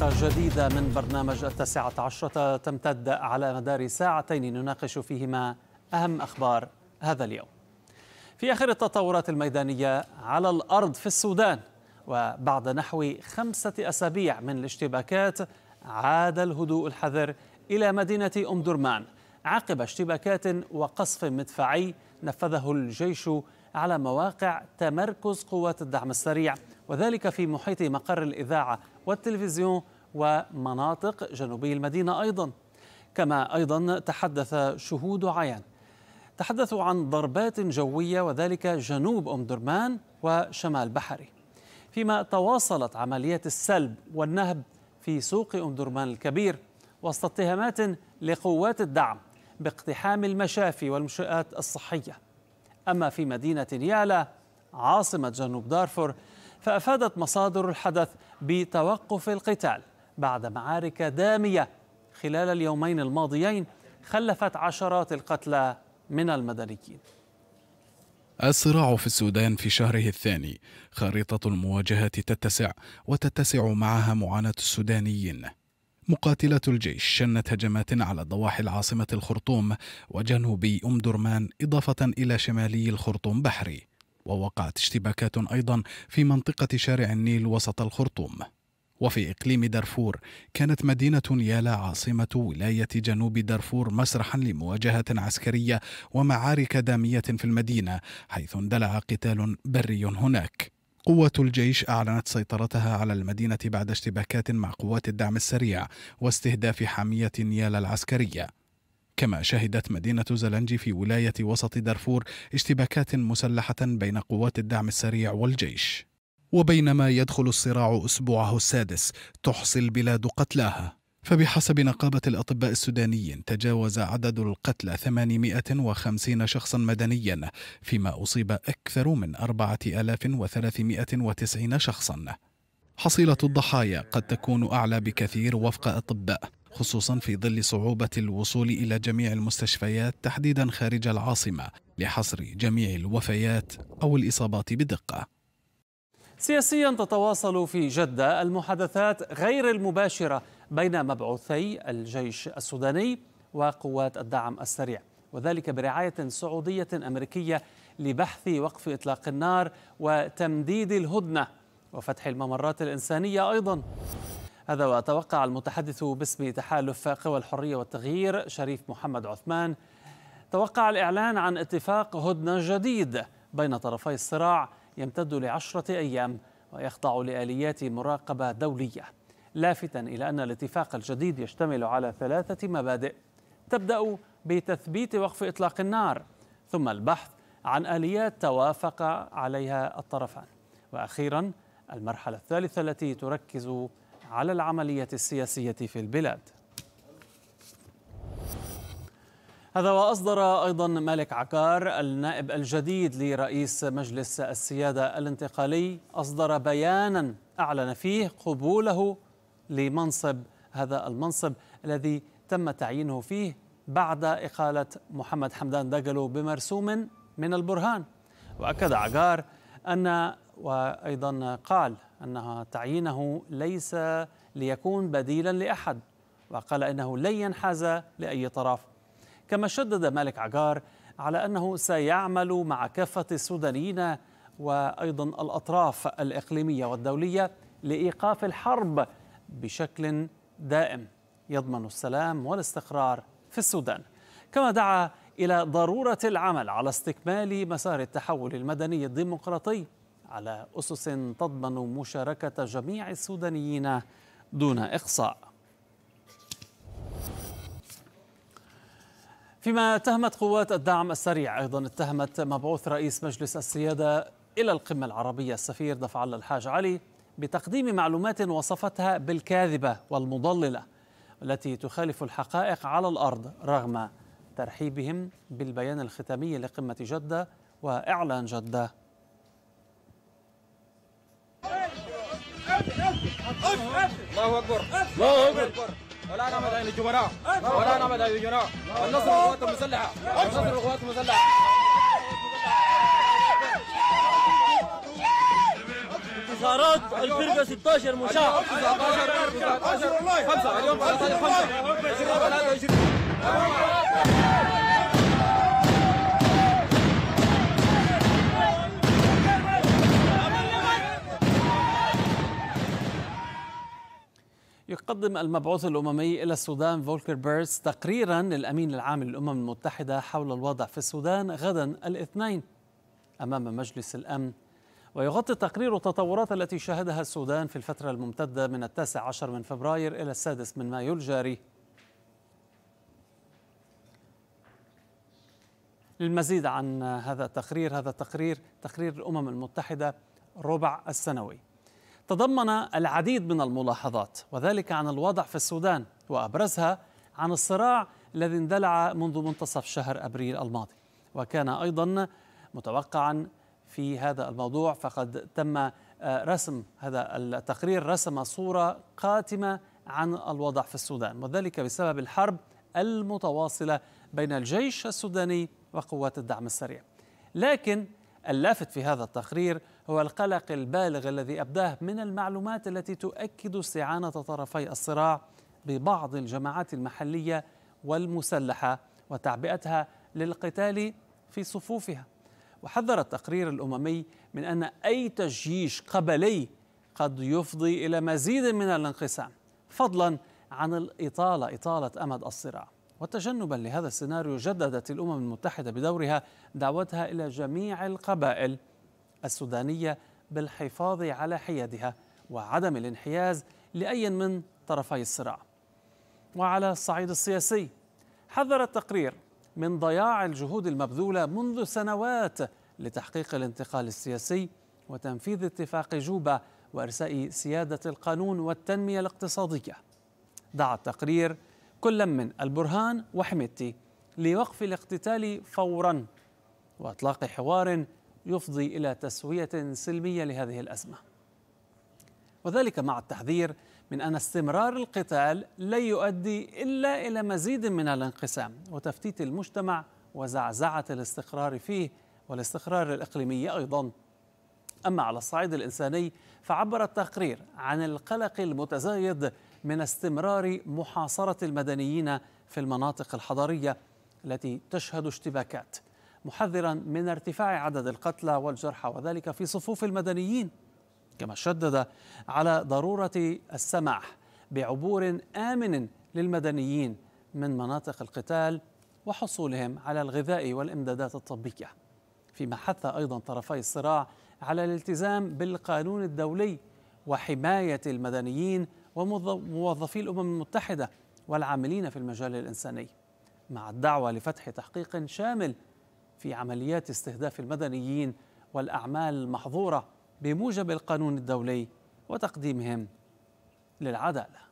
حلقة جديدة من برنامج التاسعة عشرة تمتد على مدار ساعتين نناقش فيهما أهم أخبار هذا اليوم في آخر التطورات الميدانية على الأرض في السودان وبعد نحو خمسة أسابيع من الاشتباكات عاد الهدوء الحذر إلى مدينة أم درمان عقب اشتباكات وقصف مدفعي نفذه الجيش على مواقع تمركز قوات الدعم السريع وذلك في محيط مقر الإذاعة والتلفزيون ومناطق جنوبي المدينة أيضا كما أيضا تحدث شهود عيان تحدثوا عن ضربات جوية وذلك جنوب أم درمان وشمال بحري فيما تواصلت عمليات السلب والنهب في سوق أم درمان الكبير وسط اتهامات لقوات الدعم باقتحام المشافي والمنشآت الصحية أما في مدينة يالا عاصمة جنوب دارفور فأفادت مصادر الحدث بتوقف القتال بعد معارك دامية خلال اليومين الماضيين خلفت عشرات القتلى من المدنيين الصراع في السودان في شهره الثاني خريطة المواجهة تتسع وتتسع معها معاناة السودانيين مقاتلة الجيش شنت هجمات على ضواحي العاصمة الخرطوم وجنوبي أم درمان إضافة إلى شمالي الخرطوم بحري ووقعت اشتباكات أيضا في منطقة شارع النيل وسط الخرطوم وفي إقليم دارفور كانت مدينة يالا عاصمة ولاية جنوب دارفور مسرحا لمواجهة عسكرية ومعارك دامية في المدينة حيث اندلع قتال بري هناك قوة الجيش أعلنت سيطرتها على المدينة بعد اشتباكات مع قوات الدعم السريع واستهداف حامية نيالا العسكرية كما شهدت مدينة زلنجي في ولاية وسط دارفور اشتباكات مسلحة بين قوات الدعم السريع والجيش وبينما يدخل الصراع أسبوعه السادس تحصي البلاد قتلاها فبحسب نقابة الأطباء السودانيين تجاوز عدد القتلى 850 شخصا مدنيا فيما أصيب أكثر من 4390 شخصا حصيلة الضحايا قد تكون أعلى بكثير وفق أطباء خصوصا في ظل صعوبة الوصول إلى جميع المستشفيات تحديدا خارج العاصمة لحصر جميع الوفيات أو الإصابات بدقة سياسيا تتواصل في جدة المحادثات غير المباشرة بين مبعوثي الجيش السوداني وقوات الدعم السريع وذلك برعاية سعودية أمريكية لبحث وقف إطلاق النار وتمديد الهدنة وفتح الممرات الإنسانية أيضا هذا وأتوقع المتحدث باسم تحالف قوى الحرية والتغيير شريف محمد عثمان توقع الإعلان عن اتفاق هدنة جديد بين طرفي الصراع يمتد لعشرة أيام ويخضع لآليات مراقبة دولية لافتا إلى أن الاتفاق الجديد يشتمل على ثلاثة مبادئ تبدأ بتثبيت وقف إطلاق النار ثم البحث عن آليات توافق عليها الطرفان وأخيرا المرحلة الثالثة التي تركز على العملية السياسية في البلاد هذا وأصدر أيضا مالك عكار النائب الجديد لرئيس مجلس السيادة الانتقالي أصدر بيانا أعلن فيه قبوله لمنصب هذا المنصب الذي تم تعيينه فيه بعد إقالة محمد حمدان دقلو بمرسوم من البرهان وأكد عقار أن وأيضا قال أنها تعيينه ليس ليكون بديلا لأحد وقال إنه لن ينحاز لأي طرف كما شدد مالك عجار على أنه سيعمل مع كافة السودانيين وأيضا الأطراف الإقليمية والدولية لإيقاف الحرب بشكل دائم يضمن السلام والاستقرار في السودان كما دعا إلى ضرورة العمل على استكمال مسار التحول المدني الديمقراطي على أسس تضمن مشاركة جميع السودانيين دون إقصاء فيما اتهمت قوات الدعم السريع أيضا اتهمت مبعوث رئيس مجلس السيادة إلى القمة العربية السفير دفع الله الحاج علي بتقديم معلومات وصفتها بالكاذبة والمضللة التي تخالف الحقائق على الأرض رغم ترحيبهم بالبيان الختامي لقمة جدة وإعلان جدة الله اكبر الله اكبر ولا نمد عين الجبناء ولا نمد عين الجبناء والنصر القوات المسلحه النصر القوات المسلحه انتصارات الفرقة 16 مشاة 19 15 5 اليوم 15 5 23 يقدم المبعوث الأممي إلى السودان فولكر بيرس تقريرا للأمين العام للأمم المتحدة حول الوضع في السودان غدا الاثنين أمام مجلس الأمن ويغطي التقرير التطورات التي شهدها السودان في الفترة الممتدة من التاسع عشر من فبراير إلى السادس من مايو الجاري للمزيد عن هذا التقرير هذا التقرير تقرير الأمم المتحدة ربع السنوي تضمن العديد من الملاحظات وذلك عن الوضع في السودان وابرزها عن الصراع الذي اندلع منذ منتصف شهر ابريل الماضي وكان ايضا متوقعا في هذا الموضوع فقد تم آه، رسم هذا التقرير رسم صوره قاتمه عن الوضع في السودان وذلك بسبب الحرب المتواصله بين الجيش السوداني وقوات الدعم السريع لكن اللافت في هذا التقرير هو القلق البالغ الذي أبداه من المعلومات التي تؤكد استعانة طرفي الصراع ببعض الجماعات المحلية والمسلحة وتعبئتها للقتال في صفوفها وحذر التقرير الأممي من أن أي تجيش قبلي قد يفضي إلى مزيد من الانقسام فضلا عن الإطالة إطالة أمد الصراع وتجنبا لهذا السيناريو جددت الأمم المتحدة بدورها دعوتها إلى جميع القبائل السودانية بالحفاظ على حيادها وعدم الانحياز لأي من طرفي الصراع وعلى الصعيد السياسي حذر التقرير من ضياع الجهود المبذولة منذ سنوات لتحقيق الانتقال السياسي وتنفيذ اتفاق جوبا وإرساء سيادة القانون والتنمية الاقتصادية دعا التقرير كل من البرهان وحميدتي لوقف الاقتتال فورا وإطلاق حوار يفضي الى تسويه سلميه لهذه الازمه. وذلك مع التحذير من ان استمرار القتال لن يؤدي الا الى مزيد من الانقسام وتفتيت المجتمع وزعزعه الاستقرار فيه والاستقرار الاقليمي ايضا. اما على الصعيد الانساني فعبر التقرير عن القلق المتزايد من استمرار محاصره المدنيين في المناطق الحضريه التي تشهد اشتباكات محذرا من ارتفاع عدد القتلى والجرحى وذلك في صفوف المدنيين كما شدد على ضروره السماح بعبور امن للمدنيين من مناطق القتال وحصولهم على الغذاء والامدادات الطبيه فيما حث ايضا طرفي الصراع على الالتزام بالقانون الدولي وحمايه المدنيين وموظفي الامم المتحده والعاملين في المجال الانساني مع الدعوه لفتح تحقيق شامل في عمليات استهداف المدنيين والأعمال المحظورة بموجب القانون الدولي وتقديمهم للعداله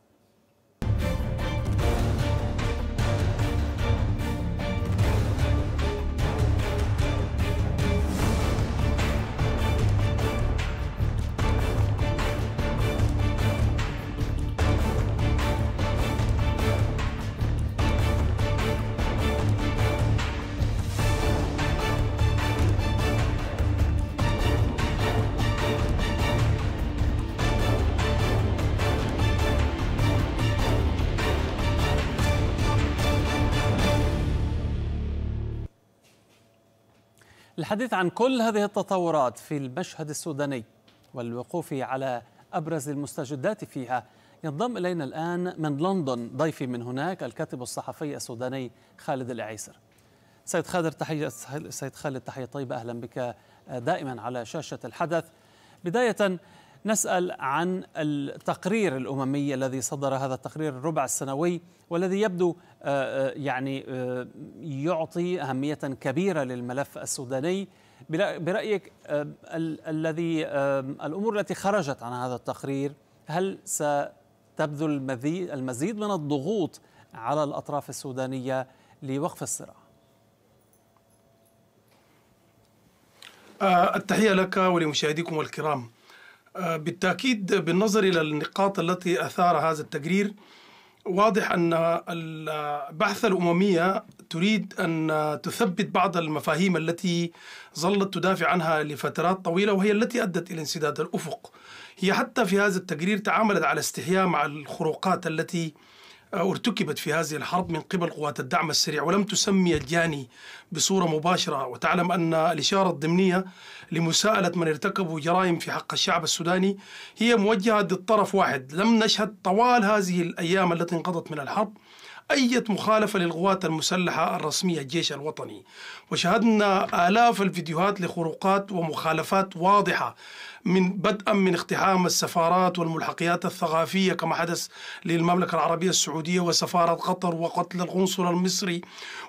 للحديث عن كل هذه التطورات في المشهد السوداني والوقوف على ابرز المستجدات فيها ينضم الينا الان من لندن ضيفي من هناك الكاتب الصحفي السوداني خالد الاعيسر. سيد خالد تحيه سيد خالد تحيه طيبه اهلا بك دائما على شاشه الحدث. بدايه نسأل عن التقرير الأممي الذي صدر هذا التقرير الربع السنوي والذي يبدو آه، آه، يعني آه، يعطي أهمية كبيرة للملف السوداني برأيك الذي الأمور التي خرجت عن هذا التقرير هل ستبذل المزيد من الضغوط على الأطراف السودانية لوقف الصراع؟ التحية لك ولمشاهديكم الكرام آه، بالتأكيد بالنظر إلى النقاط التي أثار هذا التقرير واضح أن البعثة الأممية تريد أن تثبت بعض المفاهيم التي ظلت تدافع عنها لفترات طويلة وهي التي أدت إلى انسداد الأفق هي حتى في هذا التقرير تعاملت على استحياء مع الخروقات التي ارتكبت في هذه الحرب من قبل قوات الدعم السريع ولم تسمي الجاني بصورة مباشرة وتعلم أن الإشارة الضمنية لمساءلة من ارتكبوا جرائم في حق الشعب السوداني هي موجهة ضد طرف واحد لم نشهد طوال هذه الأيام التي انقضت من الحرب أي مخالفة للقوات المسلحة الرسمية الجيش الوطني وشهدنا آلاف الفيديوهات لخروقات ومخالفات واضحة من بدءا من اقتحام السفارات والملحقيات الثقافية كما حدث للمملكة العربية السعودية وسفارة قطر وقتل القنصل المصري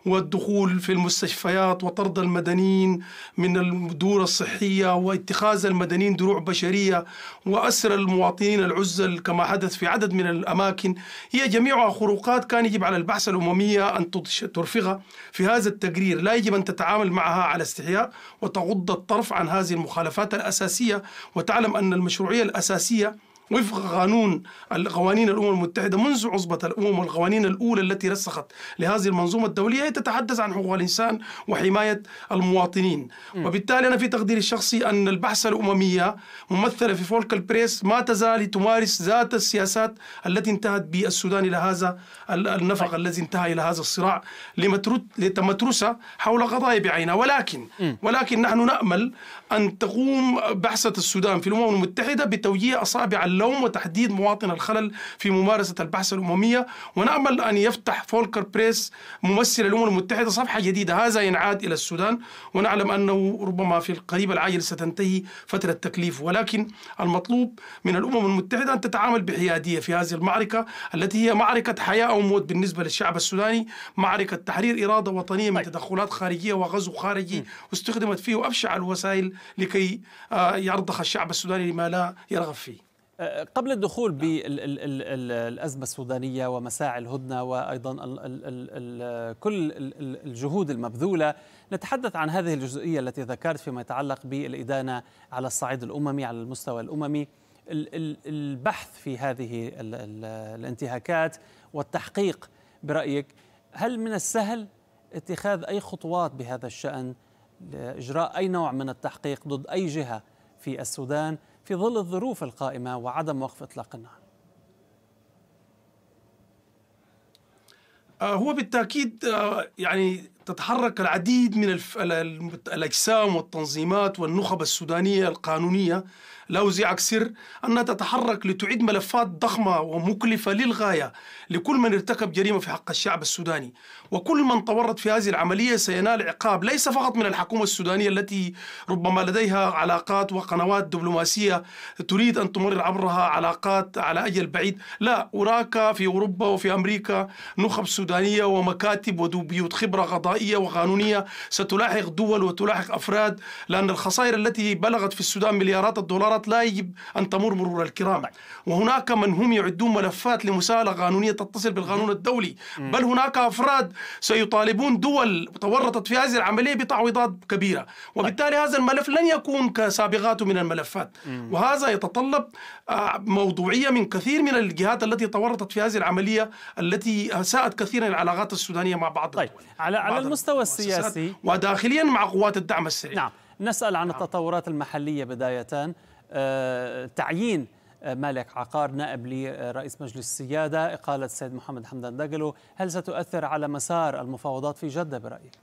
والدخول في المستشفيات وطرد المدنيين من الدور الصحية واتخاذ المدنيين دروع بشرية وأسر المواطنين العزل كما حدث في عدد من الأماكن هي جميعها خروقات كان يجب على البعثة الأممية أن ترفغها في هذا التقرير لا يجب أن تتعامل معها على استحياء وتغض الطرف عن هذه المخالفات الأساسية وتعلم أن المشروعية الأساسية وفق قانون القوانين الامم المتحده منذ عصبه الامم والقوانين الاولى التي رسخت لهذه المنظومه الدوليه هي تتحدث عن حقوق الانسان وحمايه المواطنين م. وبالتالي انا في تقديري الشخصي ان البعثه الامميه ممثله في فولك البريس ما تزال تمارس ذات السياسات التي انتهت بالسودان الى هذا النفق طيب. الذي انتهى الى هذا الصراع لتمترسه حول قضايا بعينها ولكن م. ولكن نحن نامل ان تقوم بعثه السودان في الامم المتحده بتوجيه اصابع اللوم وتحديد مواطن الخلل في ممارسة البحث الأممية ونأمل أن يفتح فولكر بريس ممثل الأمم المتحدة صفحة جديدة هذا ينعاد إلى السودان ونعلم أنه ربما في القريب العاجل ستنتهي فترة التكليف ولكن المطلوب من الأمم المتحدة أن تتعامل بحيادية في هذه المعركة التي هي معركة حياة أو موت بالنسبة للشعب السوداني معركة تحرير إرادة وطنية من طيب. تدخلات خارجية وغزو خارجي استخدمت فيه أبشع الوسائل لكي آه، يرضخ الشعب السوداني لما لا يرغب فيه قبل الدخول بالأزمة السودانية ومساعي الهدنة وأيضا كل الجهود المبذولة نتحدث عن هذه الجزئية التي ذكرت فيما يتعلق بالإدانة على الصعيد الأممي على المستوى الأممي البحث في هذه الانتهاكات والتحقيق برأيك هل من السهل اتخاذ أي خطوات بهذا الشأن لإجراء أي نوع من التحقيق ضد أي جهة في السودان في ظل الظروف القائمة وعدم وقف إطلاق النار آه، هو بالتأكيد آه، يعني تتحرك العديد من الأجسام والتنظيمات والنخب السودانية القانونية لا أزيعك سر أنها تتحرك لتعيد ملفات ضخمة ومكلفة للغاية لكل من ارتكب جريمة في حق الشعب السوداني وكل من تورط في هذه العملية سينال عقاب ليس فقط من الحكومة السودانية التي ربما لديها علاقات وقنوات دبلوماسية تريد أن تمرر عبرها علاقات على أجل بعيد لا أراك في أوروبا وفي أمريكا نخب سودانية ومكاتب وبيوت خبرة قضائية وقانونية ستلاحق دول وتلاحق أفراد لأن الخسائر التي بلغت في السودان مليارات الدولارات لا يجب أن تمر مرور الكرام وهناك من هم يعدون ملفات لمساءلة قانونية تتصل بالقانون الدولي بل هناك أفراد سيطالبون دول تورطت في هذه العملية بتعويضات كبيرة وبالتالي هذا الملف لن يكون كسابقاته من الملفات وهذا يتطلب آه، موضوعية من كثير من الجهات التي تورطت في هذه العملية التي ساءت كثيرا العلاقات السودانية مع بعض طيب على بعض على المستوى السياسي وداخليا مع قوات الدعم السريع نعم نسأل عن نعم. التطورات المحلية بداية آه، تعيين مالك عقار نائب لرئيس مجلس السيادة إقالة السيد محمد حمدان داقلو هل ستؤثر على مسار المفاوضات في جدة برأيك؟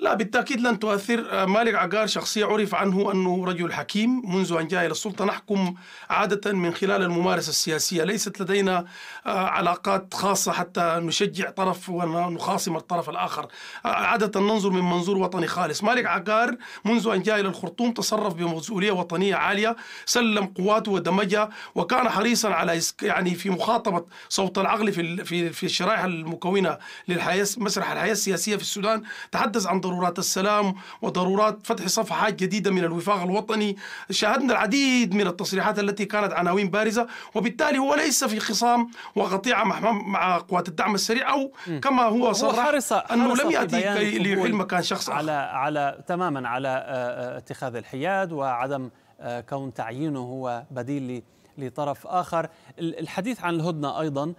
لا بالتأكيد لن تؤثر آه، مالك عقار شخصية عرف عنه أنه رجل حكيم منذ أن جاء إلى السلطة نحكم عادة من خلال الممارسة السياسية ليست لدينا آه، علاقات خاصة حتى نشجع طرف ونخاصم الطرف الآخر آه، عادة ننظر من منظور وطني خالص مالك عقار منذ أن جاء إلى الخرطوم تصرف بمسؤولية وطنية عالية سلم قواته ودمجها وكان حريصا على يعني في مخاطبة صوت العقل في في الشرائح المكونة للحياة مسرح الحياة السياسية في السودان تحدث عن ضرورات السلام وضرورات فتح صفحات جديدة من الوفاق الوطني شاهدنا العديد من التصريحات التي كانت عناوين بارزة وبالتالي هو ليس في خصام وقطيعة مع قوات الدعم السريع أو كما هو صرح حرص أنه لم يأتي ليحل مكان شخص آخر على, على تماما على آه، آه، اتخاذ الحياد وعدم آه، كون تعيينه هو بديل لطرف آخر الحديث عن الهدنة أيضا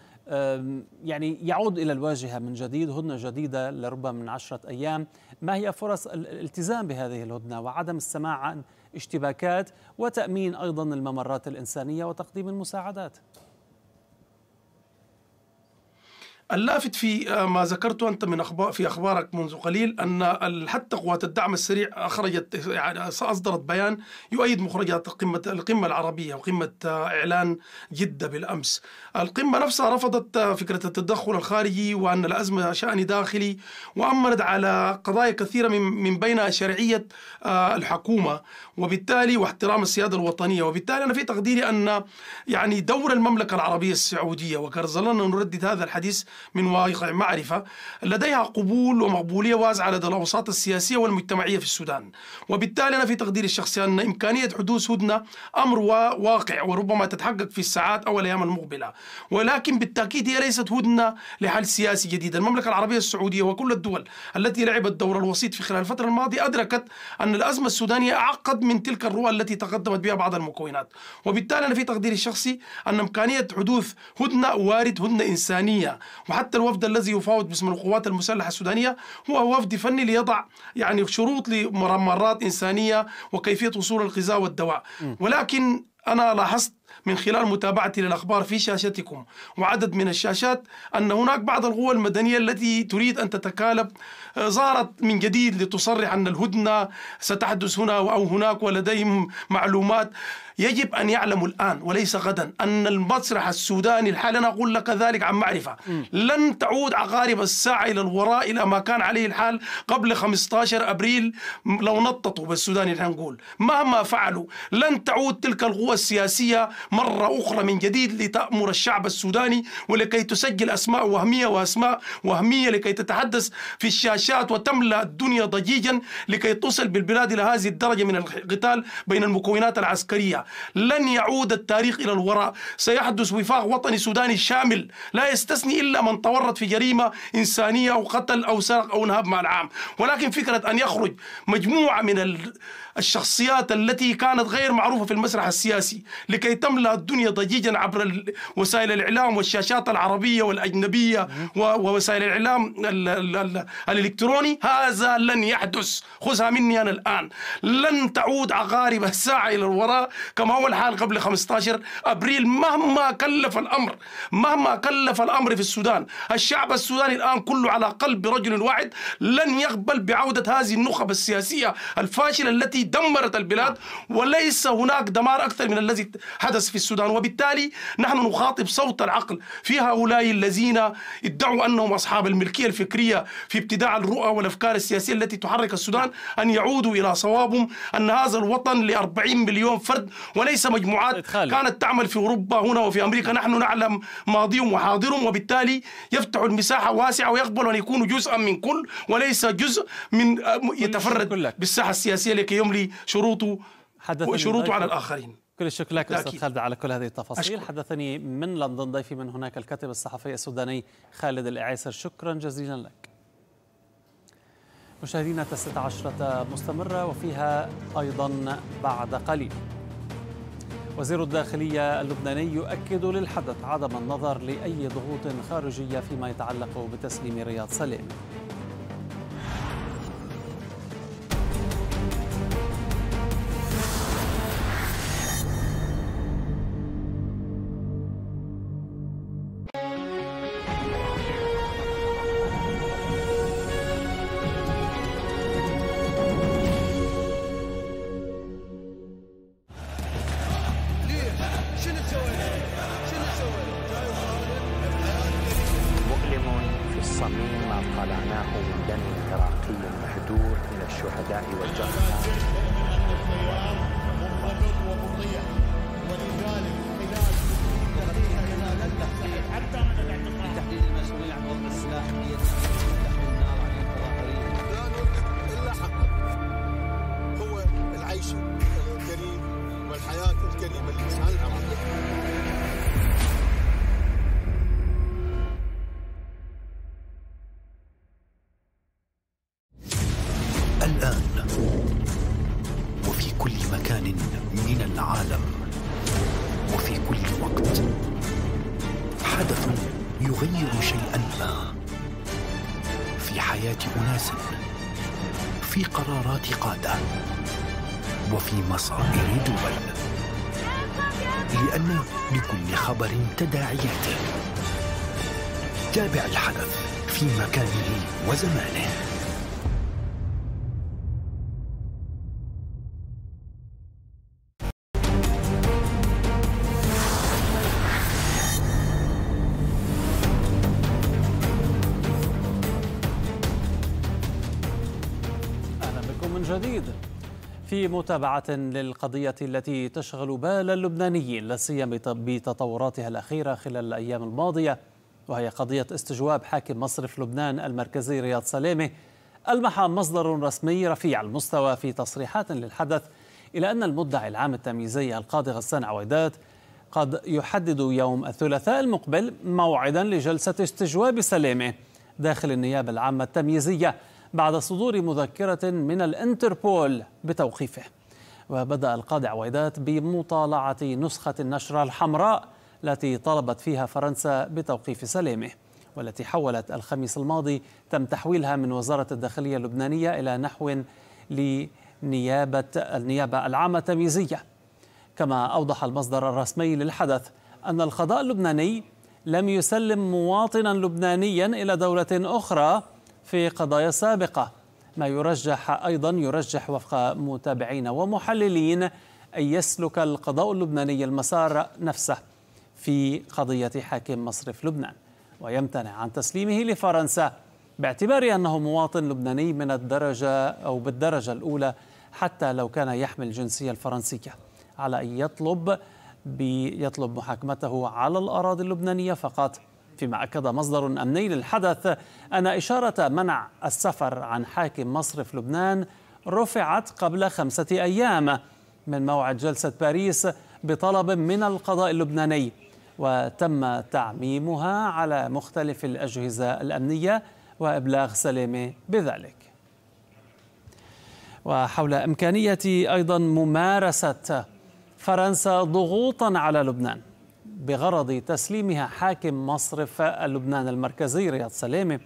يعني يعود إلى الواجهة من جديد هدنة جديدة لربما من عشرة أيام ما هي فرص الالتزام بهذه الهدنة وعدم السماع عن اشتباكات وتأمين أيضا الممرات الإنسانية وتقديم المساعدات اللافت في آه، ما ذكرته انت من اخبار في اخبارك منذ قليل ان حتى قوات الدعم السريع اخرجت يعني اصدرت بيان يؤيد مخرجات قمه القمه العربيه وقمه آه، اعلان جده بالامس. القمه نفسها رفضت آه، فكره التدخل الخارجي وان الازمه شان داخلي وامنت على قضايا كثيره من بينها شرعيه الحكومه وبالتالي واحترام السياده الوطنيه وبالتالي انا في تقديري ان يعني دور المملكه العربيه السعوديه وكرزلنا نردد هذا الحديث من واقع معرفة لديها قبول ومقبولية واسعة لدى الأوساط السياسية والمجتمعية في السودان وبالتالي أنا في تقديري الشخصي أن إمكانية حدوث هدنة أمر واقع وربما تتحقق في الساعات أو الأيام المقبلة ولكن بالتأكيد هي ليست هدنة لحل سياسي جديد المملكة العربية السعودية وكل الدول التي لعبت دور الوسيط في خلال الفترة الماضية أدركت أن الأزمة السودانية أعقد من تلك الرؤى التي تقدمت بها بعض المكونات وبالتالي أنا في تقديري الشخصي أن إمكانية حدوث هدنة وارد هدنة إنسانية وحتى الوفد الذي يفاوض باسم القوات المسلحة السودانية هو وفد فني ليضع يعني شروط لمرات إنسانية وكيفية وصول الغذاء والدواء ولكن أنا لاحظت من خلال متابعتي للأخبار في شاشتكم وعدد من الشاشات أن هناك بعض القوى المدنية التي تريد أن تتكالب ظهرت آه، من جديد لتصرح أن الهدنة ستحدث هنا أو هناك ولديهم معلومات يجب أن يعلموا الآن وليس غدا أن المسرح السوداني الحالي أنا أقول لك ذلك عن معرفة لن تعود عقارب الساعة إلى الوراء إلى ما كان عليه الحال قبل 15 أبريل لو نططوا بالسوداني اللي نقول مهما فعلوا لن تعود تلك القوى السياسية مرة أخرى من جديد لتأمر الشعب السوداني ولكي تسجل أسماء وهمية وأسماء وهمية لكي تتحدث في الشاشات وتملأ الدنيا ضجيجا لكي تصل بالبلاد إلى هذه الدرجة من القتال بين المكونات العسكرية لن يعود التاريخ إلى الوراء سيحدث وفاق وطني سوداني شامل لا يستثني إلا من تورط في جريمة إنسانية أو قتل أو سرق أو نهب مع العام ولكن فكرة أن يخرج مجموعة من الشخصيات التي كانت غير معروفة في المسرح السياسي لكي تملأ الدنيا ضجيجا عبر وسائل الإعلام والشاشات العربية والأجنبية ووسائل الإعلام الـ ال ال الإلكتروني هذا لن يحدث خذها مني أنا الآن لن تعود عقارب الساعة إلى الوراء كما هو الحال قبل 15 أبريل مهما كلف الأمر مهما كلف الأمر في السودان الشعب السوداني الآن كله على قلب رجل واحد لن يقبل بعودة هذه النخب السياسية الفاشلة التي دمرت البلاد وليس هناك دمار أكثر من الذي حدث في السودان وبالتالي نحن نخاطب صوت العقل في هؤلاء الذين ادعوا أنهم أصحاب الملكية الفكرية في ابتداع الرؤى والأفكار السياسية التي تحرك السودان أن يعودوا إلى صوابهم أن هذا الوطن ل 40 مليون فرد وليس مجموعات كانت تعمل في أوروبا هنا وفي أمريكا نحن نعلم ماضيهم وحاضرهم وبالتالي يفتح المساحة واسعة ويقبل أن يكونوا جزءا من كل وليس جزء من آه، يتفرد بالساحة السياسية لكي يوم الحمل شروطه وشروطه على الآخرين كل الشكر لك أستاذ خالد على كل هذه التفاصيل أشكر. حدثني من لندن ضيفي من هناك الكاتب الصحفي السوداني خالد الإعيسر شكرا جزيلا لك مشاهدينا تسعة عشرة مستمرة وفيها أيضا بعد قليل وزير الداخلية اللبناني يؤكد للحدث عدم النظر لأي ضغوط خارجية فيما يتعلق بتسليم رياض سليم في متابعة للقضية التي تشغل بال اللبنانيين لا سيما بتطوراتها الأخيرة خلال الأيام الماضية وهي قضية استجواب حاكم مصرف لبنان المركزي رياض سلامة ألمح مصدر رسمي رفيع المستوى في تصريحات للحدث إلى أن المدعي العام التمييزي القاضي غسان عويدات قد يحدد يوم الثلاثاء المقبل موعدا لجلسة استجواب سلامة داخل النيابة العامة التمييزية بعد صدور مذكرة من الانتربول بتوقيفه وبدأ القاضي عويدات بمطالعة نسخة النشرة الحمراء التي طلبت فيها فرنسا بتوقيف سلامه والتي حولت الخميس الماضي تم تحويلها من وزارة الداخلية اللبنانية إلى نحو لنيابة النيابة العامة التمييزية كما أوضح المصدر الرسمي للحدث أن القضاء اللبناني لم يسلم مواطنا لبنانيا إلى دولة أخرى في قضايا سابقة ما يرجح أيضا يرجح وفق متابعين ومحللين أن يسلك القضاء اللبناني المسار نفسه في قضية حاكم مصرف لبنان ويمتنع عن تسليمه لفرنسا باعتبار أنه مواطن لبناني من الدرجة أو بالدرجة الأولى حتى لو كان يحمل الجنسية الفرنسية على أن يطلب بيطلب محاكمته على الأراضي اللبنانية فقط فيما أكد مصدر أمني للحدث أن إشارة منع السفر عن حاكم مصرف لبنان رفعت قبل خمسة أيام من موعد جلسة باريس بطلب من القضاء اللبناني وتم تعميمها على مختلف الأجهزة الأمنية وإبلاغ سلامة بذلك وحول إمكانية أيضا ممارسة فرنسا ضغوطا على لبنان بغرض تسليمها حاكم مصرف لبنان المركزي رياض سلامة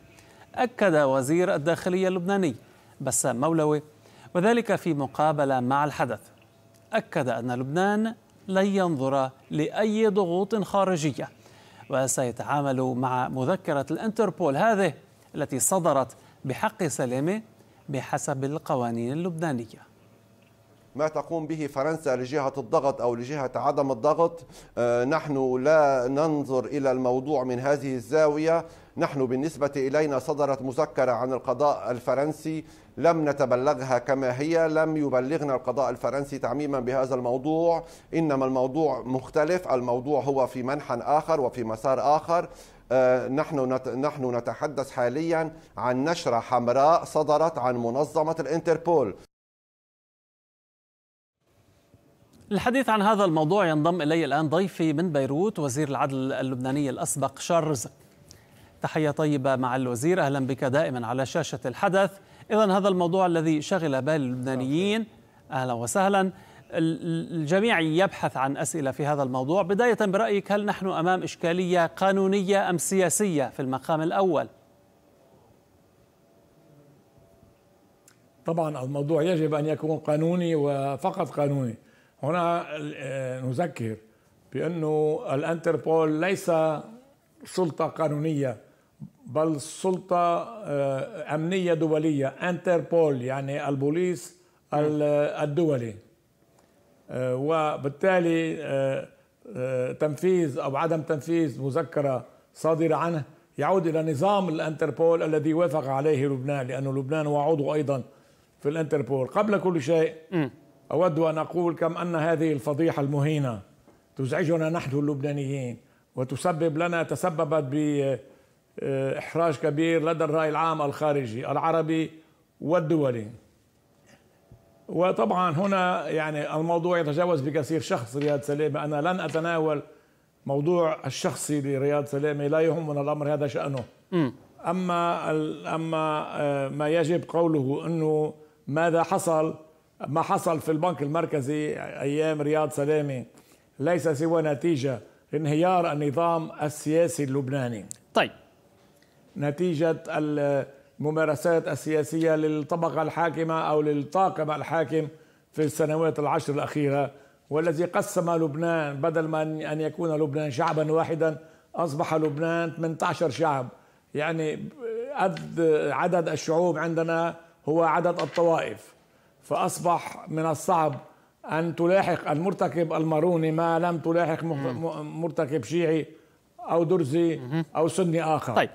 أكد وزير الداخلية اللبناني بسام مولوي وذلك في مقابلة مع الحدث أكد أن لبنان لن ينظر لأي ضغوط خارجية وسيتعامل مع مذكرة الانتربول هذه التي صدرت بحق سلامة بحسب القوانين اللبنانيه ما تقوم به فرنسا لجهة الضغط أو لجهة عدم الضغط آه، نحن لا ننظر إلى الموضوع من هذه الزاوية نحن بالنسبة إلينا صدرت مذكرة عن القضاء الفرنسي لم نتبلغها كما هي لم يبلغنا القضاء الفرنسي تعميما بهذا الموضوع إنما الموضوع مختلف الموضوع هو في منحى آخر وفي مسار آخر آه، نحن نحن نتحدث حاليا عن نشرة حمراء صدرت عن منظمة الانتربول للحديث عن هذا الموضوع ينضم الي الان ضيفي من بيروت وزير العدل اللبناني الاسبق شارلز تحيه طيبه مع الوزير اهلا بك دائما على شاشه الحدث اذا هذا الموضوع الذي شغل بال اللبنانيين اهلا وسهلا الجميع يبحث عن اسئله في هذا الموضوع بدايه برايك هل نحن امام اشكاليه قانونيه ام سياسيه في المقام الاول طبعا الموضوع يجب ان يكون قانوني وفقط قانوني هنا آه، نذكر بأنه الانتربول ليس سلطة قانونية بل سلطة آه، أمنية دولية انتربول يعني البوليس الدولي آه، وبالتالي تنفيذ أو عدم تنفيذ مذكرة صادرة عنه يعود إلى نظام الانتربول الذي وافق عليه لبنان لأن لبنان هو عضو أيضا في الانتربول قبل كل شيء أود أن أقول كم أن هذه الفضيحة المهينة تزعجنا نحن اللبنانيين وتسبب لنا تسببت بإحراج آه، كبير لدى الرأي العام الخارجي العربي والدولي وطبعا هنا يعني الموضوع يتجاوز بكثير شخص رياض سلامة أنا لن أتناول موضوع الشخصي لرياض سلامة لا يهمنا الأمر هذا شأنه أما أما آه، ما يجب قوله أنه ماذا حصل ما حصل في البنك المركزي ايام رياض سلامه ليس سوى نتيجه انهيار النظام السياسي اللبناني. طيب. نتيجه الممارسات السياسيه للطبقه الحاكمه او للطاقم الحاكم في السنوات العشر الاخيره والذي قسم لبنان بدل ما ان يكون لبنان شعبا واحدا اصبح لبنان 18 شعب يعني عدد الشعوب عندنا هو عدد الطوائف فأصبح من الصعب أن تلاحق المرتكب الماروني ما لم تلاحق مرتكب شيعي أو درزي أو سني آخر طيب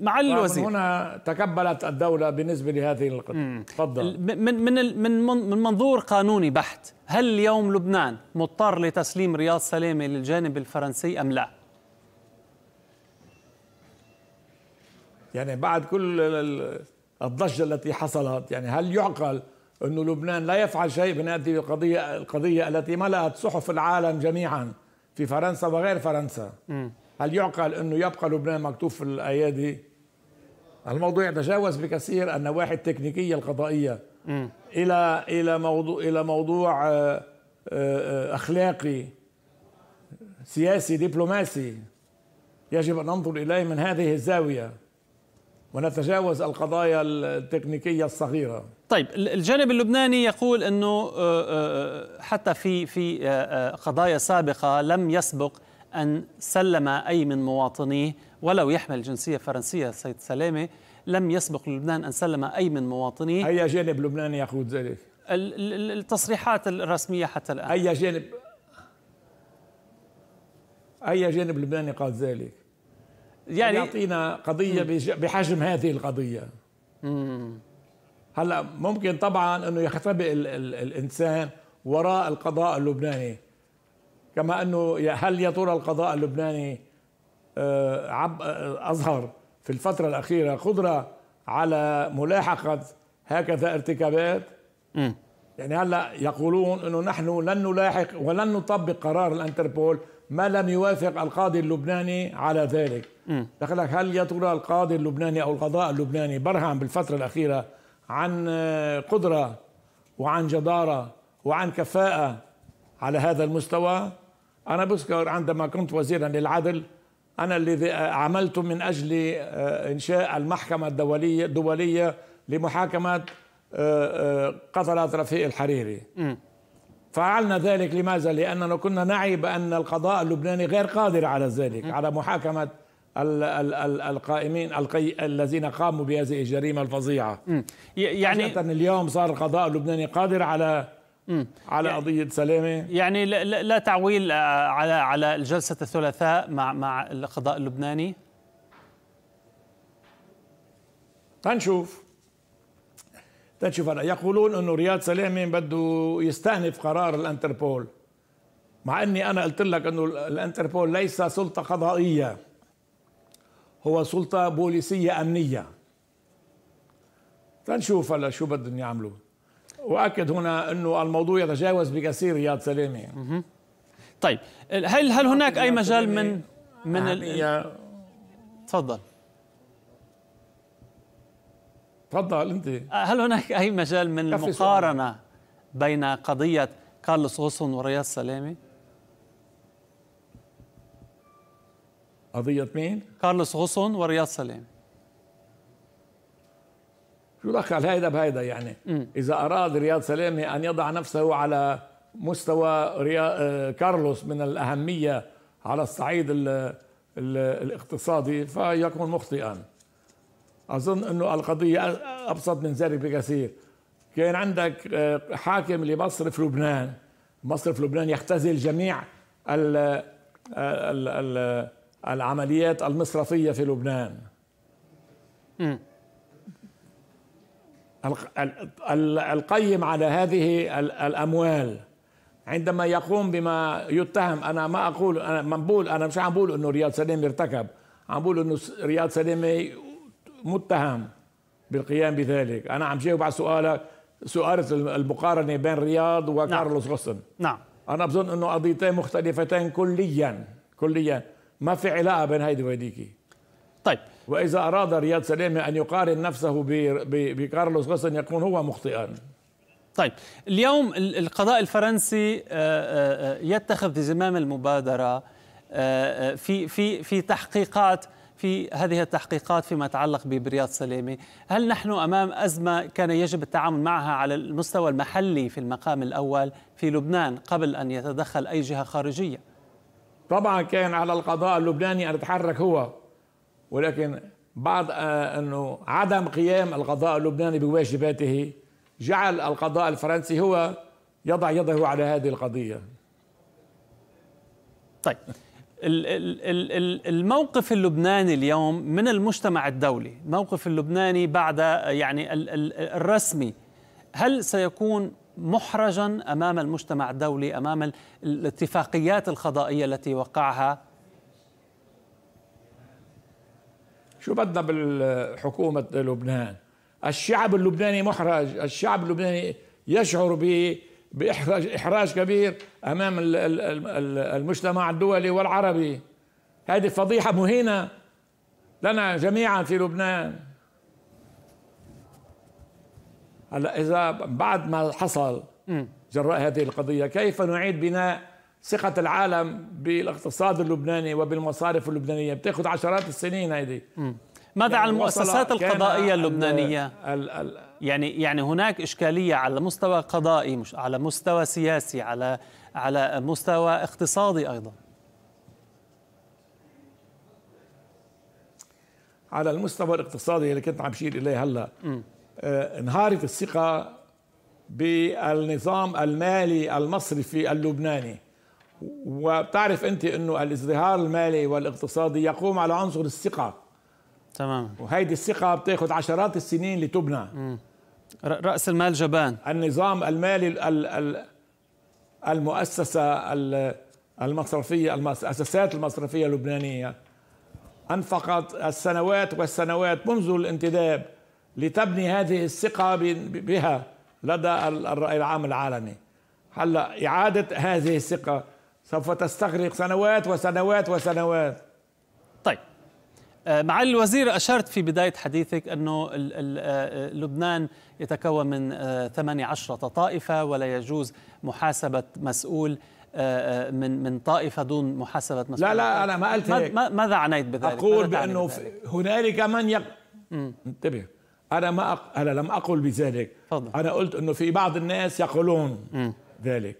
مع الوزير هنا تكبلت الدولة بالنسبة لهذه القضية تفضل من, من, من, من منظور قانوني بحت هل اليوم لبنان مضطر لتسليم رياض سلامة للجانب الفرنسي أم لا؟ يعني بعد كل الضجة التي حصلت يعني هل يعقل انه لبنان لا يفعل شيء من هذه القضية القضية التي ملأت صحف العالم جميعا في فرنسا وغير فرنسا م. هل يعقل أنه يبقى لبنان مكتوف في الأيادي الموضوع يتجاوز بكثير النواحي التكنيكية القضائية م. إلى إلى موضوع إلى موضوع آه، آه، أخلاقي سياسي دبلوماسي يجب أن ننظر إليه من هذه الزاوية ونتجاوز القضايا التكنيكية الصغيرة طيب الجانب اللبناني يقول انه آه، آه، آه، حتى في في قضايا سابقه لم يسبق ان سلم اي من مواطنيه ولو يحمل جنسيه فرنسيه سيد سلامه لم يسبق لبنان ان سلم اي من مواطنيه اي جانب لبناني يقول ذلك؟ التصريحات الرسميه حتى الان اي جانب اي جانب لبناني قال ذلك؟ يعني يعطينا قضيه بحجم هذه القضيه امم هلا ممكن طبعا انه يختبئ ال ال الانسان وراء القضاء اللبناني كما انه هل يا ترى القضاء اللبناني آه، آه، اظهر في الفتره الاخيره قدره على ملاحقه هكذا ارتكابات م. يعني هلا يقولون انه نحن لن نلاحق ولن نطبق قرار الانتربول ما لم يوافق القاضي اللبناني على ذلك دخلك هل يا ترى القاضي اللبناني او القضاء اللبناني برهن بالفتره الاخيره عن قدرة وعن جدارة وعن كفاءة على هذا المستوى أنا بذكر عندما كنت وزيرا للعدل أنا الذي عملت من أجل آه، إنشاء المحكمة الدولية الدولية لمحاكمة آه، آه، قتلة رفيق الحريري فعلنا ذلك لماذا؟ لأننا كنا نعي بأن القضاء اللبناني غير قادر على ذلك على محاكمة القائمين الذين قاموا بهذه الجريمه الفظيعه يعني اليوم صار القضاء اللبناني قادر على على يعني قضية سلامة يعني لا, لا تعويل آه، على على جلسة الثلاثاء مع مع القضاء اللبناني تنشوف تنشوف هلا يقولون انه رياض سلامة بده يستأنف قرار الانتربول مع اني انا قلت لك انه الانتربول ليس سلطة قضائية هو سلطة بوليسية أمنية تنشوف هلا شو بدهم يعملوا واكد هنا انه الموضوع يتجاوز بكثير رياض سلامه طيب هل هل هناك اي مجال من من ال... تفضل تفضل انت هل هناك اي مجال من المقارنه بين قضيه كارلوس غصن ورياض سلامه قضية مين؟ كارلوس غصن ورياض سليم شو دخل هيدا بهيدا يعني م. إذا أراد رياض سلامة أن يضع نفسه على مستوى ريا... آه، كارلوس من الأهمية على الصعيد ال... ال... الاقتصادي فيكون مخطئا أظن أنه القضية أبسط من ذلك بكثير كان عندك آه، حاكم لمصرف لبنان مصرف لبنان يختزل جميع ال آه، ال ال العمليات المصرفية في لبنان القيم على هذه الأموال عندما يقوم بما يتهم أنا ما أقول أنا منبول أنا مش عم بقول أنه رياض سلامي ارتكب عم بقول أنه رياض سلامي متهم بالقيام بذلك أنا عم جاوب على سؤالك سؤال المقارنة بين رياض وكارلوس نعم. غصن نعم أنا بظن أنه قضيتين مختلفتين كليا كليا ما في علاقه بين هيدي وهيديك طيب واذا اراد رياض سلامه ان يقارن نفسه بكارلوس غسن يكون هو مخطئا طيب اليوم القضاء الفرنسي آه، آه، آه، يتخذ زمام المبادره في في في تحقيقات في هذه التحقيقات فيما يتعلق برياض سلامه هل نحن امام ازمه كان يجب التعامل معها على المستوى المحلي في المقام الاول في لبنان قبل ان يتدخل اي جهه خارجيه طبعا كان على القضاء اللبناني ان يتحرك هو ولكن بعد آه، انه عدم قيام القضاء اللبناني بواجباته جعل القضاء الفرنسي هو يضع يده على هذه القضيه. طيب الموقف اللبناني اليوم من المجتمع الدولي، الموقف اللبناني بعد يعني الرسمي هل سيكون محرجا امام المجتمع الدولي امام الاتفاقيات القضائيه التي وقعها شو بدنا بالحكومه لبنان الشعب اللبناني محرج الشعب اللبناني يشعر ب بإحراج إحراج كبير أمام المجتمع الدولي والعربي هذه فضيحة مهينة لنا جميعا في لبنان هلا اذا بعد ما حصل جراء هذه القضيه كيف نعيد بناء ثقة العالم بالاقتصاد اللبناني وبالمصارف اللبنانية بتاخذ عشرات السنين هيدي ماذا يعني عن المؤسسات القضائية اللبنانية؟ الـ الـ يعني يعني هناك إشكالية على مستوى قضائي مش على مستوى سياسي على على مستوى اقتصادي أيضا على المستوى الاقتصادي اللي كنت عم بشير إليه هلا آه، انهارت الثقة بالنظام المالي المصرفي اللبناني وبتعرف انت انه الازدهار المالي والاقتصادي يقوم على عنصر الثقه تمام وهيدي الثقه بتاخذ عشرات السنين لتبنى مم. راس المال جبان النظام المالي المؤسسه المصرفيه المؤسسات المصرفيه اللبنانيه انفقت السنوات والسنوات منذ الانتداب لتبني هذه الثقة بها لدى الرأي العام العالمي هلا إعادة هذه الثقة سوف تستغرق سنوات وسنوات وسنوات طيب آه، معالي الوزير أشرت في بداية حديثك أنه آه، آه، لبنان يتكون من 18 طائفة ولا يجوز محاسبة مسؤول من من طائفة دون محاسبة مسؤول لا لا أنا ما قلت هيك ماذا عنيت بذلك؟ أقول بأنه هنالك من يق... انتبه أنا ما أق... أنا لم أقل بذلك فضل. أنا قلت أنه في بعض الناس يقولون م. ذلك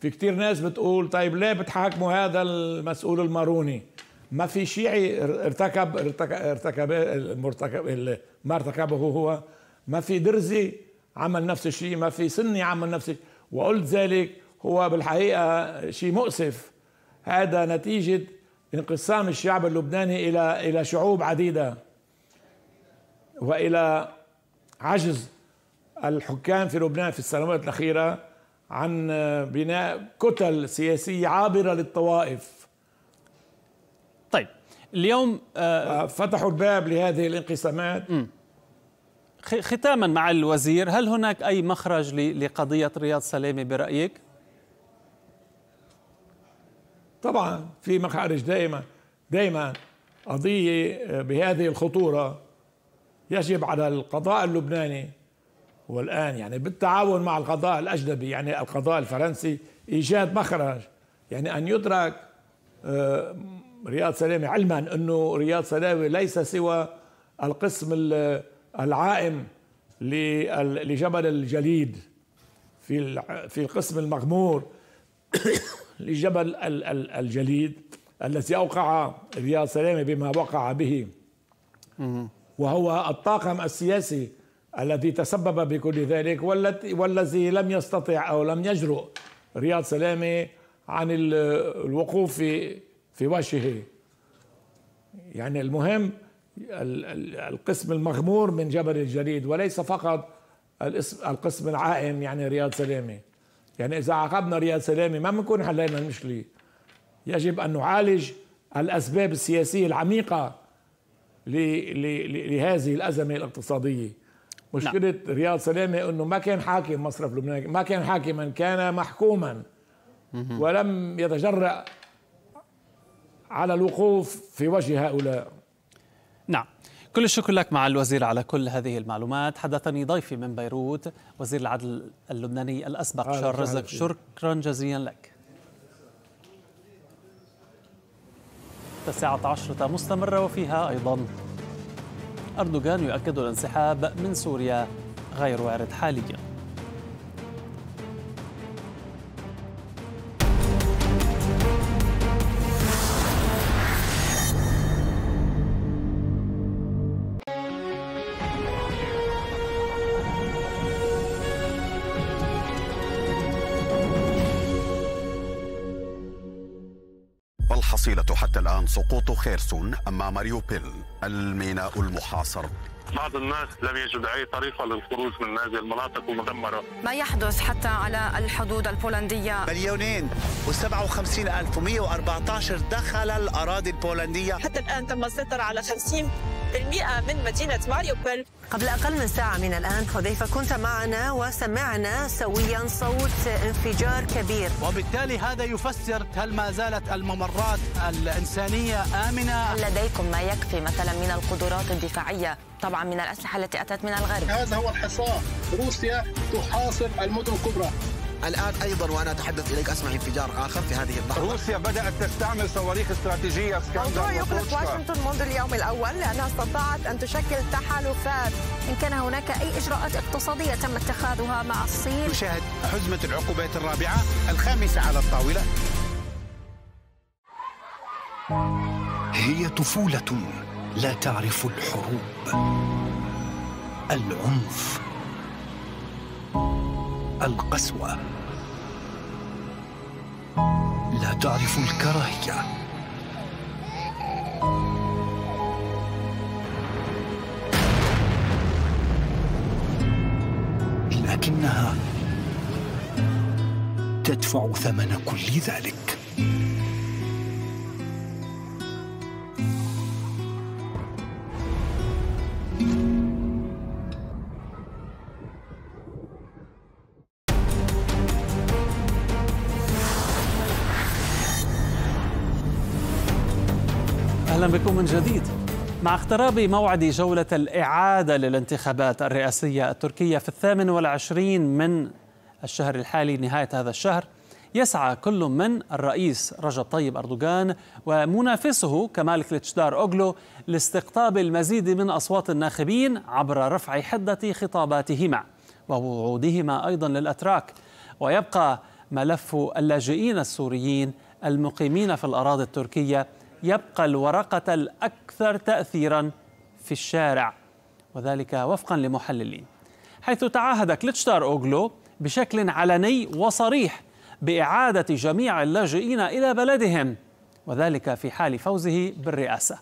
في كتير ناس بتقول طيب ليه بتحاكموا هذا المسؤول الماروني ما في شيعي ارتكب ارتكب, ارتكب المرتكب ما ارتكبه هو ما في درزي عمل نفس الشيء ما في سني عمل نفس الشيء وقلت ذلك هو بالحقيقة شيء مؤسف هذا نتيجة انقسام الشعب اللبناني إلى إلى شعوب عديدة والى عجز الحكام في لبنان في السنوات الاخيره عن بناء كتل سياسيه عابره للطوائف طيب اليوم آه فتحوا الباب لهذه الانقسامات م. ختاما مع الوزير هل هناك أي مخرج لقضية رياض سلامة برأيك؟ طبعا في مخارج دائما دائما قضية آه، بهذه الخطورة يجب على القضاء اللبناني والآن يعني بالتعاون مع القضاء الأجنبي يعني القضاء الفرنسي إيجاد مخرج يعني أن يدرك آه، رياض سلامي علما أنه رياض سلامي ليس سوى القسم العائم لجبل الجليد في في القسم المغمور لجبل الجليد الذي اوقع رياض سلامه بما وقع به وهو الطاقم السياسي الذي تسبب بكل ذلك والذي لم يستطع او لم يجرؤ رياض سلامه عن الوقوف في في وجهه يعني المهم القسم المغمور من جبل الجليد وليس فقط القسم العائم يعني رياض سلامه يعني اذا عاقبنا رياض سلامه ما بنكون حلينا المشكله يجب ان نعالج الاسباب السياسيه العميقه لهذه الأزمة الاقتصادية مشكلة لا. نعم. رياض سلامة أنه ما كان حاكم مصرف لبنان ما كان حاكما كان محكوما ولم يتجرأ على الوقوف في وجه هؤلاء نعم كل الشكر لك مع الوزير على كل هذه المعلومات حدثني ضيفي من بيروت وزير العدل اللبناني الأسبق شارزك شكرا جزيلا لك التاسعة عشرة مستمرة وفيها أيضا أردوغان يؤكد الانسحاب من سوريا غير وارد حالياً عن سقوط خيرسون أمام ماريوبيل الميناء المحاصر بعض الناس لم يجد أي طريقة للخروج من هذه المناطق المدمرة ما يحدث حتى على الحدود البولندية مليونين و57 ألف و114 دخل الأراضي البولندية حتى الآن تم السيطرة على 50 من مدينة ماريوبل قبل أقل من ساعة من الآن حذيفة كنت معنا وسمعنا سويا صوت انفجار كبير وبالتالي هذا يفسر هل ما زالت الممرات الإنسانية آمنة؟ هل لديكم ما يكفي مثلا من القدرات الدفاعية طبعا من الأسلحة التي أتت من الغرب؟ هذا هو الحصار روسيا تحاصر المدن الكبرى الآن أيضا وأنا أتحدث إليك أسمع انفجار آخر في هذه اللحظة روسيا بدأت تستعمل صواريخ استراتيجية اسكندر موضوع يقلق واشنطن منذ اليوم الأول لأنها استطاعت أن تشكل تحالفات إن كان هناك أي إجراءات اقتصادية تم اتخاذها مع الصين نشاهد حزمة العقوبات الرابعة الخامسة على الطاولة هي طفولة لا تعرف الحروب العنف القسوه لا تعرف الكراهية لكنها تدفع ثمن كل ذلك من جديد مع اقتراب موعد جولة الإعادة للانتخابات الرئاسية التركية في الثامن والعشرين من الشهر الحالي نهاية هذا الشهر يسعى كل من الرئيس رجب طيب أردوغان ومنافسه كمال كليتشدار أوغلو لاستقطاب المزيد من أصوات الناخبين عبر رفع حدة خطاباتهما ووعودهما أيضا للأتراك ويبقى ملف اللاجئين السوريين المقيمين في الأراضي التركية يبقى الورقة الأكثر تأثيرا في الشارع وذلك وفقا لمحللين حيث تعهد كليتشتار أوغلو بشكل علني وصريح بإعادة جميع اللاجئين إلى بلدهم وذلك في حال فوزه بالرئاسة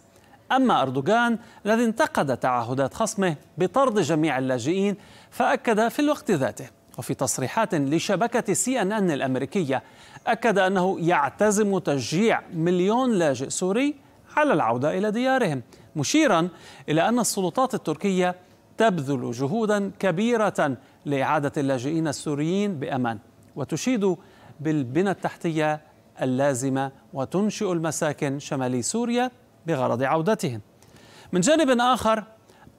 أما أردوغان الذي انتقد تعهدات خصمه بطرد جميع اللاجئين فأكد في الوقت ذاته وفي تصريحات لشبكة سي أن أن الأمريكية أكد أنه يعتزم تشجيع مليون لاجئ سوري على العودة إلى ديارهم مشيرا إلى أن السلطات التركية تبذل جهودا كبيرة لإعادة اللاجئين السوريين بأمان وتشيد بالبنى التحتية اللازمة وتنشئ المساكن شمالي سوريا بغرض عودتهم من جانب آخر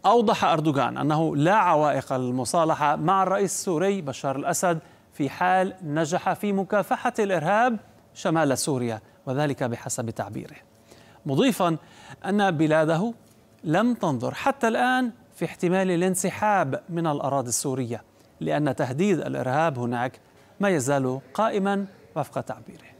أوضح أردوغان أنه لا عوائق للمصالحة مع الرئيس السوري بشار الأسد في حال نجح في مكافحة الإرهاب شمال سوريا وذلك بحسب تعبيره مضيفا أن بلاده لم تنظر حتى الآن في احتمال الانسحاب من الأراضي السورية لأن تهديد الإرهاب هناك ما يزال قائما وفق تعبيره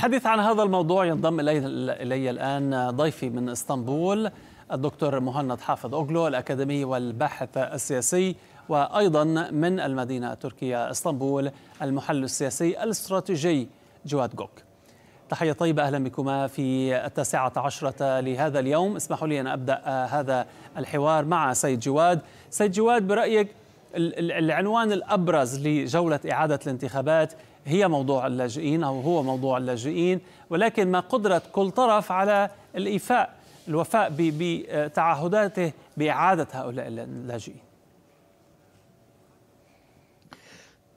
للحديث عن هذا الموضوع ينضم إلي, إلي الآن ضيفي من إسطنبول الدكتور مهند حافظ أوغلو الأكاديمي والباحث السياسي وأيضا من المدينة التركية إسطنبول المحلل السياسي الاستراتيجي جواد جوك تحية طيبة أهلا بكما في التاسعة عشرة لهذا اليوم اسمحوا لي أن أبدأ هذا الحوار مع سيد جواد سيد جواد برأيك العنوان الأبرز لجولة إعادة الانتخابات هي موضوع اللاجئين أو هو موضوع اللاجئين ولكن ما قدرة كل طرف على الإيفاء الوفاء بتعهداته بإعادة هؤلاء اللاجئين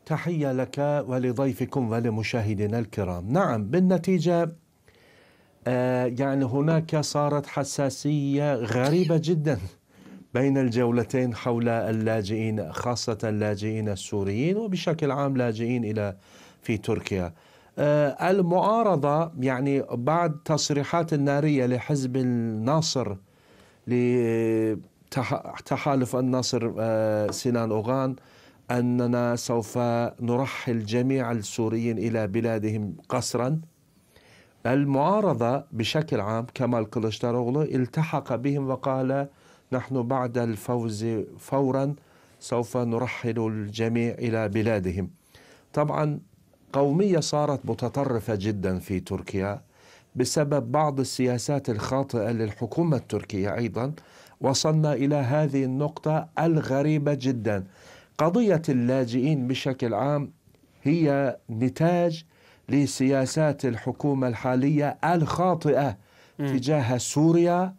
تحية لك ولضيفكم ولمشاهدينا الكرام نعم بالنتيجة آه، يعني هناك صارت حساسية غريبة جدا بين الجولتين حول اللاجئين خاصة اللاجئين السوريين وبشكل عام لاجئين إلى في تركيا آه، المعارضة يعني بعد تصريحات النارية لحزب الناصر لتحالف الناصر آه، سنان أوغان أننا سوف نرحل جميع السوريين إلى بلادهم قسرا المعارضة بشكل عام كمال كلشتاروغلو التحق بهم وقال نحن بعد الفوز فورا سوف نرحل الجميع إلى بلادهم طبعا قومية صارت متطرفة جدا في تركيا بسبب بعض السياسات الخاطئة للحكومة التركية أيضا وصلنا إلى هذه النقطة الغريبة جدا قضية اللاجئين بشكل عام هي نتاج لسياسات الحكومة الحالية الخاطئة م. تجاه سوريا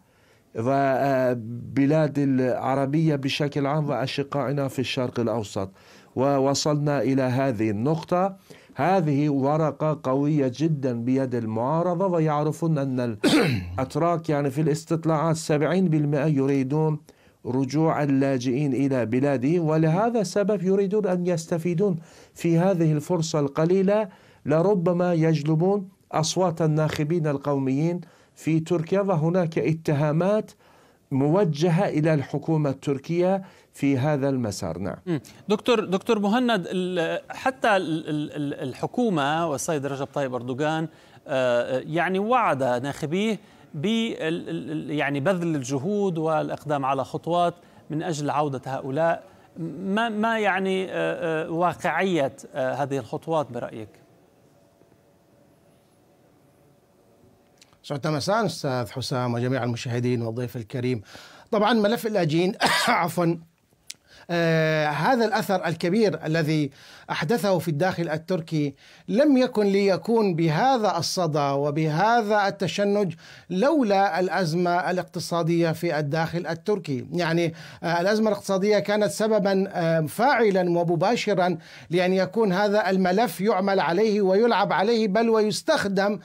وبلاد آه، العربية بشكل عام وأشقائنا في الشرق الأوسط ووصلنا إلى هذه النقطة هذه ورقة قوية جدا بيد المعارضة ويعرفون أن الأتراك يعني في الاستطلاعات 70% يريدون رجوع اللاجئين إلى بلادهم ولهذا السبب يريدون أن يستفيدون في هذه الفرصة القليلة لربما يجلبون أصوات الناخبين القوميين في تركيا وهناك اتهامات موجهة إلى الحكومة التركية في هذا المسار نعم دكتور دكتور مهند حتى الحكومه والسيد رجب طيب اردوغان آه، يعني وعد ناخبيه ب يعني بذل الجهود والاقدام على خطوات من اجل عوده هؤلاء ما ما يعني آه، آه، واقعيه هذه الخطوات برايك؟ سعدة مساء استاذ حسام وجميع المشاهدين والضيف الكريم طبعا ملف اللاجئين عفوا آه، هذا الاثر الكبير الذي احدثه في الداخل التركي لم يكن ليكون بهذا الصدى وبهذا التشنج لولا الازمه الاقتصاديه في الداخل التركي، يعني آه، الازمه الاقتصاديه كانت سببا آه، فاعلا ومباشرا لان يكون هذا الملف يعمل عليه ويلعب عليه بل ويستخدم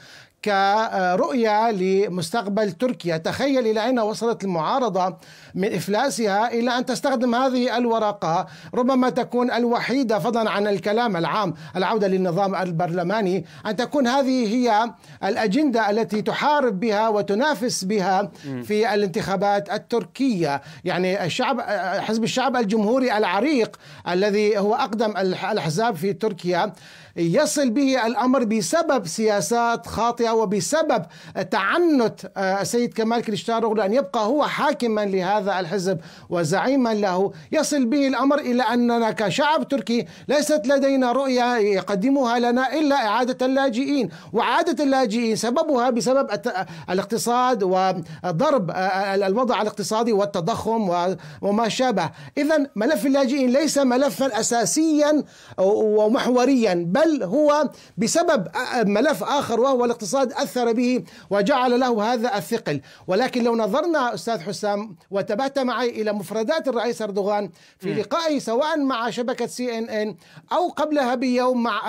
كرؤية لمستقبل تركيا تخيل إلى أين وصلت المعارضة من إفلاسها إلى أن تستخدم هذه الورقة ربما تكون الوحيدة فضلا عن الكلام العام العودة للنظام البرلماني أن تكون هذه هي الأجندة التي تحارب بها وتنافس بها في الانتخابات التركية يعني الشعب حزب الشعب الجمهوري العريق الذي هو أقدم الأحزاب في تركيا يصل به الأمر بسبب سياسات خاطئة وبسبب تعنت آه، السيد كمال كليشتاروغلو أن يبقى هو حاكما لهذا الحزب وزعيما له يصل به الأمر إلى أننا كشعب تركي ليست لدينا رؤية يقدمها لنا إلا إعادة اللاجئين وعادة اللاجئين سببها بسبب آه، الاقتصاد وضرب آه، الوضع الاقتصادي والتضخم وما شابه إذا ملف اللاجئين ليس ملفا أساسيا ومحوريا بل بل هو بسبب ملف آخر وهو الاقتصاد أثر به وجعل له هذا الثقل ولكن لو نظرنا أستاذ حسام وتبعت معي إلى مفردات الرئيس أردوغان في لقائه سواء مع شبكة سي إن إن أو قبلها بيوم مع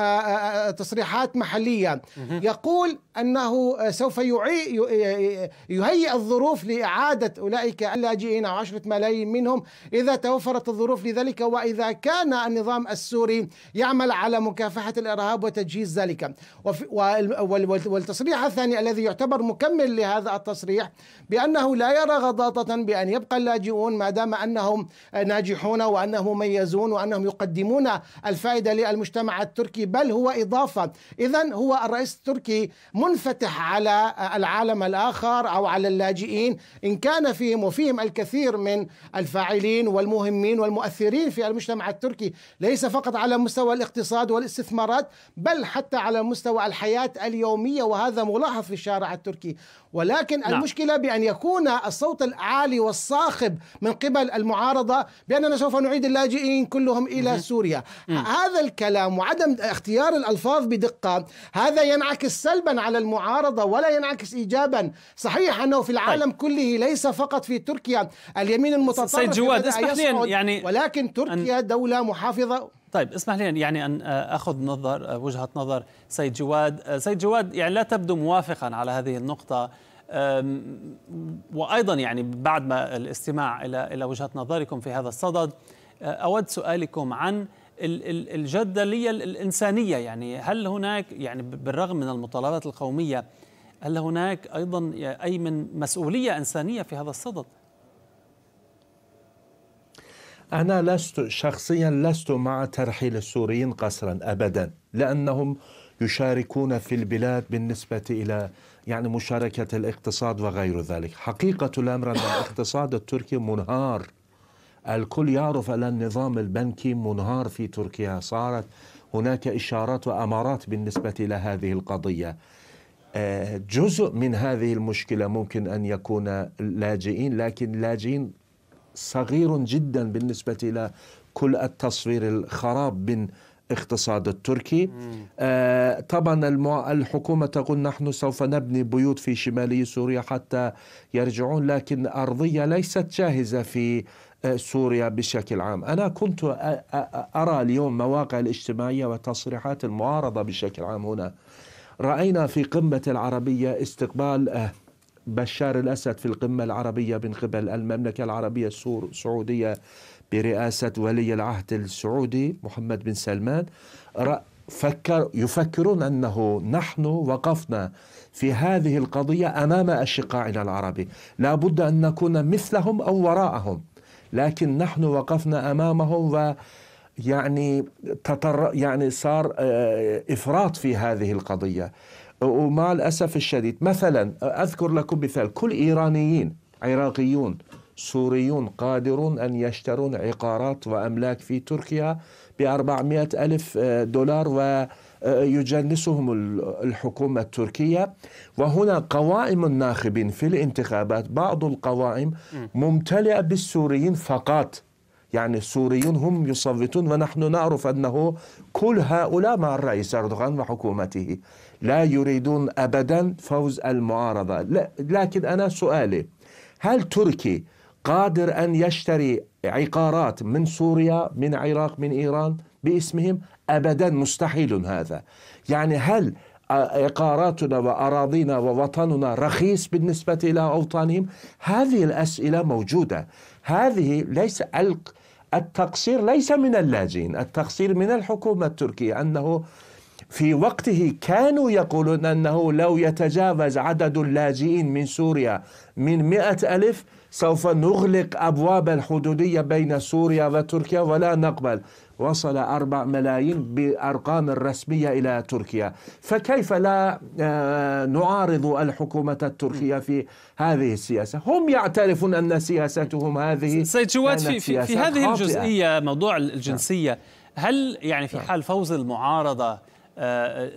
تصريحات محلية يقول أنه آه، سوف آه، آه، يهيئ الظروف لإعادة أولئك اللاجئين أو عشرة ملايين منهم إذا توفرت الظروف لذلك وإذا كان النظام السوري يعمل على مكافحة الإرهاب وتجهيز ذلك والتصريح الثاني الذي يعتبر مكمل لهذا التصريح بأنه لا يرى غضاضة بأن يبقى اللاجئون ما دام أنهم ناجحون وأنهم مميزون وأنهم يقدمون الفائدة للمجتمع التركي بل هو إضافة إذا هو الرئيس التركي منفتح على العالم الآخر أو على اللاجئين إن كان فيهم وفيهم الكثير من الفاعلين والمهمين والمؤثرين في المجتمع التركي ليس فقط على مستوى الاقتصاد والاستثمارات بل حتى على مستوى الحياة اليومية وهذا ملاحظ في الشارع التركي ولكن نعم. المشكلة بأن يكون الصوت العالي والصاخب من قبل المعارضة بأننا سوف نعيد اللاجئين كلهم إلى مه. سوريا مه. هذا الكلام وعدم اختيار الألفاظ بدقة هذا ينعكس سلبا على المعارضة ولا ينعكس إيجابا صحيح أنه في العالم طيب. كله ليس فقط في تركيا اليمين المتطرف سيد جواد اسمح لي يعني ولكن تركيا أن... دولة محافظة طيب اسمح لي يعني ان آه، اخذ نظر آه، وجهه نظر سيد جواد، آه، سيد جواد يعني لا تبدو موافقا على هذه النقطه وايضا يعني بعد ما الاستماع الى الى وجهه نظركم في هذا الصدد اود سؤالكم عن الجدليه الانسانيه يعني هل هناك يعني بالرغم من المطالبات القوميه هل هناك ايضا اي من مسؤوليه انسانيه في هذا الصدد؟ أنا لست شخصيا لست مع ترحيل السوريين قسرا أبدا لأنهم يشاركون في البلاد بالنسبة إلى يعني مشاركة الاقتصاد وغير ذلك حقيقة الأمر أن الاقتصاد التركي منهار الكل يعرف أن النظام البنكي منهار في تركيا صارت هناك إشارات وأمارات بالنسبة إلى هذه القضية آه، جزء من هذه المشكلة ممكن أن يكون لاجئين لكن لاجئين صغير جدا بالنسبة إلى كل التصوير الخراب من اقتصاد التركي آه طبعا الحكومة تقول نحن سوف نبني بيوت في شمالي سوريا حتى يرجعون لكن أرضية ليست جاهزة في آه، سوريا بشكل عام أنا كنت آه، آه، أرى اليوم مواقع الاجتماعية وتصريحات المعارضة بشكل عام هنا رأينا في قمة العربية استقبال بشار الأسد في القمة العربية من قبل المملكة العربية السعودية برئاسة ولي العهد السعودي محمد بن سلمان فكر يفكرون أنه نحن وقفنا في هذه القضية أمام أشقائنا العربي لا بد أن نكون مثلهم أو وراءهم لكن نحن وقفنا أمامهم و يعني تطر يعني صار آه، افراط في هذه القضيه ومع الأسف الشديد مثلا أذكر لكم مثال كل إيرانيين عراقيون سوريون قادرون أن يشترون عقارات وأملاك في تركيا بأربعمائة ألف آه، دولار ويجنسهم آه، الحكومة التركية وهنا قوائم الناخبين في الانتخابات بعض القوائم ممتلئة بالسوريين فقط يعني السوريون هم يصوتون ونحن نعرف أنه كل هؤلاء مع الرئيس أردوغان وحكومته لا يريدون أبدا فوز المعارضة لا لكن أنا سؤالي هل تركي قادر أن يشتري عقارات من سوريا من عراق من إيران باسمهم أبدا مستحيل هذا يعني هل عقاراتنا وأراضينا ووطننا رخيص بالنسبة إلى أوطانهم هذه الأسئلة موجودة هذه ليس التقصير ليس من اللاجئين التقصير من الحكومة التركية أنه في وقته كانوا يقولون أنه لو يتجاوز عدد اللاجئين من سوريا من مئة ألف سوف نغلق أبواب الحدودية بين سوريا وتركيا ولا نقبل وصل أربع ملايين بأرقام الرسمية إلى تركيا فكيف لا آه، نعارض الحكومة التركية في هذه السياسة هم يعترفون أن سياستهم هذه سيد جواد في, في, في هذه الجزئية موضوع الجنسية نعم. هل يعني في نعم. حال فوز المعارضة آه،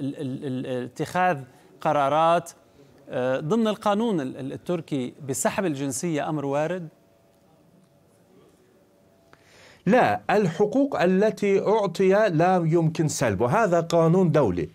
اتخاذ قرارات آه، ضمن القانون التركي بسحب الجنسية أمر وارد؟ لا الحقوق التي أعطي لا يمكن سلبها هذا قانون دولي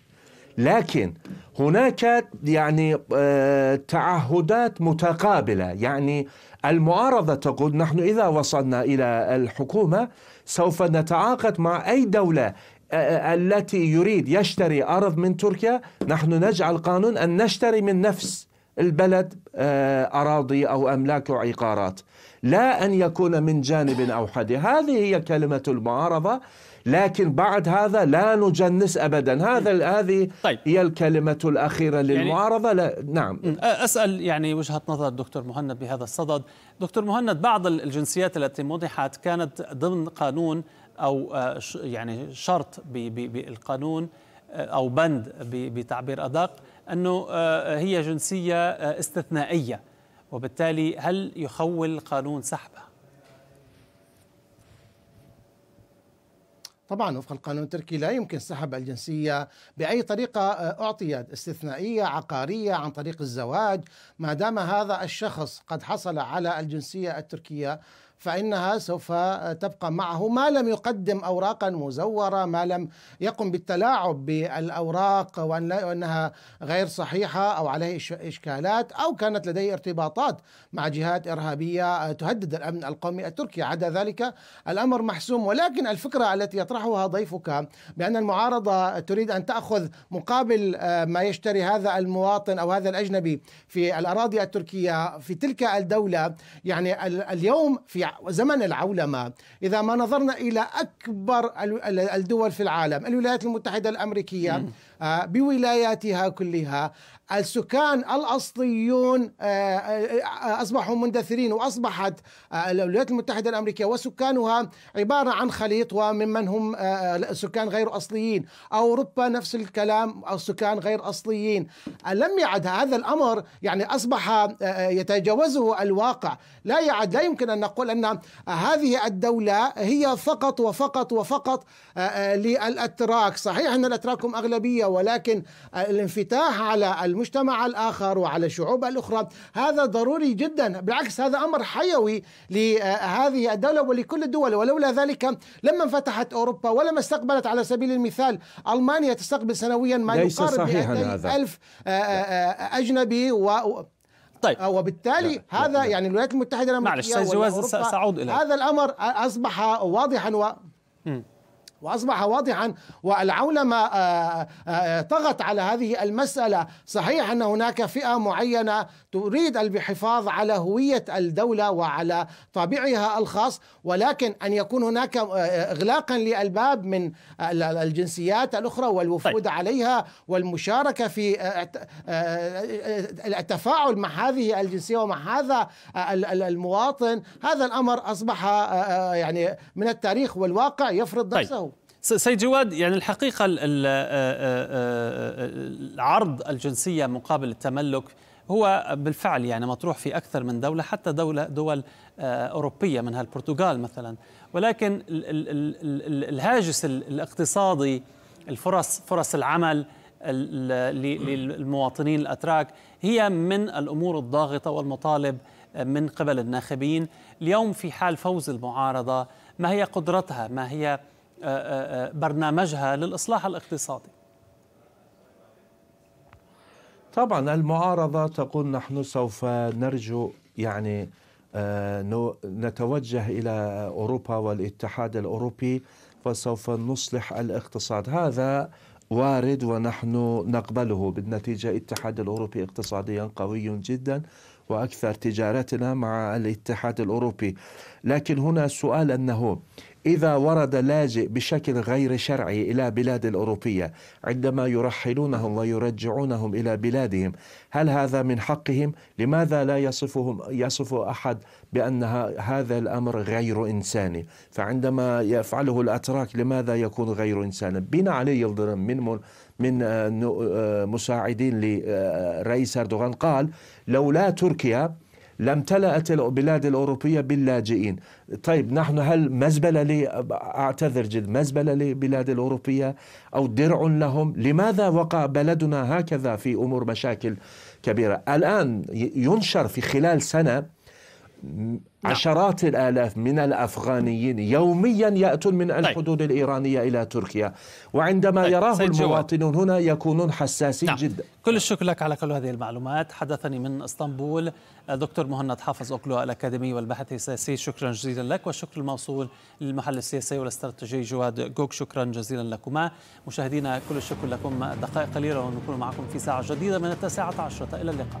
لكن هناك يعني آه، تعهدات متقابله يعني المعارضه تقول نحن اذا وصلنا الى الحكومه سوف نتعاقد مع اي دوله التي يريد يشتري أرض من تركيا نحن نجعل قانون أن نشتري من نفس البلد آه، أراضي أو أملاك وعقارات لا أن يكون من جانب أو حد هذه هي كلمة المعارضة لكن بعد هذا لا نجنس ابدا هذا هذه طيب. هي الكلمه الاخيره يعني للمعارضه لا نعم اسال يعني وجهه نظر الدكتور مهند بهذا الصدد دكتور مهند بعض الجنسيات التي مدحت كانت ضمن قانون او آه، يعني شرط بالقانون آه، او بند بتعبير ادق انه آه، هي جنسيه استثنائيه وبالتالي هل يخول القانون سحبها؟ طبعا وفق القانون التركي لا يمكن سحب الجنسية بأي طريقة أعطيت استثنائية عقارية عن طريق الزواج ما دام هذا الشخص قد حصل على الجنسية التركية فإنها سوف آه، تبقى معه ما لم يقدم أوراقا مزورة ما لم يقم بالتلاعب بالأوراق وأنها غير صحيحة أو عليه إشكالات أو كانت لديه ارتباطات مع جهات إرهابية آه، تهدد الأمن القومي التركي عدا ذلك الأمر محسوم ولكن الفكرة التي يطرحها ضيفك بأن المعارضة تريد أن تأخذ مقابل آه، ما يشتري هذا المواطن أو هذا الأجنبي في الأراضي التركية في تلك الدولة يعني اليوم في زمن العولمة إذا ما نظرنا إلى أكبر الدول في العالم الولايات المتحدة الأمريكية بولاياتها كلها السكان الأصليون آه، آه، آه، أصبحوا مندثرين وأصبحت الولايات المتحدة الأمريكية وسكانها عبارة عن خليط وممن هم سكان غير أصليين أوروبا نفس الكلام أو سكان غير أصليين لم يعد هذا الأمر يعني أصبح يتجاوزه الواقع لا يعد لا يمكن أن نقول أن هذه الدولة هي فقط وفقط وفقط للأتراك صحيح أن الأتراك هم أغلبية ولكن الانفتاح على المجتمع الآخر وعلى الشعوب الأخرى هذا ضروري جدا بالعكس هذا أمر حيوي لهذه الدولة ولكل الدول ولولا ذلك لما انفتحت أوروبا ولما استقبلت على سبيل المثال ألمانيا تستقبل سنويا ما يقارب ألف آه، آه، آه، أجنبي و طيب وبالتالي لا هذا لا يعني الولايات المتحده الامريكيه معلش سأعود إليه هذا الامر اصبح واضحا و م. واصبح واضحا والعولمه آه، آه، آه، طغت على هذه المساله، صحيح ان هناك فئه معينه تريد الحفاظ على هويه الدوله وعلى طابعها الخاص، ولكن ان يكون هناك اغلاقا للباب من الجنسيات الاخرى والوفود طيب. عليها والمشاركه في التفاعل مع هذه الجنسيه ومع هذا المواطن، هذا الامر اصبح يعني من التاريخ والواقع يفرض طيب. نفسه. طيب. سيد جواد يعني الحقيقة آه، آه، آه، عرض الجنسية مقابل التملك هو بالفعل يعني مطروح في أكثر من دولة حتى دولة دول أوروبية منها البرتغال مثلا ولكن الهاجس الاقتصادي الفرص فرص العمل للمواطنين الأتراك هي من الأمور الضاغطة والمطالب من قبل الناخبين اليوم في حال فوز المعارضة ما هي قدرتها ما هي آه، آه، آه، برنامجها للإصلاح الاقتصادي طبعا المعارضة تقول نحن سوف نرجو يعني نتوجه إلى أوروبا والاتحاد الأوروبي فسوف نصلح الاقتصاد هذا وارد ونحن نقبله بالنتيجة الاتحاد الأوروبي اقتصاديا قوي جدا وأكثر تجارتنا مع الاتحاد الأوروبي لكن هنا السؤال أنه إذا ورد لاجئ بشكل غير شرعي إلى بلاد الأوروبية عندما يرحلونهم ويرجعونهم إلى بلادهم هل هذا من حقهم؟ لماذا لا يصفهم يصف أحد بأن هذا الأمر غير إنساني؟ فعندما يفعله الأتراك لماذا يكون غير إنساني؟ بنا علي يلدرم من من آه، آه، مساعدين لرئيس آه، أردوغان قال لولا تركيا لامتلأت البلاد الأوروبية باللاجئين طيب نحن هل مزبلة لي أعتذر جد مزبلة لبلاد الأوروبية أو درع لهم لماذا وقع بلدنا هكذا في أمور مشاكل كبيرة الآن ينشر في خلال سنة نعم. عشرات الآلاف من الأفغانيين يوميا يأتون من طيب. الحدود الإيرانية إلى تركيا وعندما طيب، يراه المواطنون هنا يكونون حساسين نعم. جدا كل الشكر لك على كل هذه المعلومات حدثني من اسطنبول دكتور مهند حافظ أوكلو الأكاديمي والباحث السياسي شكرا جزيلا لك والشكر الموصول للمحلل السياسي والاستراتيجي جواد جوك شكرا جزيلا لكما مشاهدينا كل الشكر لكم دقائق قليلة ونكون معكم في ساعة جديدة من التاسعة عشرة إلى اللقاء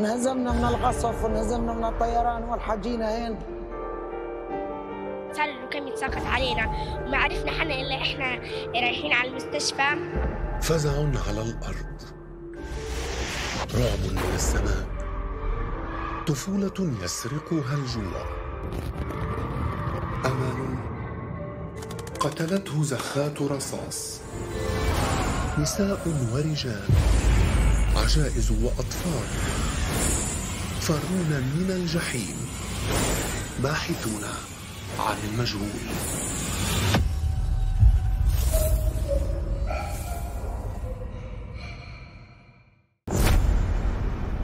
انهزمنا من القصف وانهزمنا من الطيران والحجينا هين صار الكم يتساقط علينا وما عرفنا حنا الا احنا رايحين على المستشفى فزع على الارض رعب من السماء طفوله يسرقها الجوع امل قتلته زخات رصاص نساء ورجال عجائز واطفال فارون من الجحيم باحثون عن المجهول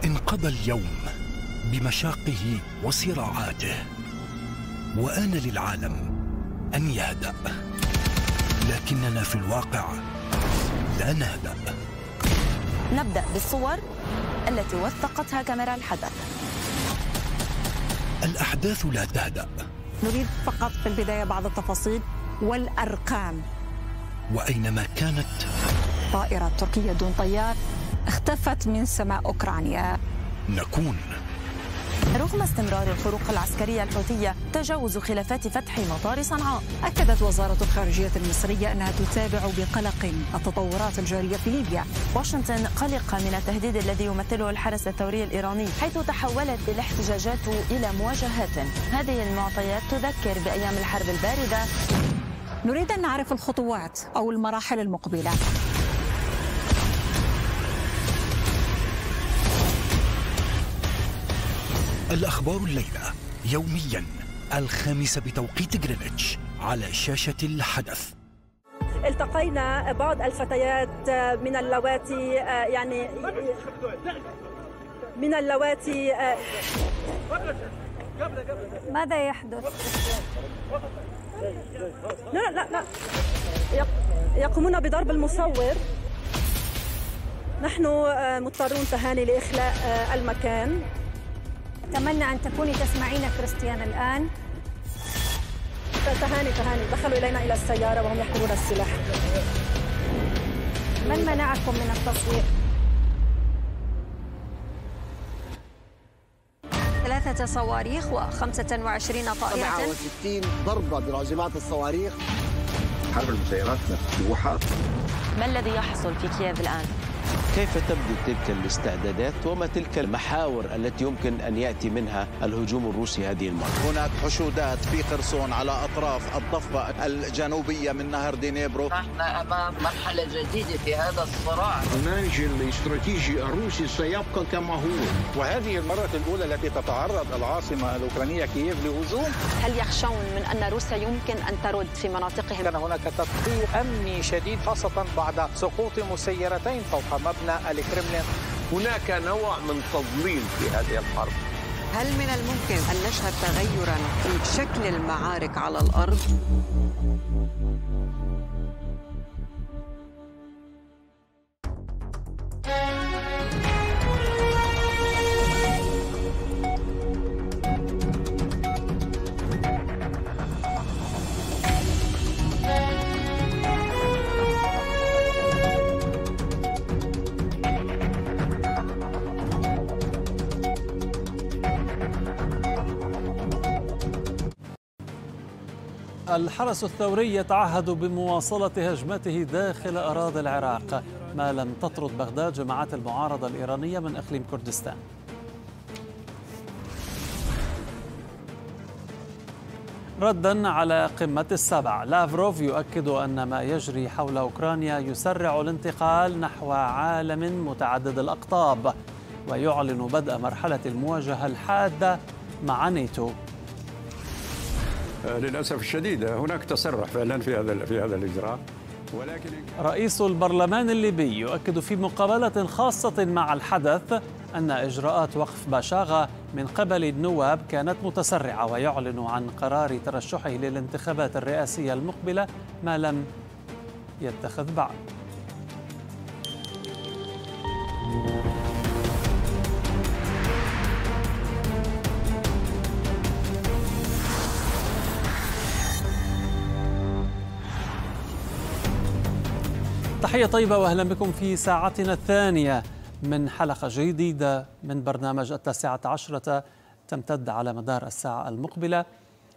انقضى اليوم بمشاقه وصراعاته وان للعالم ان يهدا لكننا في الواقع لا نهدا نبدأ بالصور التي وثقتها كاميرا الحدث الأحداث لا تهدأ نريد فقط في البداية بعض التفاصيل والأرقام وأينما كانت طائرة تركية دون طيار اختفت من سماء أوكرانيا نكون رغم استمرار الخروق العسكرية الحوثية تجاوز خلافات فتح مطار صنعاء أكدت وزارة الخارجية المصرية أنها تتابع بقلق التطورات الجارية في ليبيا واشنطن قلقة من التهديد الذي يمثله الحرس الثوري الإيراني حيث تحولت الاحتجاجات إلى مواجهات هذه المعطيات تذكر بأيام الحرب الباردة نريد أن نعرف الخطوات أو المراحل المقبلة الأخبار الليلة يوميا الخامسة بتوقيت جرينتش على شاشة الحدث التقينا بعض الفتيات من اللواتي آه، يعني من اللواتي آه، ماذا يحدث؟ لا لا لا يقومون بضرب المصور نحن آه، مضطرون تهاني لإخلاء المكان أتمنى أن تكوني تسمعين كريستيان الآن تهاني تهاني دخلوا إلينا إلى السيارة وهم يحملون السلاح من منعكم من التصوير ثلاثة صواريخ و25 طائرة 67 ضربة براجمات الصواريخ حرب المسيرات مفتوحة ما الذي يحصل في كييف الآن؟ كيف تبدو تلك الاستعدادات وما تلك المحاور التي يمكن أن يأتي منها الهجوم الروسي هذه المرة هناك حشودات في قرصون على أطراف الضفة الجنوبية من نهر دينيبرو نحن أمام مرحلة جديدة في هذا الصراع النهج الاستراتيجي الروسي سيبقى كما هو وهذه المرة الأولى التي تتعرض العاصمة الأوكرانية كييف لهجوم هل يخشون من أن روسيا يمكن أن ترد في مناطقهم؟ كان هناك تدقيق أمني شديد خاصة بعد سقوط مسيرتين فوق مبنى الكرملين هناك نوع من تضليل في هذه الحرب هل من الممكن أن نشهد تغيرا في شكل المعارك على الأرض؟ thank you الحرس الثوري يتعهد بمواصلة هجمته داخل أراضي العراق ما لم تطرد بغداد جماعات المعارضة الإيرانية من إقليم كردستان ردا على قمة السبع لافروف يؤكد أن ما يجري حول أوكرانيا يسرع الانتقال نحو عالم متعدد الأقطاب ويعلن بدء مرحلة المواجهة الحادة مع نيتو آه، للاسف الشديد آه، هناك تسرع فعلا في هذا في هذا الاجراء ولكن رئيس البرلمان الليبي يؤكد في مقابله خاصه مع الحدث ان اجراءات وقف باشاغا من قبل النواب كانت متسرعه ويعلن عن قرار ترشحه للانتخابات الرئاسيه المقبله ما لم يتخذ بعد. تحية طيبة وأهلا بكم في ساعتنا الثانية من حلقة جديدة من برنامج التاسعة عشرة تمتد على مدار الساعة المقبلة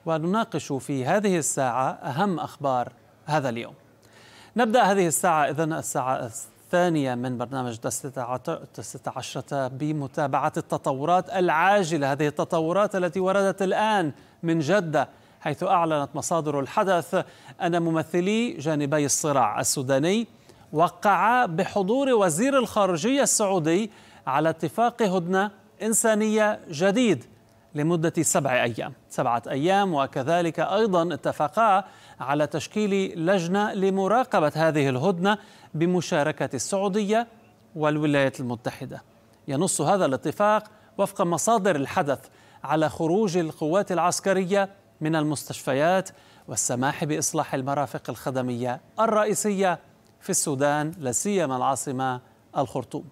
ونناقش في هذه الساعة أهم أخبار هذا اليوم نبدأ هذه الساعة إذن الساعة الثانية من برنامج التاسعة عشرة بمتابعة التطورات العاجلة هذه التطورات التي وردت الآن من جدة حيث أعلنت مصادر الحدث أن ممثلي جانبي الصراع السوداني وقعا بحضور وزير الخارجية السعودي على اتفاق هدنة إنسانية جديد لمدة سبع أيام سبعة أيام وكذلك أيضا اتفقا على تشكيل لجنة لمراقبة هذه الهدنة بمشاركة السعودية والولايات المتحدة ينص هذا الاتفاق وفق مصادر الحدث على خروج القوات العسكرية من المستشفيات والسماح بإصلاح المرافق الخدمية الرئيسية في السودان لا سيما العاصمه الخرطوم.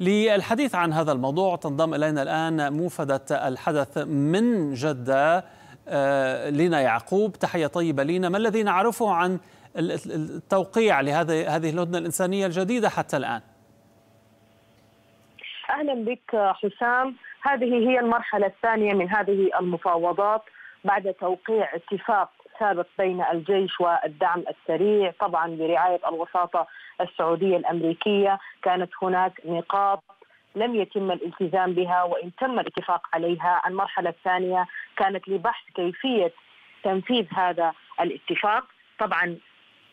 للحديث عن هذا الموضوع تنضم الينا الان موفده الحدث من جده آه، لينا يعقوب تحيه طيبه لينا ما الذي نعرفه عن التوقيع لهذه هذه الهدنه الانسانيه الجديده حتى الان؟ اهلا بك حسام هذه هي المرحله الثانيه من هذه المفاوضات بعد توقيع اتفاق سابق بين الجيش والدعم السريع طبعا برعاية الوساطة السعودية الأمريكية كانت هناك نقاط لم يتم الالتزام بها وإن تم الاتفاق عليها المرحلة الثانية كانت لبحث كيفية تنفيذ هذا الاتفاق طبعا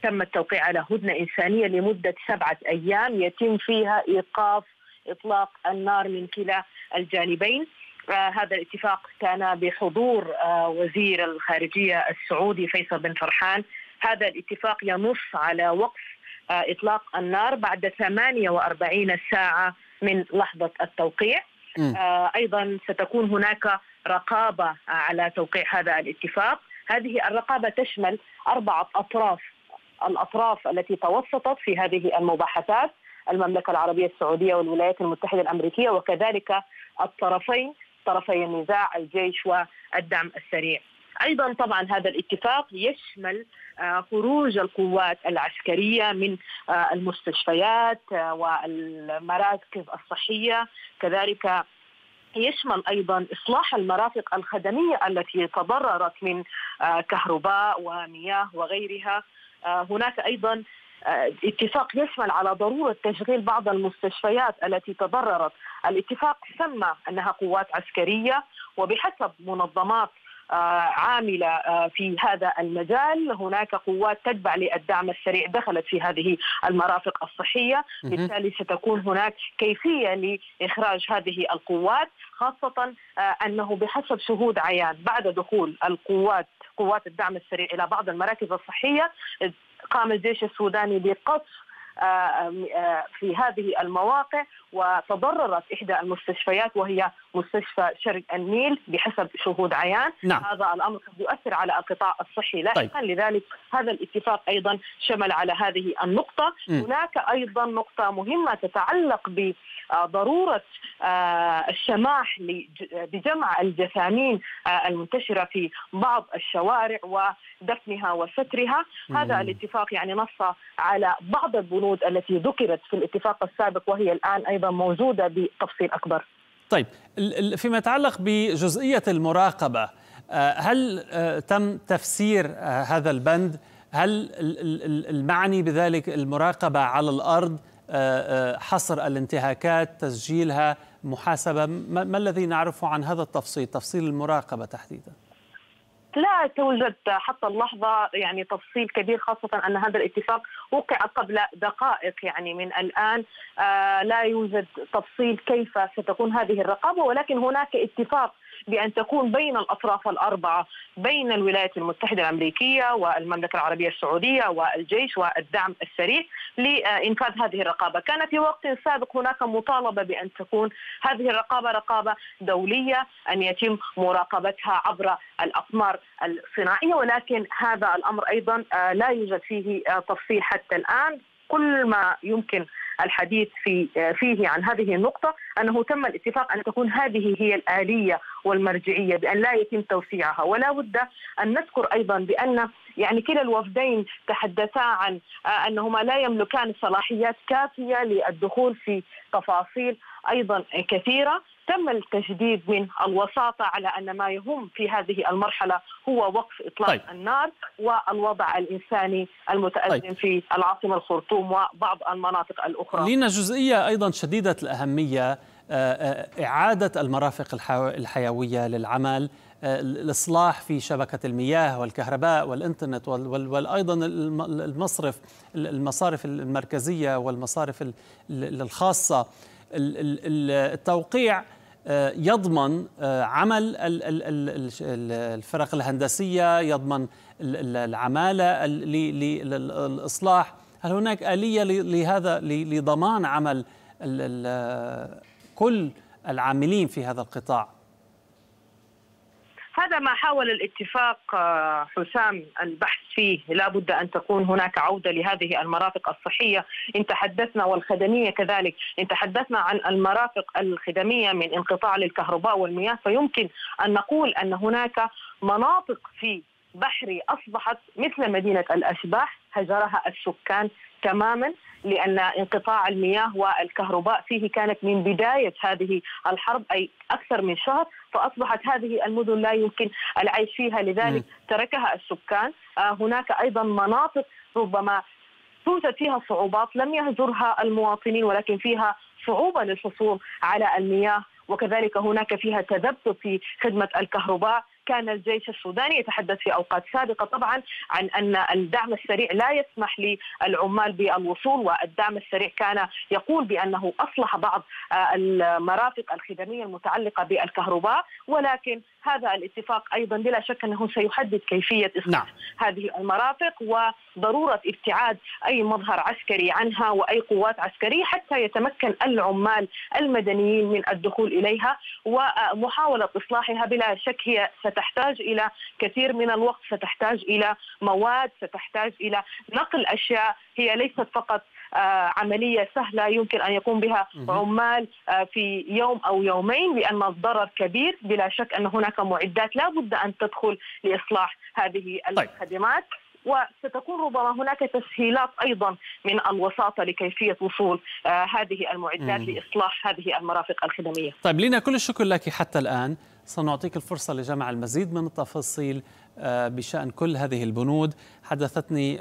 تم التوقيع على هدنة إنسانية لمدة سبعة أيام يتم فيها إيقاف إطلاق النار من كلا الجانبين هذا الاتفاق كان بحضور آه، وزير الخارجية السعودي فيصل بن فرحان هذا الاتفاق ينص على وقف آه، إطلاق النار بعد 48 ساعة من لحظة التوقيع آه، أيضا ستكون هناك رقابة على توقيع هذا الاتفاق هذه الرقابة تشمل أربعة أطراف الأطراف التي توسطت في هذه المباحثات المملكة العربية السعودية والولايات المتحدة الأمريكية وكذلك الطرفين طرفي النزاع الجيش والدعم السريع ايضا طبعا هذا الاتفاق يشمل آه، خروج القوات العسكريه من آه، المستشفيات آه، والمراكز الصحيه كذلك يشمل ايضا اصلاح المرافق الخدميه التي تضررت من كهرباء ومياه وغيرها هناك ايضا اتفاق يشمل على ضروره تشغيل بعض المستشفيات التي تضررت، الاتفاق سمى انها قوات عسكريه وبحسب منظمات آه، عاملة آه، في هذا المجال هناك قوات تتبع للدعم السريع دخلت في هذه المرافق الصحية بالتالي ستكون هناك كيفية لإخراج هذه القوات خاصة آه، أنه بحسب شهود عيان بعد دخول القوات قوات الدعم السريع إلى بعض المراكز الصحية قام الجيش السوداني بقصف آه، آه، آه، في هذه المواقع وتضررت إحدى المستشفيات وهي مستشفى شرق النيل بحسب شهود عيان نعم. هذا الأمر قد يؤثر على القطاع الصحي لاحقا طيب. لذلك هذا الاتفاق أيضا شمل على هذه النقطة م. هناك أيضا نقطة مهمة تتعلق بضرورة آه، السماح بجمع الجثامين آه، المنتشرة في بعض الشوارع ودفنها وسترها م. هذا الاتفاق يعني نص على بعض البنود التي ذكرت في الاتفاق السابق وهي الآن أيضا موجوده بتفصيل اكبر. طيب فيما يتعلق بجزئيه المراقبه آه، هل آه، تم تفسير آه، هذا البند؟ هل المعني بذلك المراقبه على الارض حصر الانتهاكات تسجيلها محاسبه ما الذي نعرفه عن هذا التفصيل تفصيل المراقبه تحديدا؟ لا توجد حتى اللحظة يعني تفصيل كبير خاصة أن هذا الاتفاق وقع قبل دقائق يعني من الآن آه، لا يوجد تفصيل كيف ستكون هذه الرقابة ولكن هناك اتفاق بأن تكون بين الأطراف الأربعة بين الولايات المتحدة الأمريكية والمملكة العربية السعودية والجيش والدعم السريع لإنفاذ هذه الرقابة كان في وقت سابق هناك مطالبة بأن تكون هذه الرقابة رقابة دولية أن يتم مراقبتها عبر الأقمار الصناعية ولكن هذا الأمر أيضا آه، لا يوجد فيه آه، تفصيل حتى الآن كل ما يمكن الحديث في آه، فيه عن هذه النقطة أنه تم الاتفاق أن تكون هذه هي الآلية والمرجعية بأن لا يتم توسيعها ولا بد أن نذكر أيضا بأن يعني كلا الوفدين تحدثا عن آه، أنهما لا يملكان صلاحيات كافية للدخول في تفاصيل أيضا كثيرة تم التجديد من الوساطة على أن ما يهم في هذه المرحلة هو وقف إطلاق طيب. النار والوضع الإنساني المتأزم طيب. في العاصمة الخرطوم وبعض المناطق الأخرى لنا جزئية أيضا شديدة الأهمية آه، آه، إعادة المرافق الحيوية للعمل آه، الإصلاح في شبكة المياه والكهرباء والإنترنت وأيضا المصرف المصارف المركزية والمصارف الخاصة التوقيع آه، يضمن آه، عمل الفرق الهندسيه يضمن العماله للاصلاح هل هناك اليه لهذا لضمان عمل آه، كل العاملين في هذا القطاع هذا ما حاول الاتفاق آه، حسام البحث فيه لا بد أن تكون هناك عودة لهذه المرافق الصحية إن تحدثنا والخدمية كذلك إن تحدثنا عن المرافق الخدمية من انقطاع للكهرباء والمياه فيمكن أن نقول أن هناك مناطق في بحري أصبحت مثل مدينة الأشباح هجرها السكان تماما لأن انقطاع المياه والكهرباء فيه كانت من بداية هذه الحرب أي أكثر من شهر فأصبحت هذه المدن لا يمكن العيش فيها لذلك تركها السكان آه، هناك أيضا مناطق ربما توجد فيها صعوبات لم يهجرها المواطنين ولكن فيها صعوبة للحصول على المياه وكذلك هناك فيها تذبذب في خدمة الكهرباء كان الجيش السوداني يتحدث في اوقات سابقه طبعا عن ان الدعم السريع لا يسمح للعمال بالوصول والدعم السريع كان يقول بانه اصلح بعض آه، المرافق الخدميه المتعلقه بالكهرباء ولكن هذا الاتفاق ايضا بلا شك انه سيحدد كيفيه اصلاح نعم. هذه المرافق وضروره ابتعاد اي مظهر عسكري عنها واي قوات عسكريه حتى يتمكن العمال المدنيين من الدخول اليها ومحاوله اصلاحها بلا شك هي ست ستحتاج الى كثير من الوقت ستحتاج الى مواد ستحتاج الى نقل اشياء هي ليست فقط آه، عملية سهلة يمكن أن يقوم بها عمال آه، في يوم أو يومين لأن الضرر كبير بلا شك أن هناك معدات لا بد أن تدخل لإصلاح هذه الخدمات طيب. وستكون ربما هناك تسهيلات ايضا من الوساطه لكيفيه وصول آه هذه المعدات مم. لاصلاح هذه المرافق الخدميه. طيب لينا كل الشكر لك حتى الان. سنعطيك الفرصة لجمع المزيد من التفاصيل آه، بشأن كل هذه البنود حدثتني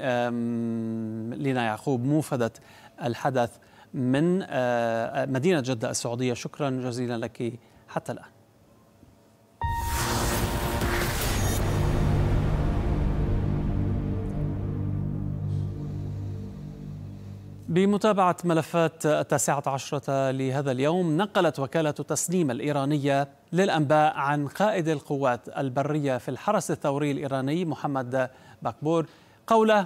لينا يعقوب موفدة الحدث من آه، مدينة جدة السعودية شكرا جزيلا لك حتى الآن بمتابعة ملفات التاسعة عشرة لهذا اليوم نقلت وكالة تسنيم الإيرانية للأنباء عن قائد القوات البرية في الحرس الثوري الإيراني محمد باكبور قوله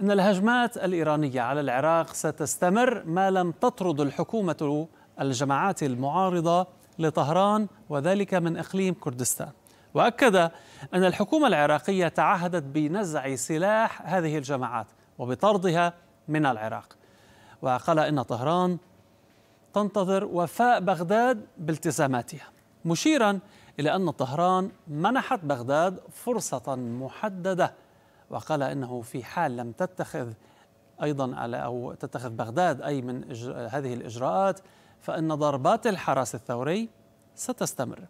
إن الهجمات الإيرانية على العراق ستستمر ما لم تطرد الحكومة الجماعات المعارضة لطهران وذلك من إقليم كردستان وأكد أن الحكومة العراقية تعهدت بنزع سلاح هذه الجماعات وبطردها من العراق وقال إن طهران تنتظر وفاء بغداد بالتزاماتها مشيرا إلى أن طهران منحت بغداد فرصة محددة وقال إنه في حال لم تتخذ أيضا على أو تتخذ بغداد أي من هذه الإجراءات فإن ضربات الحرس الثوري ستستمر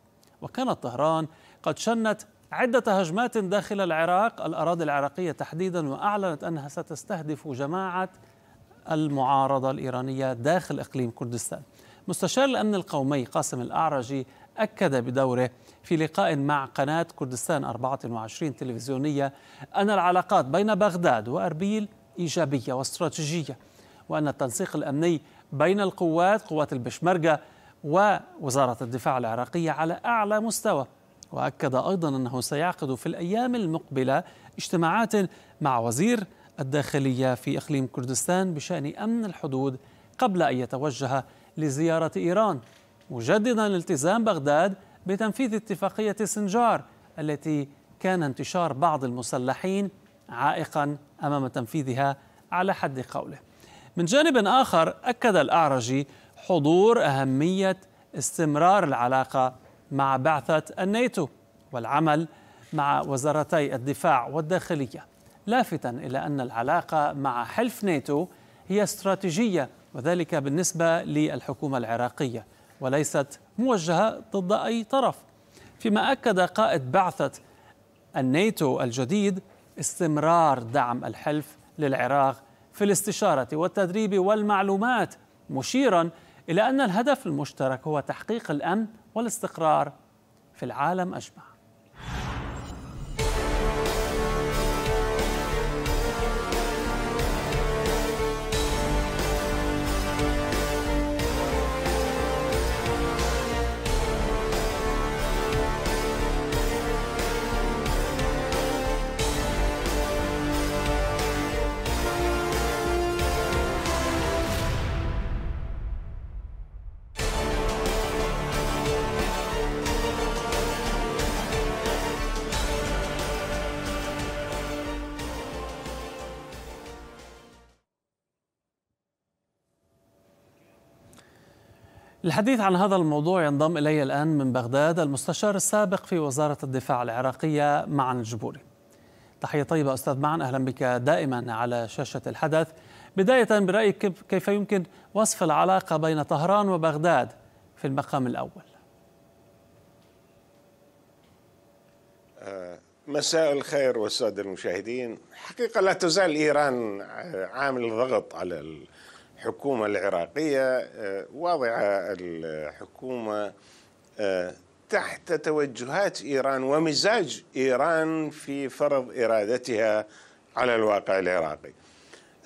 وكانت طهران قد شنت عدة هجمات داخل العراق الأراضي العراقية تحديدا وأعلنت أنها ستستهدف جماعة المعارضة الإيرانية داخل إقليم كردستان مستشار الأمن القومي قاسم الأعرجي أكد بدوره في لقاء مع قناة كردستان 24 تلفزيونية أن العلاقات بين بغداد وأربيل إيجابية واستراتيجية وأن التنسيق الأمني بين القوات قوات البشمركة ووزارة الدفاع العراقية على أعلى مستوى وأكد أيضا أنه سيعقد في الأيام المقبلة اجتماعات مع وزير الداخلية في إقليم كردستان بشأن أمن الحدود قبل أن يتوجه لزيارة إيران مجددا التزام بغداد بتنفيذ اتفاقية سنجار التي كان انتشار بعض المسلحين عائقا أمام تنفيذها على حد قوله من جانب آخر أكد الأعرجي حضور أهمية استمرار العلاقة مع بعثة الناتو والعمل مع وزارتي الدفاع والداخليه لافتا إلى أن العلاقة مع حلف ناتو هي استراتيجية وذلك بالنسبة للحكومة العراقية وليست موجهة ضد أي طرف فيما أكد قائد بعثة الناتو الجديد استمرار دعم الحلف للعراق في الاستشارة والتدريب والمعلومات مشيرا إلى أن الهدف المشترك هو تحقيق الأمن والاستقرار في العالم أجمع للحديث عن هذا الموضوع ينضم إلي الآن من بغداد المستشار السابق في وزارة الدفاع العراقية معن الجبوري تحية طيبة أستاذ معن أهلا بك دائما على شاشة الحدث بداية برأيك كيف يمكن وصف العلاقة بين طهران وبغداد في المقام الأول آه، مساء الخير والسادة المشاهدين حقيقة لا تزال إيران عامل ضغط على الحكومة العراقية آه، واضعة الحكومة آه، تحت توجهات إيران ومزاج إيران في فرض إرادتها على الواقع العراقي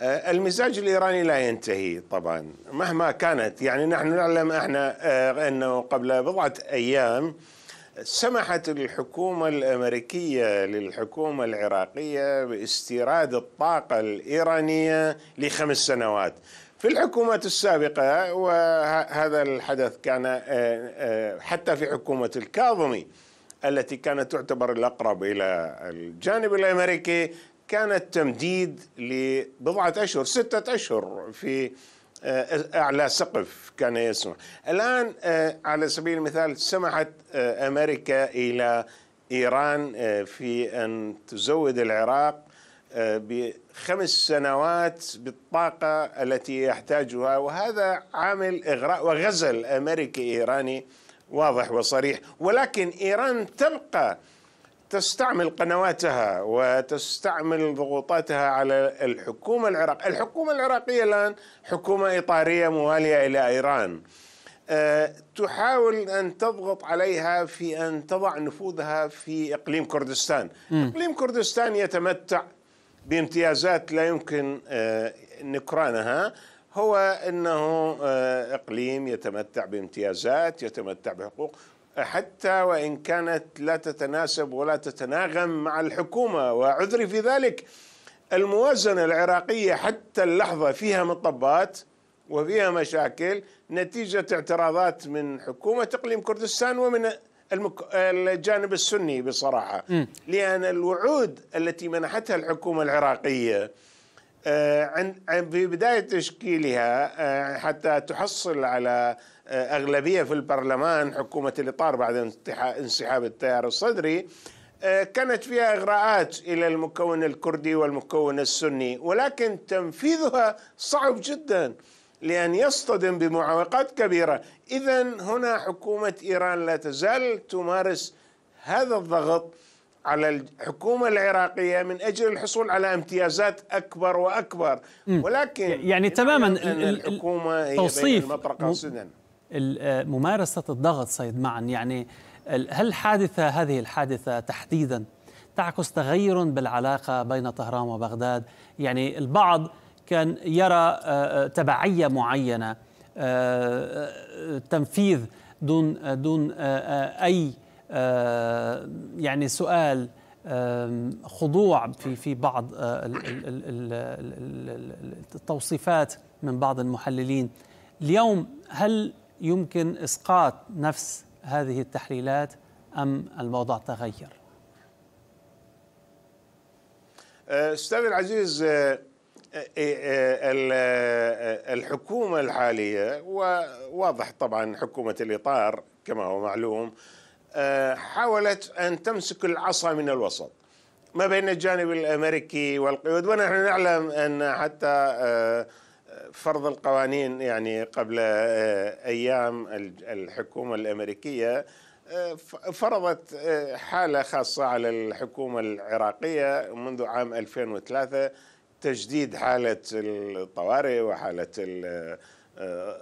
آه، المزاج الإيراني لا ينتهي طبعا مهما كانت يعني نحن نعلم احنا أنه قبل بضعة أيام سمحت الحكومة الأمريكية للحكومة العراقية باستيراد الطاقة الإيرانية لخمس سنوات في الحكومات السابقة وهذا الحدث كان آه، آه، حتى في حكومة الكاظمي التي كانت تعتبر الأقرب إلى الجانب الأمريكي كان التمديد لبضعة أشهر ستة أشهر في آه، أعلى سقف كان يسمح الآن على سبيل المثال سمحت أمريكا إلى إيران في أن تزود العراق آه، بخمس سنوات بالطاقة التي يحتاجها وهذا عامل إغراء وغزل أمريكي إيراني واضح وصريح ولكن إيران تلقى تستعمل قنواتها وتستعمل ضغوطاتها على الحكومة العراقية الحكومة العراقية الآن حكومة إطارية موالية إلى إيران آه، تحاول أن تضغط عليها في أن تضع نفوذها في إقليم كردستان م. إقليم كردستان يتمتع بامتيازات لا يمكن آه، نكرانها هو انه آه، اقليم يتمتع بامتيازات يتمتع بحقوق حتى وان كانت لا تتناسب ولا تتناغم مع الحكومه وعذري في ذلك الموازنه العراقيه حتى اللحظه فيها مطبات وفيها مشاكل نتيجه اعتراضات من حكومه اقليم كردستان ومن المك... الجانب السني بصراحة م. لأن الوعود التي منحتها الحكومة العراقية آه، في بداية تشكيلها آه، حتى تحصل على آه، أغلبية في البرلمان حكومة الإطار بعد انسحاب التيار الصدري كانت فيها إغراءات إلى المكون الكردي والمكون السني ولكن تنفيذها صعب جدا لأن يصطدم بمعوقات كبيرة إذا هنا حكومة إيران لا تزال تمارس هذا الضغط على الحكومة العراقية من أجل الحصول على امتيازات أكبر وأكبر ولكن يعني تماما الحكومة هي توصيف آه، ممارسة الضغط سيد معن يعني هل حادثة هذه الحادثة تحديدا تعكس تغير بالعلاقة بين طهران وبغداد يعني البعض كان يرى آه، آه، تبعية معينة تنفيذ دون دون آه، آه، اي آه، يعني سؤال خضوع في في بعض التوصيفات من بعض المحللين اليوم هل يمكن اسقاط نفس هذه التحليلات ام الموضوع تغير استاذ العزيز إيه، إيه، إيه، الحكومة الحالية وواضح طبعا حكومة الإطار كما هو معلوم آه، حاولت أن تمسك العصا من الوسط ما بين الجانب الأمريكي والقيود ونحن نعلم أن حتى آه، فرض القوانين يعني قبل آه، أيام الحكومة الأمريكية فرضت حالة خاصة على الحكومة العراقية منذ عام 2003 تجديد حالة الطوارئ وحالة آه،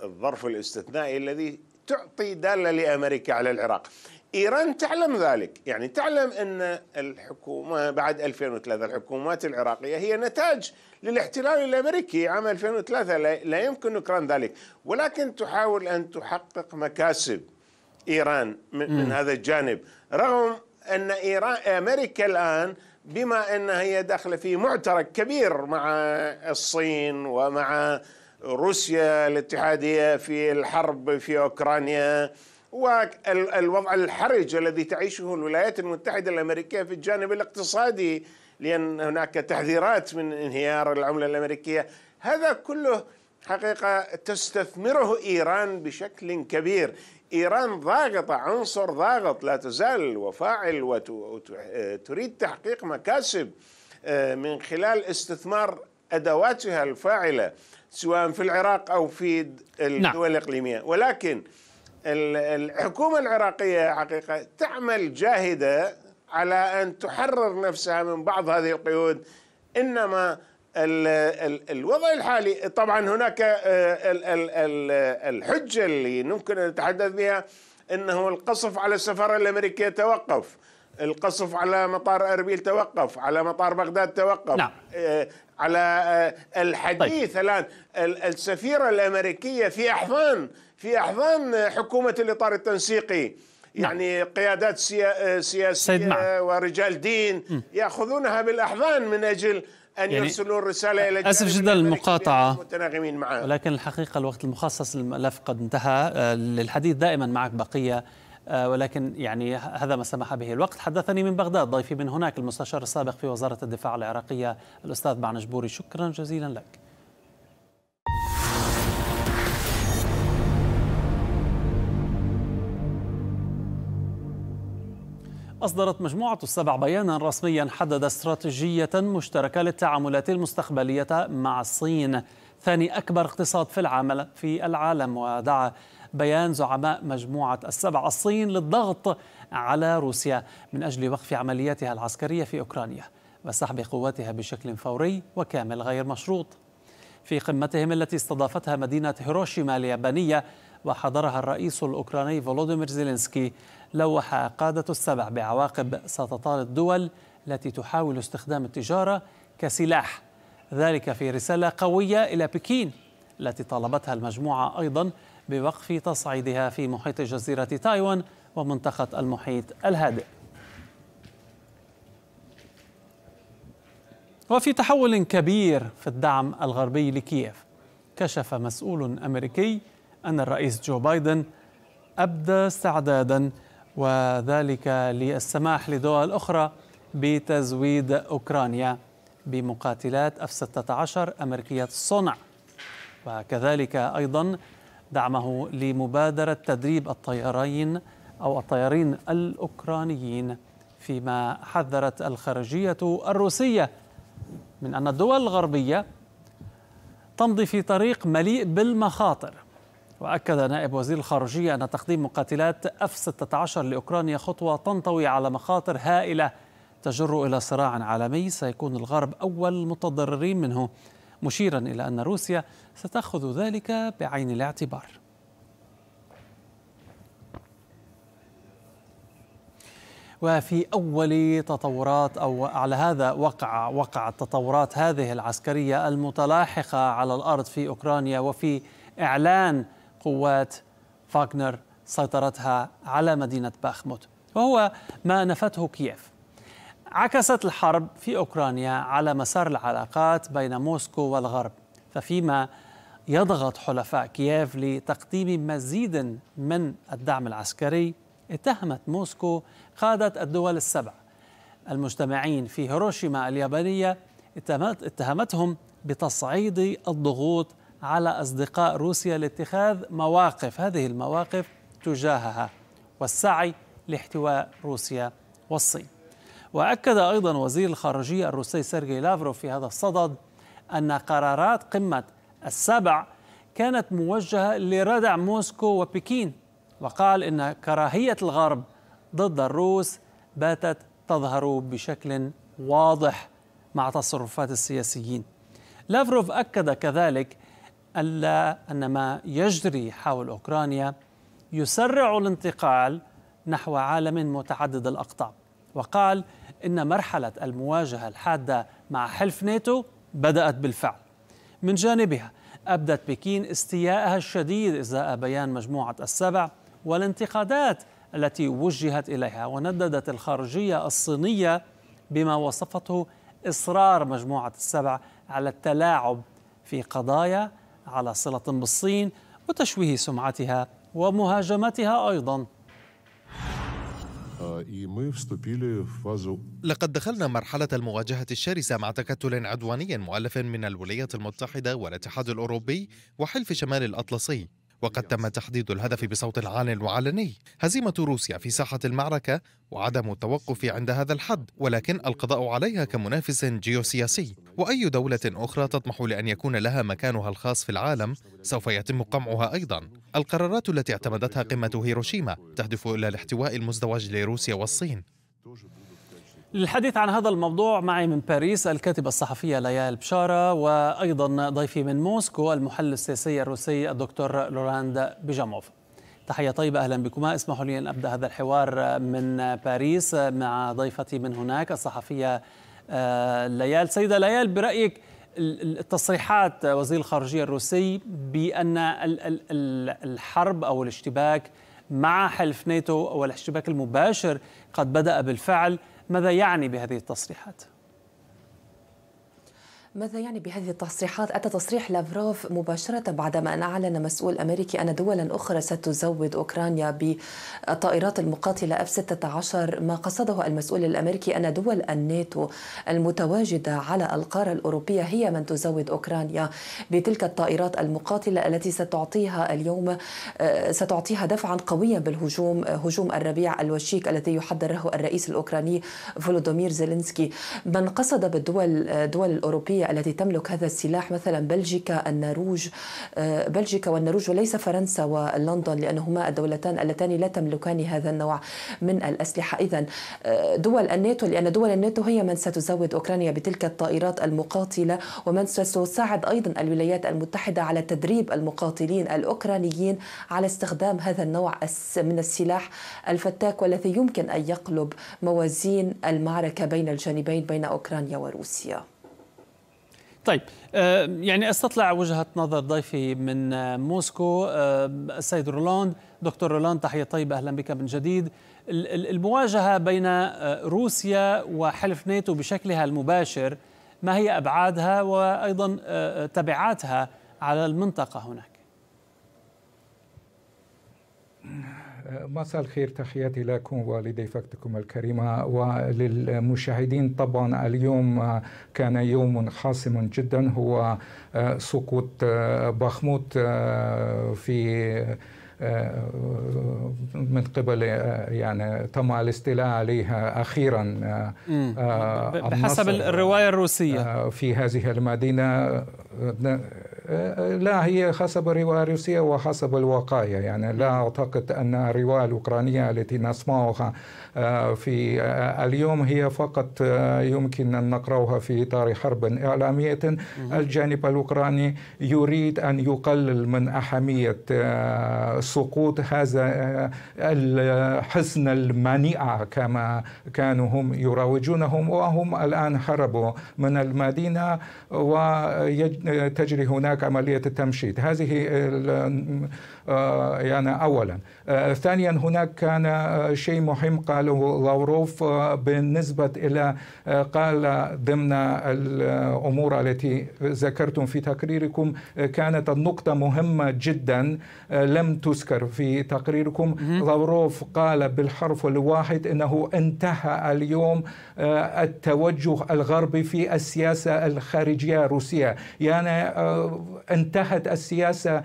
الظرف الاستثنائي الذي تعطي دالة لأمريكا على العراق إيران تعلم ذلك يعني تعلم أن الحكومة بعد 2003 الحكومات العراقية هي نتاج للاحتلال الأمريكي عام 2003 لا يمكن نكران ذلك ولكن تحاول أن تحقق مكاسب إيران من, هذا الجانب رغم أن إيران أمريكا الآن بما ان هي داخله في معترك كبير مع الصين ومع روسيا الاتحاديه في الحرب في اوكرانيا والوضع الحرج الذي تعيشه الولايات المتحده الامريكيه في الجانب الاقتصادي لان هناك تحذيرات من انهيار العمله الامريكيه هذا كله حقيقه تستثمره ايران بشكل كبير إيران ضاغطة عنصر ضاغط لا تزال وفاعل وتريد تحقيق مكاسب آه، من خلال استثمار أدواتها الفاعلة سواء في العراق أو في الدول نعم. الإقليمية ولكن الحكومة العراقية حقيقة تعمل جاهدة على أن تحرر نفسها من بعض هذه القيود إنما الوضع الحالي طبعا هناك آه، الحجة اللي ممكن أن نتحدث بها أنه القصف على السفارة الأمريكية توقف القصف على مطار اربيل توقف على مطار بغداد توقف نعم. آه، على آه، الحديث طيب. الان السفيره الامريكيه في احضان في احضان حكومه الاطار التنسيقي نعم. يعني نعم. قيادات سياسيه ورجال دين م. ياخذونها بالاحضان من اجل أن يعني يرسلوا الرسالة إلى أسف جدا للمقاطعة متناغمين معها ولكن الحقيقة الوقت المخصص للملف قد انتهى آه، للحديث دائما معك بقية آه، ولكن يعني هذا ما سمح به الوقت حدثني من بغداد ضيفي من هناك المستشار السابق في وزارة الدفاع العراقية الأستاذ معنجبوري شكرا جزيلا لك أصدرت مجموعة السبع بيانا رسميا حدد استراتيجية مشتركة للتعاملات المستقبلية مع الصين ثاني أكبر اقتصاد في العالم في العالم ودعا بيان زعماء مجموعة السبع الصين للضغط على روسيا من أجل وقف عملياتها العسكرية في أوكرانيا وسحب قواتها بشكل فوري وكامل غير مشروط في قمتهم التي استضافتها مدينة هيروشيما اليابانية وحضرها الرئيس الأوكراني فولودومير زيلينسكي لوح قادة السبع بعواقب ستطال الدول التي تحاول استخدام التجارة كسلاح ذلك في رسالة قوية إلى بكين التي طالبتها المجموعة أيضا بوقف تصعيدها في محيط جزيرة تايوان ومنطقة المحيط الهادئ وفي تحول كبير في الدعم الغربي لكييف كشف مسؤول أمريكي أن الرئيس جو بايدن أبدى استعدادا وذلك للسماح لدول أخرى بتزويد أوكرانيا بمقاتلات F-16 أمريكية الصنع وكذلك أيضا دعمه لمبادرة تدريب الطيارين أو الطيارين الأوكرانيين فيما حذرت الخارجية الروسية من أن الدول الغربية تمضي في طريق مليء بالمخاطر وأكد نائب وزير الخارجية أن تقديم مقاتلات اف 16 لأوكرانيا خطوة تنطوي على مخاطر هائلة تجر إلى صراع عالمي سيكون الغرب أول المتضررين منه مشيرا إلى أن روسيا ستأخذ ذلك بعين الاعتبار وفي أول تطورات أو على هذا وقع وقع التطورات هذه العسكرية المتلاحقة على الأرض في أوكرانيا وفي إعلان قوات فاغنر سيطرتها على مدينة باخموت وهو ما نفته كييف عكست الحرب في أوكرانيا على مسار العلاقات بين موسكو والغرب ففيما يضغط حلفاء كييف لتقديم مزيد من الدعم العسكري اتهمت موسكو قادة الدول السبع المجتمعين في هيروشيما اليابانية اتهمتهم بتصعيد الضغوط على أصدقاء روسيا لاتخاذ مواقف هذه المواقف تجاهها والسعي لاحتواء روسيا والصين وأكد أيضا وزير الخارجية الروسي سيرجي لافروف في هذا الصدد أن قرارات قمة السبع كانت موجهة لردع موسكو وبكين وقال إن كراهية الغرب ضد الروس باتت تظهر بشكل واضح مع تصرفات السياسيين لافروف أكد كذلك ألا أن ما يجري حول أوكرانيا يسرع الانتقال نحو عالم متعدد الأقطاب وقال إن مرحلة المواجهة الحادة مع حلف ناتو بدأت بالفعل من جانبها أبدت بكين استياءها الشديد إزاء بيان مجموعة السبع والانتقادات التي وجهت إليها ونددت الخارجية الصينية بما وصفته إصرار مجموعة السبع على التلاعب في قضايا على صلة بالصين وتشويه سمعتها ومهاجمتها أيضاً آه، لقد دخلنا مرحلة المواجهة الشرسة مع تكتل عدواني مؤلف من الولايات المتحدة والاتحاد الأوروبي وحلف شمال الأطلسي وقد تم تحديد الهدف بصوت عال وعلني هزيمة روسيا في ساحة المعركة وعدم التوقف عند هذا الحد ولكن القضاء عليها كمنافس جيوسياسي وأي دولة أخرى تطمح لأن يكون لها مكانها الخاص في العالم سوف يتم قمعها أيضا القرارات التي اعتمدتها قمة هيروشيما تهدف إلى الاحتواء المزدوج لروسيا والصين للحديث عن هذا الموضوع معي من باريس الكاتبة الصحفية ليال بشارة وأيضا ضيفي من موسكو المحلل السياسي الروسي الدكتور لوراند بيجاموف تحية طيبة أهلا بكما اسمحوا لي أن أبدأ هذا الحوار من باريس مع ضيفتي من هناك الصحفية آه، ليال سيدة ليال برأيك التصريحات وزير الخارجية الروسي بأن الحرب أو الاشتباك مع حلف ناتو أو الاشتباك المباشر قد بدأ بالفعل ماذا يعني بهذه التصريحات؟ ماذا يعني بهذه التصريحات؟ أتى تصريح لافروف مباشرة بعدما أن أعلن مسؤول أمريكي أن دولا أخرى ستزود أوكرانيا بالطائرات المقاتلة المقاتلة 16 ما قصده المسؤول الأمريكي أن دول الناتو المتواجدة على القارة الأوروبية هي من تزود أوكرانيا بتلك الطائرات المقاتلة التي ستعطيها اليوم آه، ستعطيها دفعا قويا بالهجوم هجوم الربيع الوشيك الذي يحضره الرئيس الأوكراني فولودومير زيلينسكي من قصد بالدول الدول آه، الأوروبية الدولية التي تملك هذا السلاح مثلا بلجيكا النروج آه، بلجيكا والنروج وليس فرنسا ولندن لأنهما الدولتان اللتان لا تملكان هذا النوع من الأسلحة إذا آه، دول الناتو لأن دول الناتو هي من ستزود أوكرانيا بتلك الطائرات المقاتلة ومن ستساعد أيضا الولايات المتحدة على تدريب المقاتلين الأوكرانيين على استخدام هذا النوع من السلاح الفتاك والذي يمكن أن يقلب موازين المعركة بين الجانبين بين أوكرانيا وروسيا طيب آه، يعني استطلع وجهه نظر ضيفي من آه، موسكو آه، السيد رولاند دكتور رولاند تحيه طيبه اهلا بك من جديد المواجهه بين روسيا وحلف ناتو بشكلها المباشر ما هي ابعادها وايضا تبعاتها على المنطقه هناك مساء الخير تحياتي لكم ولضيفتكم الكريمة وللمشاهدين طبعا اليوم كان يوم حاسم جدا هو آه، سقوط آه، بخموت آه، في من قبل يعني تم الاستيلاء عليها اخيرا بحسب الروايه الروسيه في هذه المدينه لا هي حسب الرواية الروسية وحسب الوقاية يعني لا أعتقد أن الرواية الأوكرانية التي نسمعها آه، في آه، اليوم هي فقط آه، يمكن أن نقرأها في إطار حرب إعلامية الجانب الأوكراني يريد أن يقلل من أهمية سقوط هذا الحصن المنيع كما كانوا هم يروجونهم وهم الآن هربوا من المدينة وتجري هناك عملية التمشيط هذه آه، يعني أولا آه، ثانيا هناك كان آه، شيء مهم قاله لافروف بالنسبة إلى قال ضمن الأمور التي ذكرتم في تقريركم كانت النقطة مهمة جدا لم تذكر في تقريركم لافروف قال بالحرف الواحد أنه انتهى اليوم التوجه الغربي في السياسة الخارجية الروسية يعني انتهت السياسة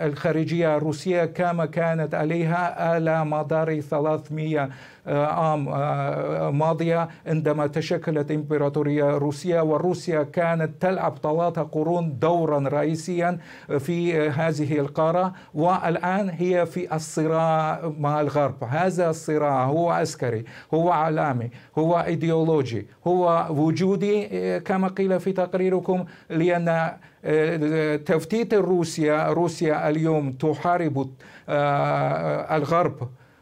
الخارجية الروسية كما كانت عليها على مدار 300 عام آه، آه، آه، ماضية عندما تشكلت إمبراطورية روسيا وروسيا كانت تلعب طوال قرون دورا رئيسيا في هذه القارة والآن هي في الصراع مع الغرب هذا الصراع هو عسكري هو علامي هو ايديولوجي هو وجودي كما قيل في تقريركم لأن تفتيت روسيا روسيا اليوم تحارب الغرب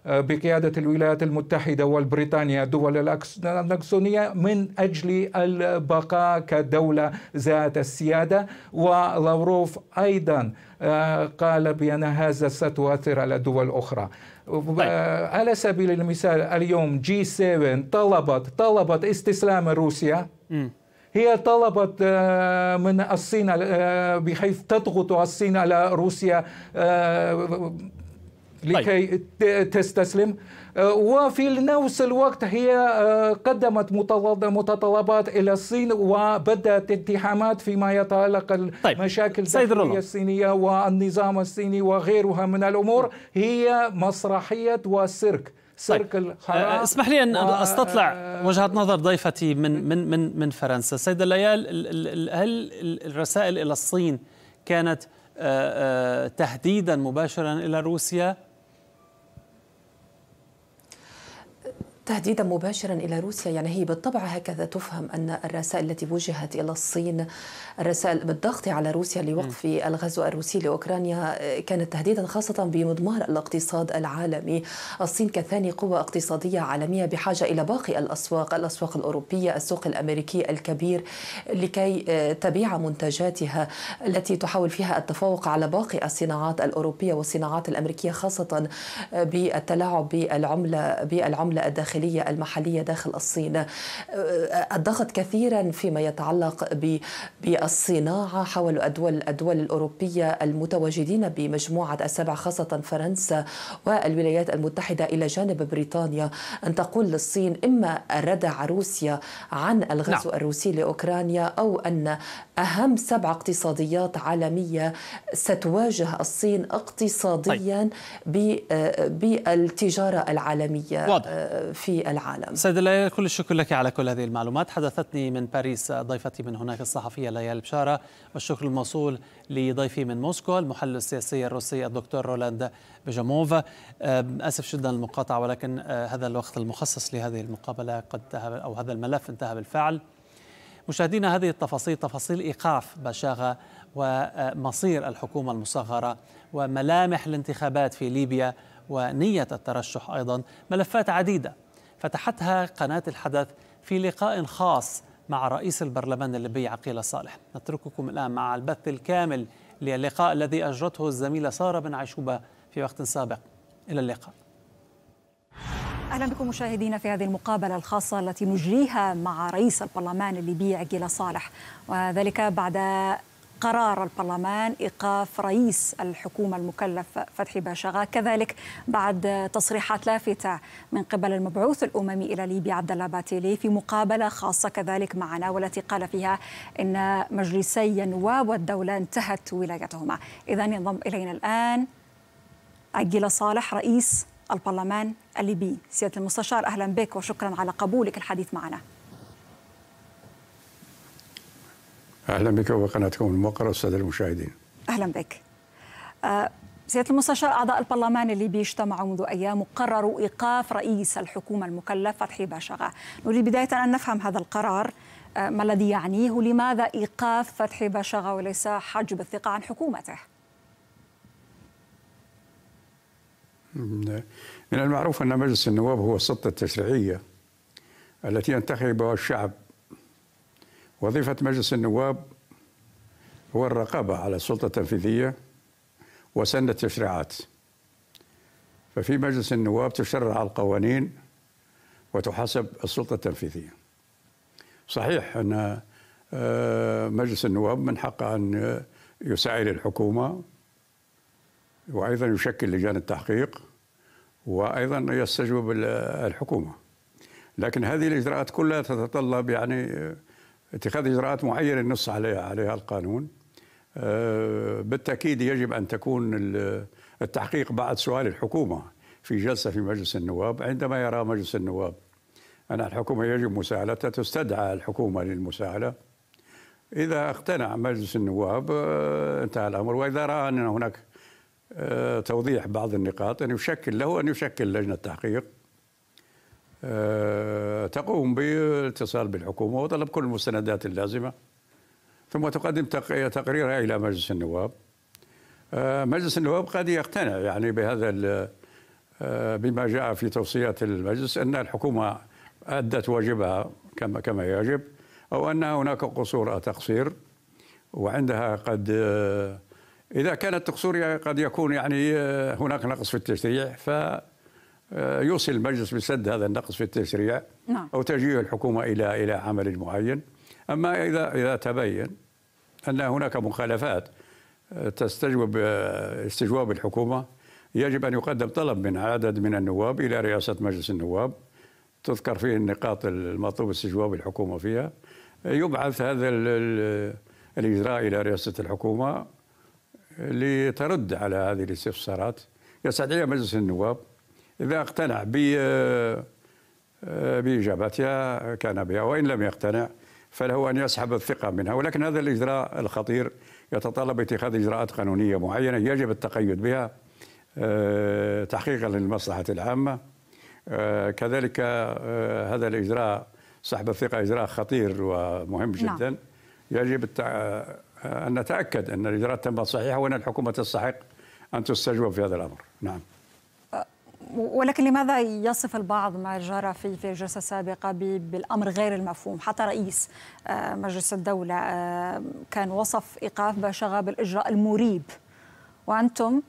آه، بقيادة الولايات المتحدة والبريطانيا الدول الأكسونية من أجل البقاء كدولة ذات السيادة ولافروف أيضا آه، قال بأن هذا ستؤثر على دول أخرى طيب. آه، على سبيل المثال اليوم جي 7 طلبت طلبت استسلام روسيا هي طلبت من الصين بحيث تضغط الصين على روسيا طيب. لكي طيب. تستسلم آه، وفي نفس الوقت هي آه، قدمت متطلبات الى الصين وبدات التحامات فيما يتعلق طيب. المشاكل الداخليه الصينيه والنظام الصيني وغيرها من الامور هي مسرحيه وسيرك طيب. سيرك طيب. اسمح لي ان و... استطلع وجهه نظر ضيفتي من من من من فرنسا سيده ليال هل الرسائل الى الصين كانت تهديدا مباشرا الى روسيا تهديدا مباشرا الى روسيا يعني هي بالطبع هكذا تفهم ان الرسائل التي وجهت الى الصين الرسائل بالضغط على روسيا لوقف الغزو الروسي لاوكرانيا كانت تهديدا خاصه بمضمار الاقتصاد العالمي الصين كثاني قوه اقتصاديه عالميه بحاجه الى باقي الاسواق الاسواق الاوروبيه السوق الامريكي الكبير لكي آه، تبيع منتجاتها التي تحاول فيها التفوق على باقي الصناعات الاوروبيه والصناعات الامريكيه خاصه آه، بالتلاعب بالعمله بالعمله الداخليه الداخلية المحلية داخل الصين الضغط أه، كثيرا فيما يتعلق بالصناعة حول الدول الدول الأوروبية المتواجدين بمجموعة السبع خاصة فرنسا والولايات المتحدة إلى جانب بريطانيا أن تقول للصين إما ردع روسيا عن الغزو نعم. الروسي لأوكرانيا أو أن أهم سبع اقتصاديات عالمية ستواجه الصين اقتصاديا طيب. آه، بالتجارة العالمية آه، واضح. في العالم سيد ليال كل الشكر لك على كل هذه المعلومات حدثتني من باريس ضيفتي من هناك الصحفية ليال بشارة والشكر الموصول لضيفي من موسكو المحلل السياسي الروسي الدكتور رولاند بجموف آه، أسف جدا المقاطعة ولكن هذا الوقت المخصص لهذه المقابلة قد انتهى أو هذا الملف انتهى بالفعل مشاهدينا هذه التفاصيل تفاصيل إيقاف بشاغة ومصير الحكومة المصغرة وملامح الانتخابات في ليبيا ونية الترشح أيضا ملفات عديدة فتحتها قناة الحدث في لقاء خاص مع رئيس البرلمان الليبي عقيل صالح نترككم الآن مع البث الكامل للقاء الذي أجرته الزميلة سارة بن عشوبة في وقت سابق إلى اللقاء اهلا بكم مشاهدينا في هذه المقابله الخاصه التي نجريها مع رئيس البرلمان الليبي عقيل صالح وذلك بعد قرار البرلمان ايقاف رئيس الحكومه المكلف فتحي باشا كذلك بعد تصريحات لافته من قبل المبعوث الاممي الى ليبيا عبد الله باتيلي في مقابله خاصه كذلك معنا والتي قال فيها ان مجلسي النواب والدوله انتهت ولايتهما اذا ينضم الينا الان عقيل صالح رئيس البرلمان الليبي سيادة المستشار أهلا بك وشكرا على قبولك الحديث معنا أهلا بك وقناتكم الموقرة أستاذ المشاهدين أهلا بك آه، سيادة المستشار أعضاء البرلمان الليبي اجتمعوا منذ أيام وقرروا إيقاف رئيس الحكومة المكلف فتحي باشغا نريد بداية أن نفهم هذا القرار آه، ما الذي يعنيه لماذا إيقاف فتحي باشغا وليس حجب الثقة عن حكومته؟ من المعروف أن مجلس النواب هو السلطة التشريعية التي ينتخبها الشعب وظيفة مجلس النواب هو الرقابة على السلطة التنفيذية وسن التشريعات ففي مجلس النواب تشرع القوانين وتحاسب السلطة التنفيذية صحيح أن آه، مجلس النواب من حقه أن يساعد الحكومة وأيضا يشكل لجان التحقيق وايضا يستجوب الحكومه لكن هذه الاجراءات كلها تتطلب يعني آه، اتخاذ اجراءات معينه نص عليها عليها القانون آه، بالتاكيد يجب ان تكون التحقيق بعد سؤال الحكومه في جلسه في مجلس النواب عندما يرى مجلس النواب ان الحكومه يجب مساعدتها تستدعى الحكومه للمساعده اذا اقتنع مجلس النواب آه، انتهى الامر واذا راى ان هناك آه، توضيح بعض النقاط أن يشكل له أن يشكل لجنة تحقيق آه، تقوم بالاتصال بالحكومة وطلب كل المستندات اللازمة ثم تقدم تقريرها إلى مجلس النواب آه، مجلس النواب قد يقتنع يعني بهذا بما جاء في توصيات المجلس أن الحكومة أدت واجبها كما كما يجب أو أن هناك قصور أو تقصير وعندها قد إذا كانت تقصر قد يكون يعني آه، هناك نقص في التشريع ف آه، يوصي المجلس بسد هذا النقص في التشريع نعم. أو توجيه الحكومة إلى إلى عمل معين أما إذا إذا تبين أن هناك مخالفات آه، تستجوب استجواب الحكومة يجب أن يقدم طلب من عدد من النواب إلى رئاسة مجلس النواب تذكر فيه النقاط المطلوب استجواب الحكومة فيها يبعث هذا الإجراء إلى رئاسة الحكومة لترد على هذه الاستفسارات يسعد عليها مجلس النواب إذا اقتنع ب بإجاباتها كان بها وإن لم يقتنع فله أن يسحب الثقة منها ولكن هذا الإجراء الخطير يتطلب اتخاذ إجراءات قانونية معينة يجب التقيد بها تحقيقا للمصلحة العامة كذلك هذا الإجراء سحب الثقة إجراء خطير ومهم نعم. جدا لا. يجب التع... أن نتأكد أن الإجراءات تمت صحيحة وأن الحكومة تستحق أن تستجوب في هذا الأمر نعم ولكن لماذا يصف البعض ما جرى في في الجلسه السابقه بالامر غير المفهوم حتى رئيس آه، مجلس الدوله آه، كان وصف ايقاف باشغا بالاجراء المريب وانتم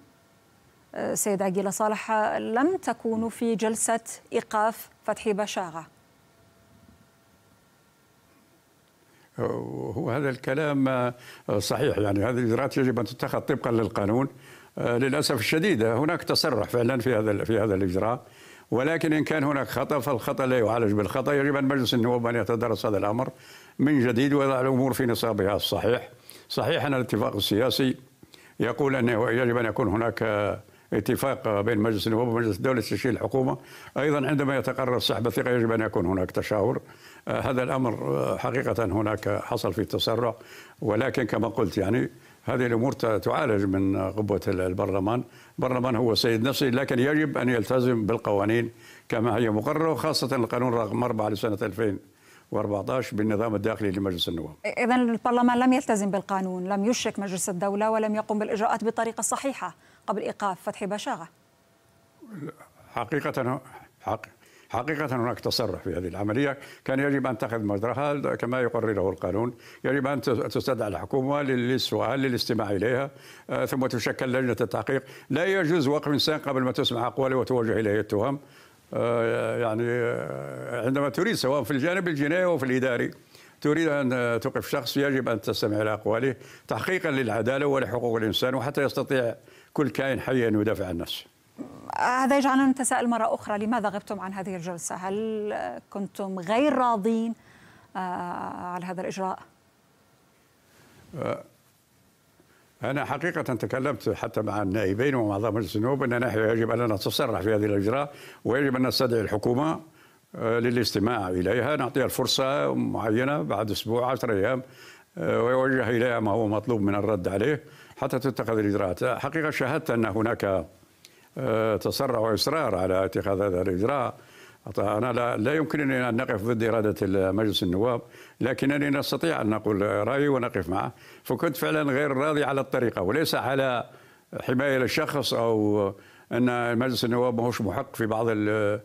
آه، سيد عقيله صالح لم تكونوا في جلسه ايقاف فتحي باشاغه هو هذا الكلام آه، صحيح يعني هذه الإجراءات يجب أن تتخذ طبقا للقانون آه، للأسف الشديد آه، هناك تسرح فعلا في هذا في هذا الإجراء ولكن إن كان هناك خطأ فالخطأ لا يعالج بالخطأ يجب أن مجلس النواب أن يتدرس هذا الأمر من جديد ويضع الأمور في نصابها الصحيح صحيح أن الاتفاق السياسي يقول أنه يجب أن يكون هناك اتفاق بين مجلس النواب ومجلس الدولة لتشكيل الحكومة أيضا عندما يتقرر السحب الثقة يجب أن يكون هناك تشاور آه، هذا الأمر آه، حقيقة هناك حصل فيه تسرع ولكن كما قلت يعني هذه الأمور تعالج من قبة البرلمان البرلمان هو سيد نفسه لكن يجب أن يلتزم بالقوانين كما هي مقررة وخاصة القانون رقم 4 لسنة 2014 بالنظام الداخلي لمجلس النواب إذا البرلمان لم يلتزم بالقانون لم يشرك مجلس الدولة ولم يقم بالإجراءات بطريقة صحيحة قبل إيقاف فتحي بشاغة حقيقة حقيقة هناك تصرف في هذه العملية كان يجب أن تأخذ مجراها كما يقرره القانون يجب أن تستدعى الحكومة للسؤال للاستماع إليها آه، ثم تشكل لجنة التحقيق لا يجوز وقف إنسان قبل ما تسمع أقواله وتوجه إليه التهم آه، يعني آه، عندما تريد سواء في الجانب الجنائي أو في الإداري تريد أن توقف شخص يجب أن تستمع إلى أقواله تحقيقا للعدالة ولحقوق الإنسان وحتى يستطيع كل كائن حي أن يدافع عن نفسه هذا يجعلنا نتساءل مرة أخرى لماذا غبتم عن هذه الجلسة هل كنتم غير راضين آه، على هذا الإجراء آه، أنا حقيقة تكلمت حتى مع النائبين ومع أعضاء مجلس النواب أن نحن يجب أن نتصرح في هذه الإجراء ويجب أن نستدعي الحكومة آه، للاستماع إليها نعطيها الفرصة معينة بعد أسبوع عشر أيام ويوجه إليها ما هو مطلوب من الرد عليه حتى تتخذ الإجراءات حقيقة شاهدت أن هناك آه، تسرع وإصرار على اتخاذ هذا الإجراء أنا لا, لا يمكنني أن نقف ضد إرادة مجلس النواب لكنني نستطيع أن نقول رأيي ونقف معه فكنت فعلا غير راضي على الطريقة وليس على حماية للشخص أو أن مجلس النواب ماهوش محق في بعض آه،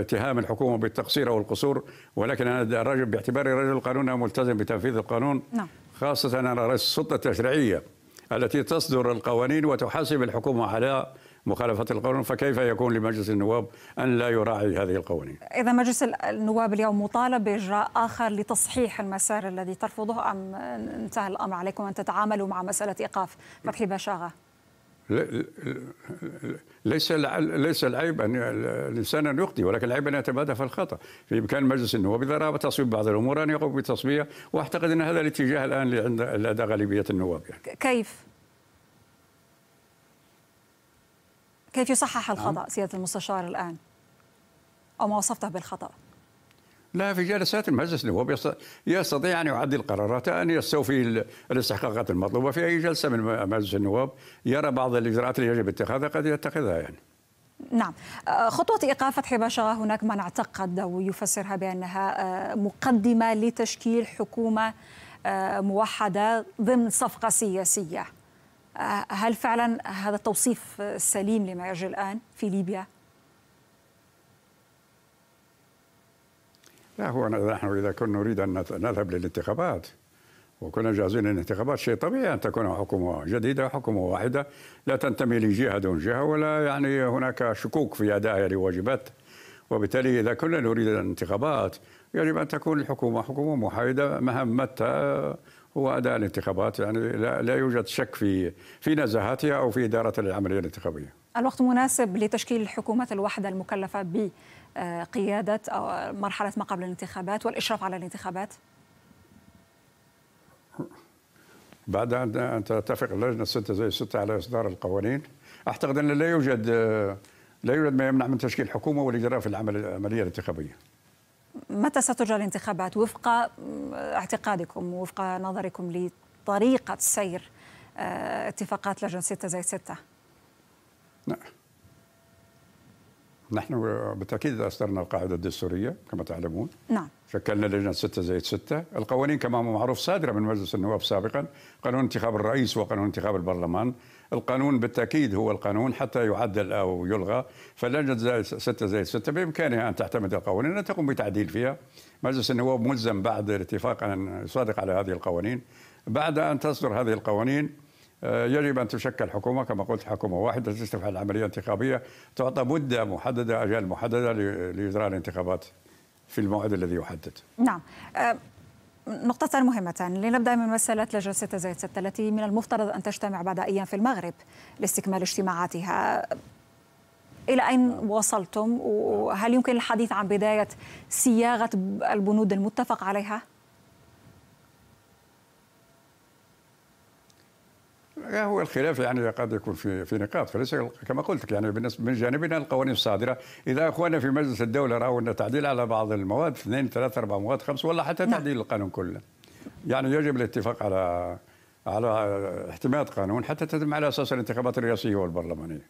اتهام الحكومة بالتقصير أو القصور ولكن أنا الرجل باعتباري رجل قانون ملتزم بتنفيذ القانون نعم. خاصة أنا رئيس السلطة التشريعية التي تصدر القوانين وتحاسب الحكومة على مخالفة القانون فكيف يكون لمجلس النواب أن لا يراعي هذه القوانين إذا مجلس النواب اليوم مطالب بإجراء آخر لتصحيح المسار الذي ترفضه أم انتهى الأمر عليكم أن تتعاملوا مع مسألة إيقاف فتحي بشاغة ليس ليس العيب ان الانسان ان يخطئ ولكن العيب ان يتبادى في الخطا في امكان مجلس النواب اذا راى تصويب بعض الامور ان يقوم بتصويبها واعتقد ان هذا الاتجاه الان لدى غالبيه النواب يعني. كيف؟ كيف يصحح الخطا نعم. سياده المستشار الان؟ او ما وصفته بالخطا؟ لا في جلسات المجلس النواب يستطيع ان يعدل قراراته ان يستوفي الاستحقاقات المطلوبه في اي جلسه من مجلس النواب يرى بعض الاجراءات اللي يجب اتخاذها قد يتخذها يعني. نعم آه، خطوة إيقاف فتحي باشا آه، هناك من اعتقد ويفسرها بأنها آه، مقدمة لتشكيل حكومة موحدة ضمن صفقة سياسية هل فعلا هذا التوصيف سليم لما يجري الآن في ليبيا؟ لا هو نحن إذا كنا نريد أن نذهب للانتخابات وكنا جاهزين للانتخابات شيء طبيعي أن تكون حكومة جديدة حكومة واحدة لا تنتمي لجهة دون جهة ولا يعني هناك شكوك في أدائها لواجبات وبالتالي إذا كنا نريد الانتخابات يجب أن تكون الحكومة حكومة محايدة مهمتها هو اداء الانتخابات يعني لا, لا يوجد شك في في نزاهتها او في اداره العمليه الانتخابيه. الوقت مناسب لتشكيل حكومه الوحده المكلفه بقياده مرحله ما قبل الانتخابات والاشراف على الانتخابات؟ بعد ان تتفق اللجنه 6 زي 6 على اصدار القوانين اعتقد ان لا يوجد لا يوجد ما يمنع من تشكيل حكومه والاجراء في العمل العمليه الانتخابيه. متى ستجرى الانتخابات وفق آه، اعتقادكم ووفق نظركم لطريقة سير آه، اتفاقات لجنة ستة زائد ستة نعم نحن آه، بالتأكيد أصدرنا القاعدة الدستورية كما تعلمون نعم شكلنا لجنة ستة زائد ستة القوانين كما هو معروف صادرة من مجلس النواب سابقا قانون انتخاب الرئيس وقانون انتخاب البرلمان القانون بالتأكيد هو القانون حتى يعدل أو يلغى فلجنة زائد ستة زائد ستة بإمكانها أن تعتمد القوانين أن تقوم بتعديل فيها مجلس النواب ملزم بعد الاتفاق أن يصادق على هذه القوانين بعد أن تصدر هذه القوانين آه، يجب أن تشكل حكومة كما قلت حكومة واحدة تستفعل العملية الانتخابية تعطى مدة محددة أجال محددة لإجراء الانتخابات في الموعد الذي يحدد نعم آه، نقطتان مهمتان لنبدأ من مسألة لجنة ستة التي من المفترض أن تجتمع بعد أيام في المغرب لاستكمال اجتماعاتها إلى أين وصلتم وهل يمكن الحديث عن بداية صياغة البنود المتفق عليها؟ هو الخلاف يعني قد يكون في في نقاط فليس كما قلت لك يعني بالنسبه من جانبنا القوانين الصادره اذا اخواننا في مجلس الدوله راوا ان تعديل على بعض المواد اثنين ثلاثه اربع مواد خمس ولا حتى نعم. تعديل القانون كله يعني يجب الاتفاق على على اعتماد قانون حتى تتم على اساس الانتخابات الرئاسيه والبرلمانيه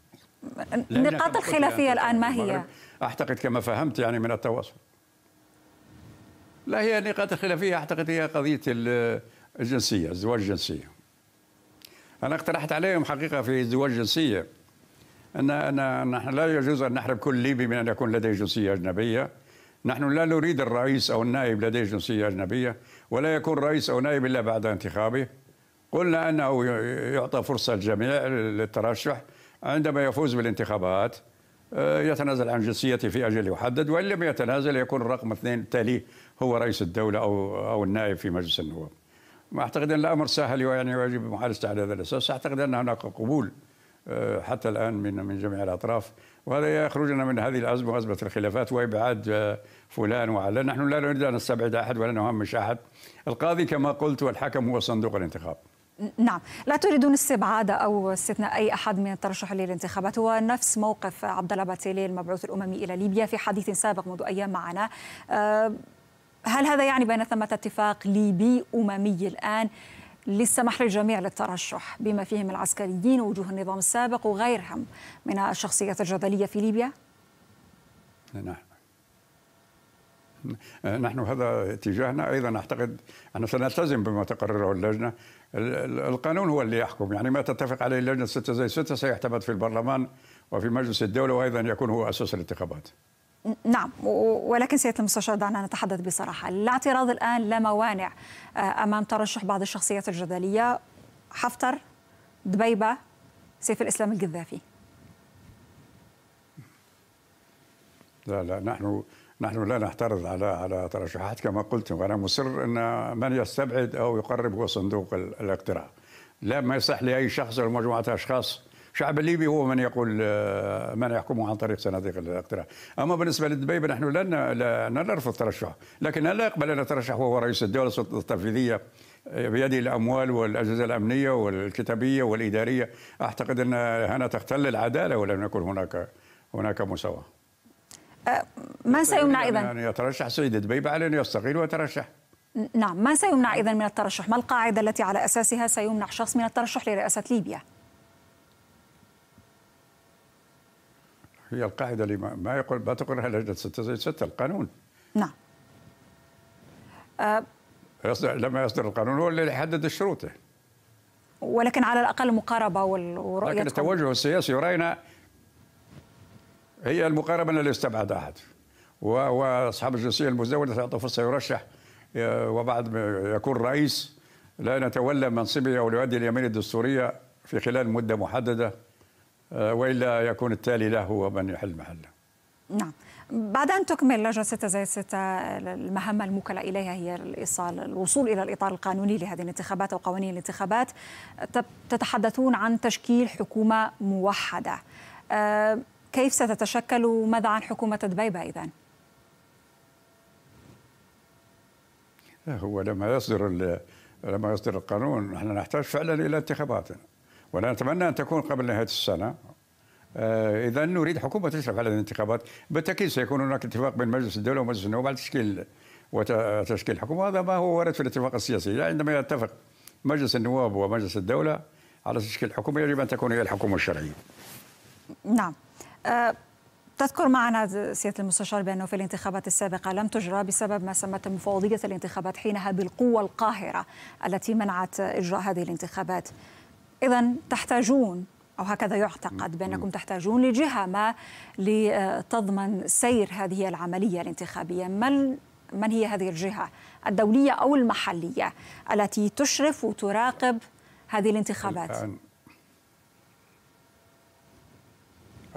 النقاط الخلافيه يعني الان ما هي؟ اعتقد كما فهمت يعني من التواصل لا هي النقاط الخلافيه اعتقد هي قضيه الجنسيه الزواج الجنسيه انا اقترحت عليهم حقيقه في الزواج الجنسيه ان ان نحن لا يجوز ان نحرم كل ليبي من ان يكون لديه جنسيه اجنبيه نحن لا نريد الرئيس او النائب لديه جنسيه اجنبيه ولا يكون رئيس او نائب الا بعد انتخابه قلنا انه يعطى فرصه للجميع للترشح عندما يفوز بالانتخابات آه، يتنازل عن جنسيته في اجل يحدد وان لم يتنازل يكون الرقم اثنين التالي هو رئيس الدوله او او النائب في مجلس النواب. ما أعتقد أن الأمر سهل يعني يجب محالسته على هذا الأساس أعتقد أن هناك قبول آه، حتى الآن من من جميع الأطراف وهذا يخرجنا من هذه الأزمة وأزمة الخلافات وإبعاد آه، فلان وعلان نحن لا نريد أن نستبعد أحد ولا نهمش أحد القاضي كما قلت والحكم هو صندوق الانتخاب نعم لا تريدون استبعاد او استثناء اي احد من الترشح للانتخابات هو نفس موقف عبد الله باتيلي المبعوث الاممي الى ليبيا في حديث سابق منذ ايام معنا آه، هل هذا يعني بأن ثمة اتفاق ليبي أممي الآن للسماح للجميع للترشح بما فيهم العسكريين ووجوه النظام السابق وغيرهم من الشخصيات الجدلية في ليبيا؟ نعم نحن هذا اتجاهنا ايضا اعتقد ان سنلتزم بما تقرره اللجنه القانون هو اللي يحكم يعني ما تتفق عليه اللجنه 6 زي 6 سيعتمد في البرلمان وفي مجلس الدوله وايضا يكون هو اساس الانتخابات نعم ولكن سياده المستشار دعنا نتحدث بصراحه، الاعتراض الان لا موانع آه، امام ترشح بعض الشخصيات الجدليه حفتر، دبيبه، سيف الاسلام القذافي. لا لا نحن نحن لا نعترض على على ترشحات كما قلت وانا مصر ان من يستبعد او يقرب هو صندوق الاقتراع. لا ما يصح لاي شخص او مجموعه اشخاص الشعب الليبي هو من يقول آه، من يحكمه عن طريق صناديق الاقتراع اما بالنسبه للدبيبه نحن لن لن نرفض ترشحه لكن لا يقبل ان يترشح وهو رئيس الدوله التنفيذيه آه، بيده الاموال والاجهزه الامنيه والكتابيه والاداريه اعتقد ان هنا تختل العداله ولم يكن هناك هناك مساواه أه، ما سيمنع اذا ان يترشح سيد دبيبه على ان يستقيل ويترشح نعم ما سيمنع اذا من الترشح ما القاعده التي على اساسها سيمنع شخص من الترشح لرئاسه ليبيا هي القاعدة اللي ما يقول ما تقرها لجنة 6 زائد 6 القانون نعم أه يصدر لما يصدر القانون هو اللي يحدد الشروط ولكن على الأقل مقاربة ورؤية لكن التوجه السياسي رأينا هي المقاربة اللي استبعد أحد وأصحاب الجنسية المزدوجة تعطوا فرصة يرشح آه، وبعد يكون رئيس لا نتولى منصبه أو يؤدي اليمين الدستورية في خلال مدة محددة آه، والا يكون التالي له هو من يحل محله. نعم. بعد أن تكمل لجنة 6 زائد 6 المهمة الموكلة إليها هي الإيصال الوصول إلى الإطار القانوني لهذه الانتخابات وقوانين الانتخابات تتحدثون عن تشكيل حكومة موحدة آه، كيف ستتشكل وماذا عن حكومة دبيبة إذا؟ هو لما يصدر لما يصدر القانون نحن نحتاج فعلا إلى انتخابات ولا نتمنى أن تكون قبل نهاية السنة آه، إذا نريد حكومة تشرف على الانتخابات بالتأكيد سيكون هناك اتفاق بين مجلس الدولة ومجلس النواب على تشكيل وتشكيل الحكومة هذا ما هو ورد في الاتفاق السياسي عندما يتفق مجلس النواب ومجلس الدولة على تشكيل الحكومة يجب أن تكون هي الحكومة الشرعية نعم أه تذكر معنا سياده المستشار بانه في الانتخابات السابقه لم تجرى بسبب ما سمته مفوضيه الانتخابات حينها بالقوه القاهره التي منعت اجراء هذه الانتخابات. إذا تحتاجون أو هكذا يعتقد بأنكم تحتاجون لجهة ما لتضمن سير هذه العملية الانتخابية من من هي هذه الجهة الدولية أو المحلية التي تشرف وتراقب هذه الانتخابات الآن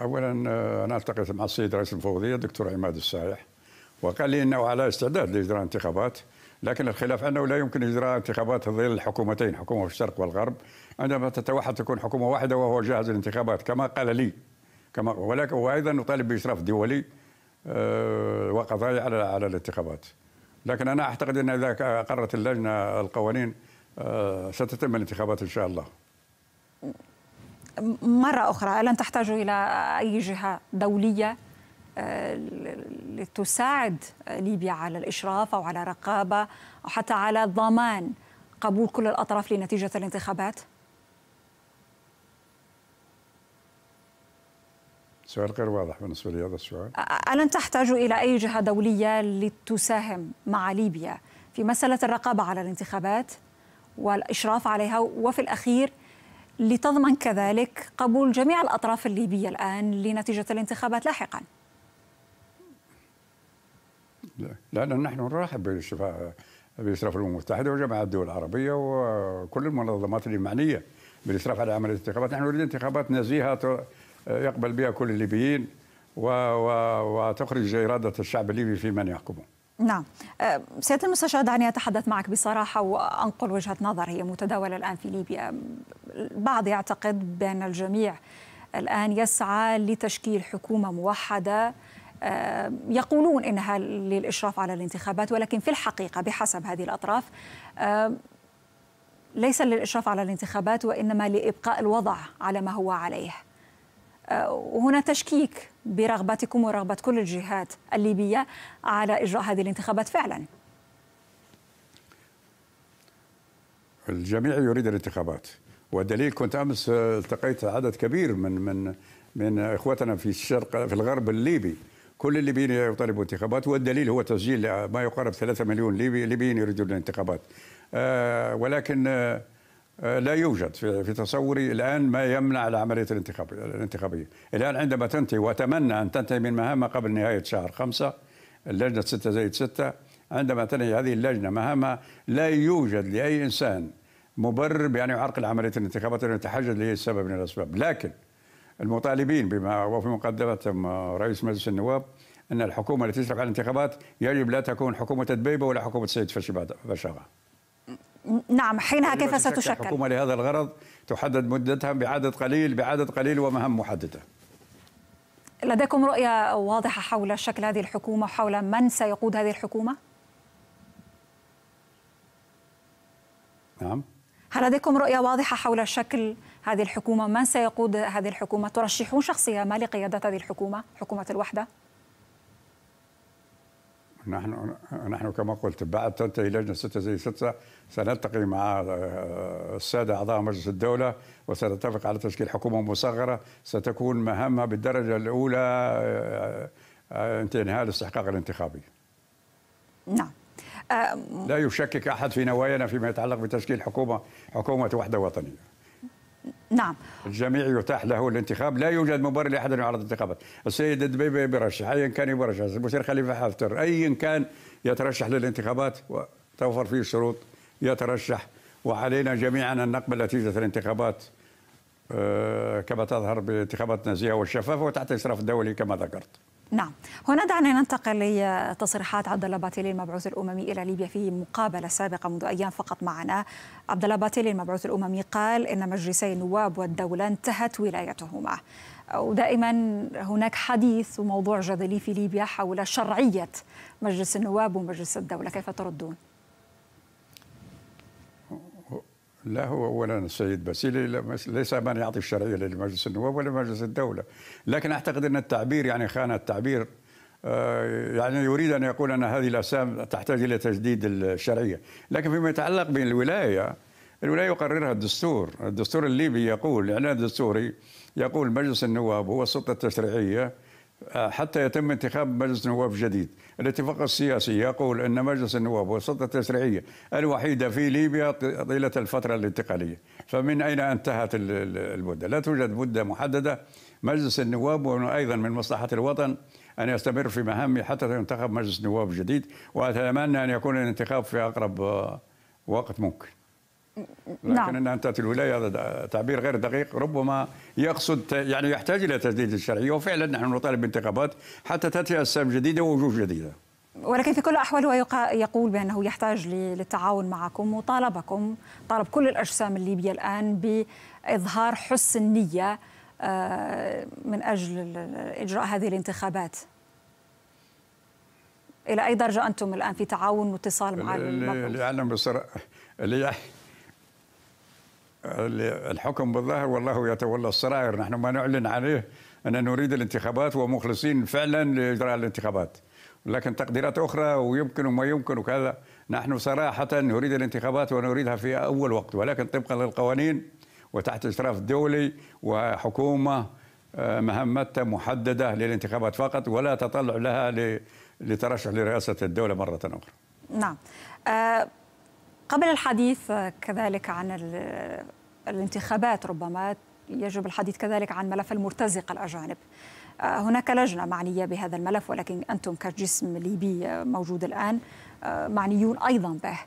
أولا آه، أنا التقيت مع السيد رئيس الفوضية الدكتور عماد السايح وقال لي أنه على استعداد لإجراء انتخابات لكن الخلاف أنه لا يمكن إجراء انتخابات ظل الحكومتين حكومة في الشرق والغرب عندما تتوحد تكون حكومة واحدة وهو جاهز للانتخابات كما قال لي كما ولكن وأيضا نطالب بإشراف دولي آه، وقضايا على على الانتخابات لكن أنا أعتقد أن إذا أقرت اللجنة القوانين آه، ستتم الانتخابات إن شاء الله مرة أخرى ألن تحتاج إلى أي جهة دولية آه، لتساعد ليبيا على الإشراف أو على رقابة أو حتى على ضمان قبول كل الأطراف لنتيجة الانتخابات؟ سؤال غير واضح بالنسبة لي هذا السؤال ألن تحتاج إلى أي جهة دولية لتساهم مع ليبيا في مسألة الرقابة على الانتخابات والإشراف عليها وفي الأخير لتضمن كذلك قبول جميع الأطراف الليبية الآن لنتيجة الانتخابات لاحقا لا لأن نحن نرحب بالشفاء بإشراف الأمم المتحدة وجماعة الدول العربية وكل المنظمات المعنية بالإشراف على عملية الانتخابات نحن نريد انتخابات نزيهة يقبل بها كل الليبيين و... وتخرج إرادة الشعب الليبي في من يحكمه نعم أه، سيادة المستشار دعني أتحدث معك بصراحة وأنقل وجهة نظر هي متداولة الآن في ليبيا البعض يعتقد بأن الجميع الآن يسعى لتشكيل حكومة موحدة أه، يقولون انها للاشراف على الانتخابات ولكن في الحقيقه بحسب هذه الاطراف أه، ليس للاشراف على الانتخابات وانما لابقاء الوضع على ما هو عليه وهنا آه، تشكيك برغبتكم ورغبة كل الجهات الليبية على إجراء هذه الانتخابات فعلا الجميع يريد الانتخابات ودليل كنت امس التقيت عدد كبير من من من اخوتنا في الشرق في الغرب الليبي كل الليبيين يطالبوا انتخابات والدليل هو تسجيل ما يقارب 3 مليون ليبي ليبيين يريدون الانتخابات آه ولكن آه آه، لا يوجد في تصوري الآن ما يمنع العملية الانتخابية الانتخابية الآن عندما تنتهي وأتمنى أن تنتهي من مهامها قبل نهاية شهر خمسة اللجنة 6 زائد 6 عندما تنهي هذه اللجنة مهامها لا يوجد لأي إنسان مبرر بأن يعرقل عملية الانتخابات لأنه يتحجج لأي سبب من الأسباب لكن المطالبين بما وفي مقدمتهم آه، رئيس مجلس النواب أن الحكومة التي تشرف على الانتخابات يجب لا تكون حكومة دبيبة ولا حكومة سيد فشبادة نعم حينها كيف ستشكل الحكومة لهذا الغرض تحدد مدتها بعدد قليل بعدد قليل ومهام محددة لديكم رؤية واضحة حول شكل هذه الحكومة حول من سيقود هذه الحكومة؟ نعم هل لديكم رؤية واضحة حول شكل هذه الحكومة؟ من سيقود هذه الحكومة؟ ترشحون شخصية ما لقيادة هذه الحكومة؟ حكومة الوحدة؟ نحن نحن كما قلت بعد تنتهي لجنه 6 زي 6 سنلتقي مع آه، الساده اعضاء مجلس الدوله وسنتفق على تشكيل حكومه مصغره ستكون مهمها بالدرجه الاولى آه، آه، انتهاء الاستحقاق الانتخابي. نعم. لا يشكك احد في نوايانا فيما يتعلق بتشكيل حكومه حكومه وحده وطنيه. نعم الجميع يتاح له الانتخاب لا يوجد مبرر لاحد ان يعرض الانتخابات السيد الدبيبي بيرشح ايا كان يرشح المشير خليفه حفتر ايا كان يترشح للانتخابات وتوفر فيه الشروط يترشح وعلينا جميعا ان نقبل نتيجه الانتخابات آه، كما تظهر بانتخابات نزيهه وشفافه وتحت الاشراف الدولي كما ذكرت نعم هنا دعنا ننتقل لتصريحات عبد الله باتيلي المبعوث الاممي الى ليبيا في مقابله سابقه منذ ايام فقط معنا عبد الله باتيلي المبعوث الاممي قال ان مجلسي النواب والدوله انتهت ولايتهما ودائما هناك حديث وموضوع جدلي في ليبيا حول شرعيه مجلس النواب ومجلس الدوله كيف تردون لا هو اولا السيد باسيلي ليس من يعطي الشرعيه لمجلس النواب ولا مجلس الدوله، لكن اعتقد ان التعبير يعني خان التعبير آه، يعني يريد ان يقول ان هذه الاسام تحتاج الى تجديد الشرعيه، لكن فيما يتعلق بالولايه الولايه يقررها الدستور، الدستور الليبي يقول الاعلان الدستوري يقول مجلس النواب هو السلطه التشريعيه آه، حتى يتم انتخاب مجلس نواب جديد الاتفاق السياسي يقول أن مجلس النواب والسلطة التشريعية الوحيدة في ليبيا طيلة الفترة الانتقالية فمن أين انتهت المدة؟ لا توجد مدة محددة مجلس النواب وأيضا من مصلحة الوطن أن يستمر في مهامه حتى ينتخب مجلس نواب جديد وأتمنى أن يكون الانتخاب في أقرب آه، وقت ممكن لكن نعم. ان انت الولاية هذا تعبير غير دقيق ربما يقصد يعني يحتاج إلى تجديد الشرعية وفعلا نحن نطالب بانتخابات حتى تأتي أجسام جديدة ووجوه جديدة ولكن في كل الأحوال هو يقول بأنه يحتاج للتعاون معكم وطالبكم طالب كل الأجسام الليبية الآن بإظهار حسن النية آه، من أجل إجراء هذه الانتخابات إلى أي درجة أنتم الآن في تعاون واتصال مع اللي يعلم بصراحة اللي الحكم بالظاهر والله يتولى السرائر نحن ما نعلن عليه أن نريد الانتخابات ومخلصين فعلا لإجراء الانتخابات لكن تقديرات أخرى ويمكن وما يمكن وكذا نحن صراحة نريد الانتخابات ونريدها في أول وقت ولكن طبقا للقوانين وتحت إشراف دولي وحكومة آه، مهمتها محددة للانتخابات فقط ولا تطلع لها لترشح لرئاسة الدولة مرة أخرى نعم آه، قبل الحديث آه، كذلك عن الانتخابات ربما يجب الحديث كذلك عن ملف المرتزقة الأجانب آه، هناك لجنة معنية بهذا الملف ولكن أنتم كجسم ليبي موجود الآن آه، معنيون أيضا به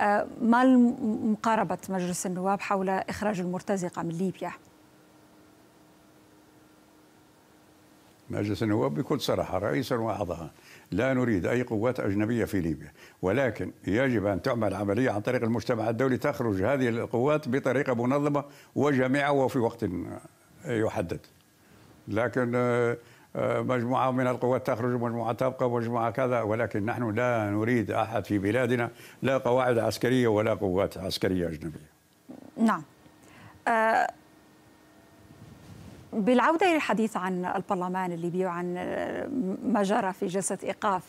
آه، ما مقاربة مجلس النواب حول إخراج المرتزقة من ليبيا؟ مجلس النواب بكل صراحة رئيسا وأعضاء لا نريد أي قوات أجنبية في ليبيا ولكن يجب أن تعمل عملية عن طريق المجتمع الدولي تخرج هذه القوات بطريقة منظمة وجامعة وفي وقت يحدد لكن آه، آه، مجموعة من القوات تخرج مجموعة تبقى مجموعة كذا ولكن نحن لا نريد أحد في بلادنا لا قواعد عسكرية ولا قوات عسكرية أجنبية نعم أه بالعودة للحديث عن البرلمان الليبي وعن آه، ما جرى في جلسة إيقاف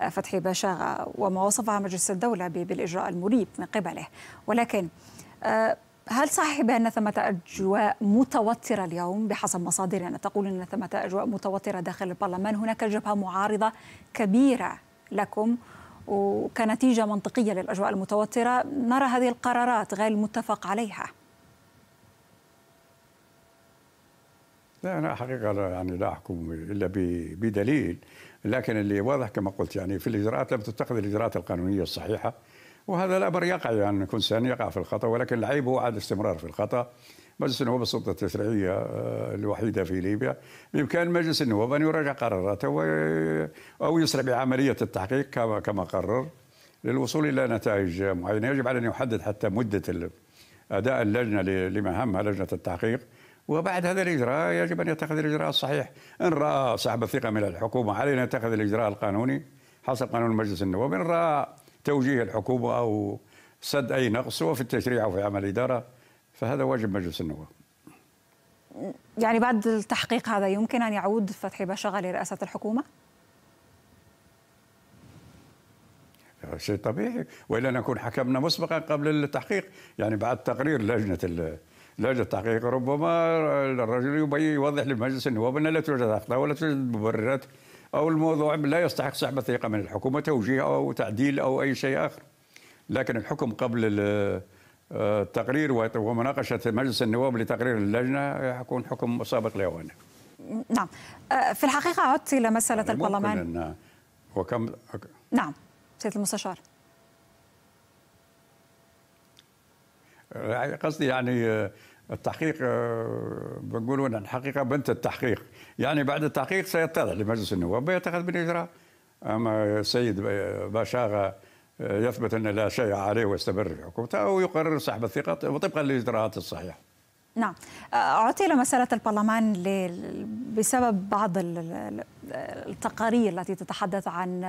آه، فتحي باشاغة وما وصفها مجلس الدولة بالإجراء المريب من قبله ولكن آه، هل صحيح بأن ثمة أجواء متوترة اليوم بحسب مصادرنا تقول أن ثمة أجواء متوترة داخل البرلمان هناك جبهة معارضة كبيرة لكم وكنتيجة منطقية للأجواء المتوترة نرى هذه القرارات غير المتفق عليها لا أنا حقيقة لا يعني لا أحكم إلا بدليل لكن اللي واضح كما قلت يعني في الإجراءات لم تتخذ الإجراءات القانونية الصحيحة وهذا الأمر يقع يعني كل انسان يقع في الخطأ ولكن العيب هو عاد الاستمرار في الخطأ مجلس النواب السلطة التشريعية آه، الوحيدة في ليبيا بإمكان مجلس النواب أن يراجع قراراته أو يسرع بعملية التحقيق كما كما قرر للوصول إلى نتائج معينة يجب على أن يحدد حتى مدة أداء اللجنة لمهامها لجنة التحقيق وبعد هذا الاجراء يجب ان يتخذ الاجراء الصحيح ان راى صاحب الثقه من الحكومه علينا ان يتخذ الاجراء القانوني حسب قانون مجلس النواب ان راى توجيه الحكومه او سد اي نقص سواء في التشريع او في عمل الاداره فهذا واجب مجلس النواب يعني بعد التحقيق هذا يمكن ان يعود فتحي باشغا لرئاسه الحكومه؟ شيء طبيعي والا نكون حكمنا مسبقا قبل التحقيق يعني بعد تقرير لجنه لا للتحقيق ربما الرجل يوضح لمجلس النواب ان لا توجد اخطاء ولا توجد مبررات او الموضوع لا يستحق سحب الثقه من الحكومه توجيه او تعديل او اي شيء اخر لكن الحكم قبل آه، التقرير ومناقشه مجلس النواب لتقرير اللجنه يكون حكم سابق لاوانه نعم آه، في الحقيقه عدت الى مساله يعني البرلمان نعم وكم نعم سيد المستشار يعني قصدي يعني آه، التحقيق آه، بنقولوا الحقيقه بنت التحقيق يعني بعد التحقيق سيتضح لمجلس النواب ويتخذ بالاجراء اما السيد باشاغه آه، يثبت ان لا شيء عليه ويستمر في حكومته يقرر سحب الثقه وطبقا للاجراءات الصحيحه. نعم عطل مسألة البرلمان بسبب بعض التقارير التي تتحدث عن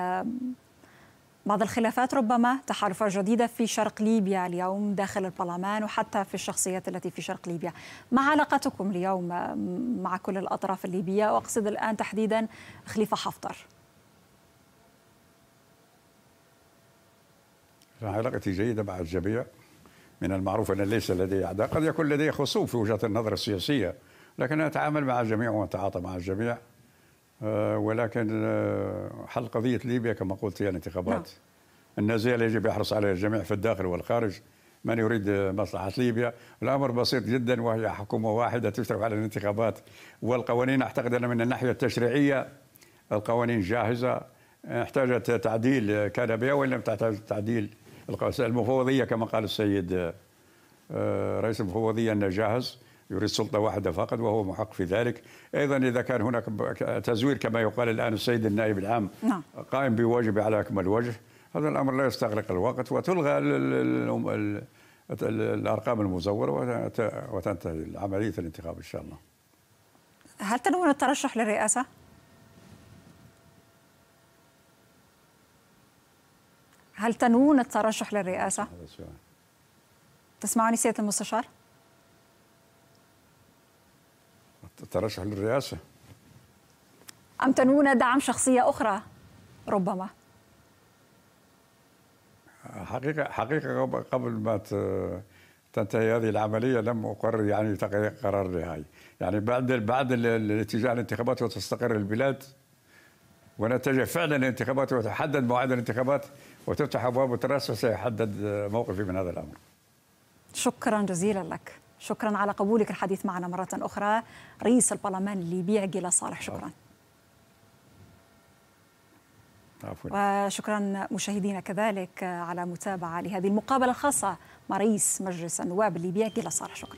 بعض الخلافات ربما تحالفات جديدة في شرق ليبيا اليوم داخل البرلمان وحتى في الشخصيات التي في شرق ليبيا ما علاقتكم اليوم مع كل الأطراف الليبية وأقصد الآن تحديدا خليفة حفتر علاقتي جيدة مع الجميع من المعروف أن ليس لدي أعداء قد يكون لدي خصوم في وجهة النظر السياسية لكن أتعامل مع الجميع وأتعاطى مع الجميع آه، ولكن آه، حل قضيه ليبيا كما قلت هي يعني الانتخابات نعم. النزال يجب يحرص عليه الجميع في الداخل والخارج من يريد آه، مصلحة ليبيا الأمر بسيط جدا وهي حكومة واحدة تشرف على الانتخابات والقوانين أعتقد أن من الناحية التشريعية القوانين جاهزة احتاجت تعديل كان بها وإن لم تحتاج تعديل المفوضية كما قال السيد رئيس المفوضية أنه جاهز يريد سلطة واحدة فقط وهو محق في ذلك أيضا إذا كان هناك تزوير كما يقال الآن السيد النائب العام نعم. قائم بواجبه على أكمل وجه هذا الأمر لا يستغرق الوقت وتلغى الأرقام المزورة وتنتهي عملية الانتخاب إن شاء الله هل تنوون الترشح للرئاسة؟ هل تنوون الترشح للرئاسة؟ تسمعني سيادة المستشار؟ ترشح للرئاسة أم تنوون دعم شخصية أخرى ربما حقيقة حقيقة قبل ما تنتهي هذه العملية لم أقرر يعني تقرير قرار نهائي يعني بعد بعد الاتجاه الانتخابات وتستقر البلاد ونتجه فعلا الانتخابات وتحدد مواعيد الانتخابات وتفتح ابواب التراسل سيحدد موقفي من هذا الامر. شكرا جزيلا لك. شكرا على قبولك الحديث معنا مرة أخرى رئيس البرلمان الليبي عقيلة صالح آه. شكرا عفوا. وشكرا مشاهدينا كذلك على متابعة لهذه المقابلة الخاصة مع رئيس مجلس النواب الليبي عقيلة صالح شكرا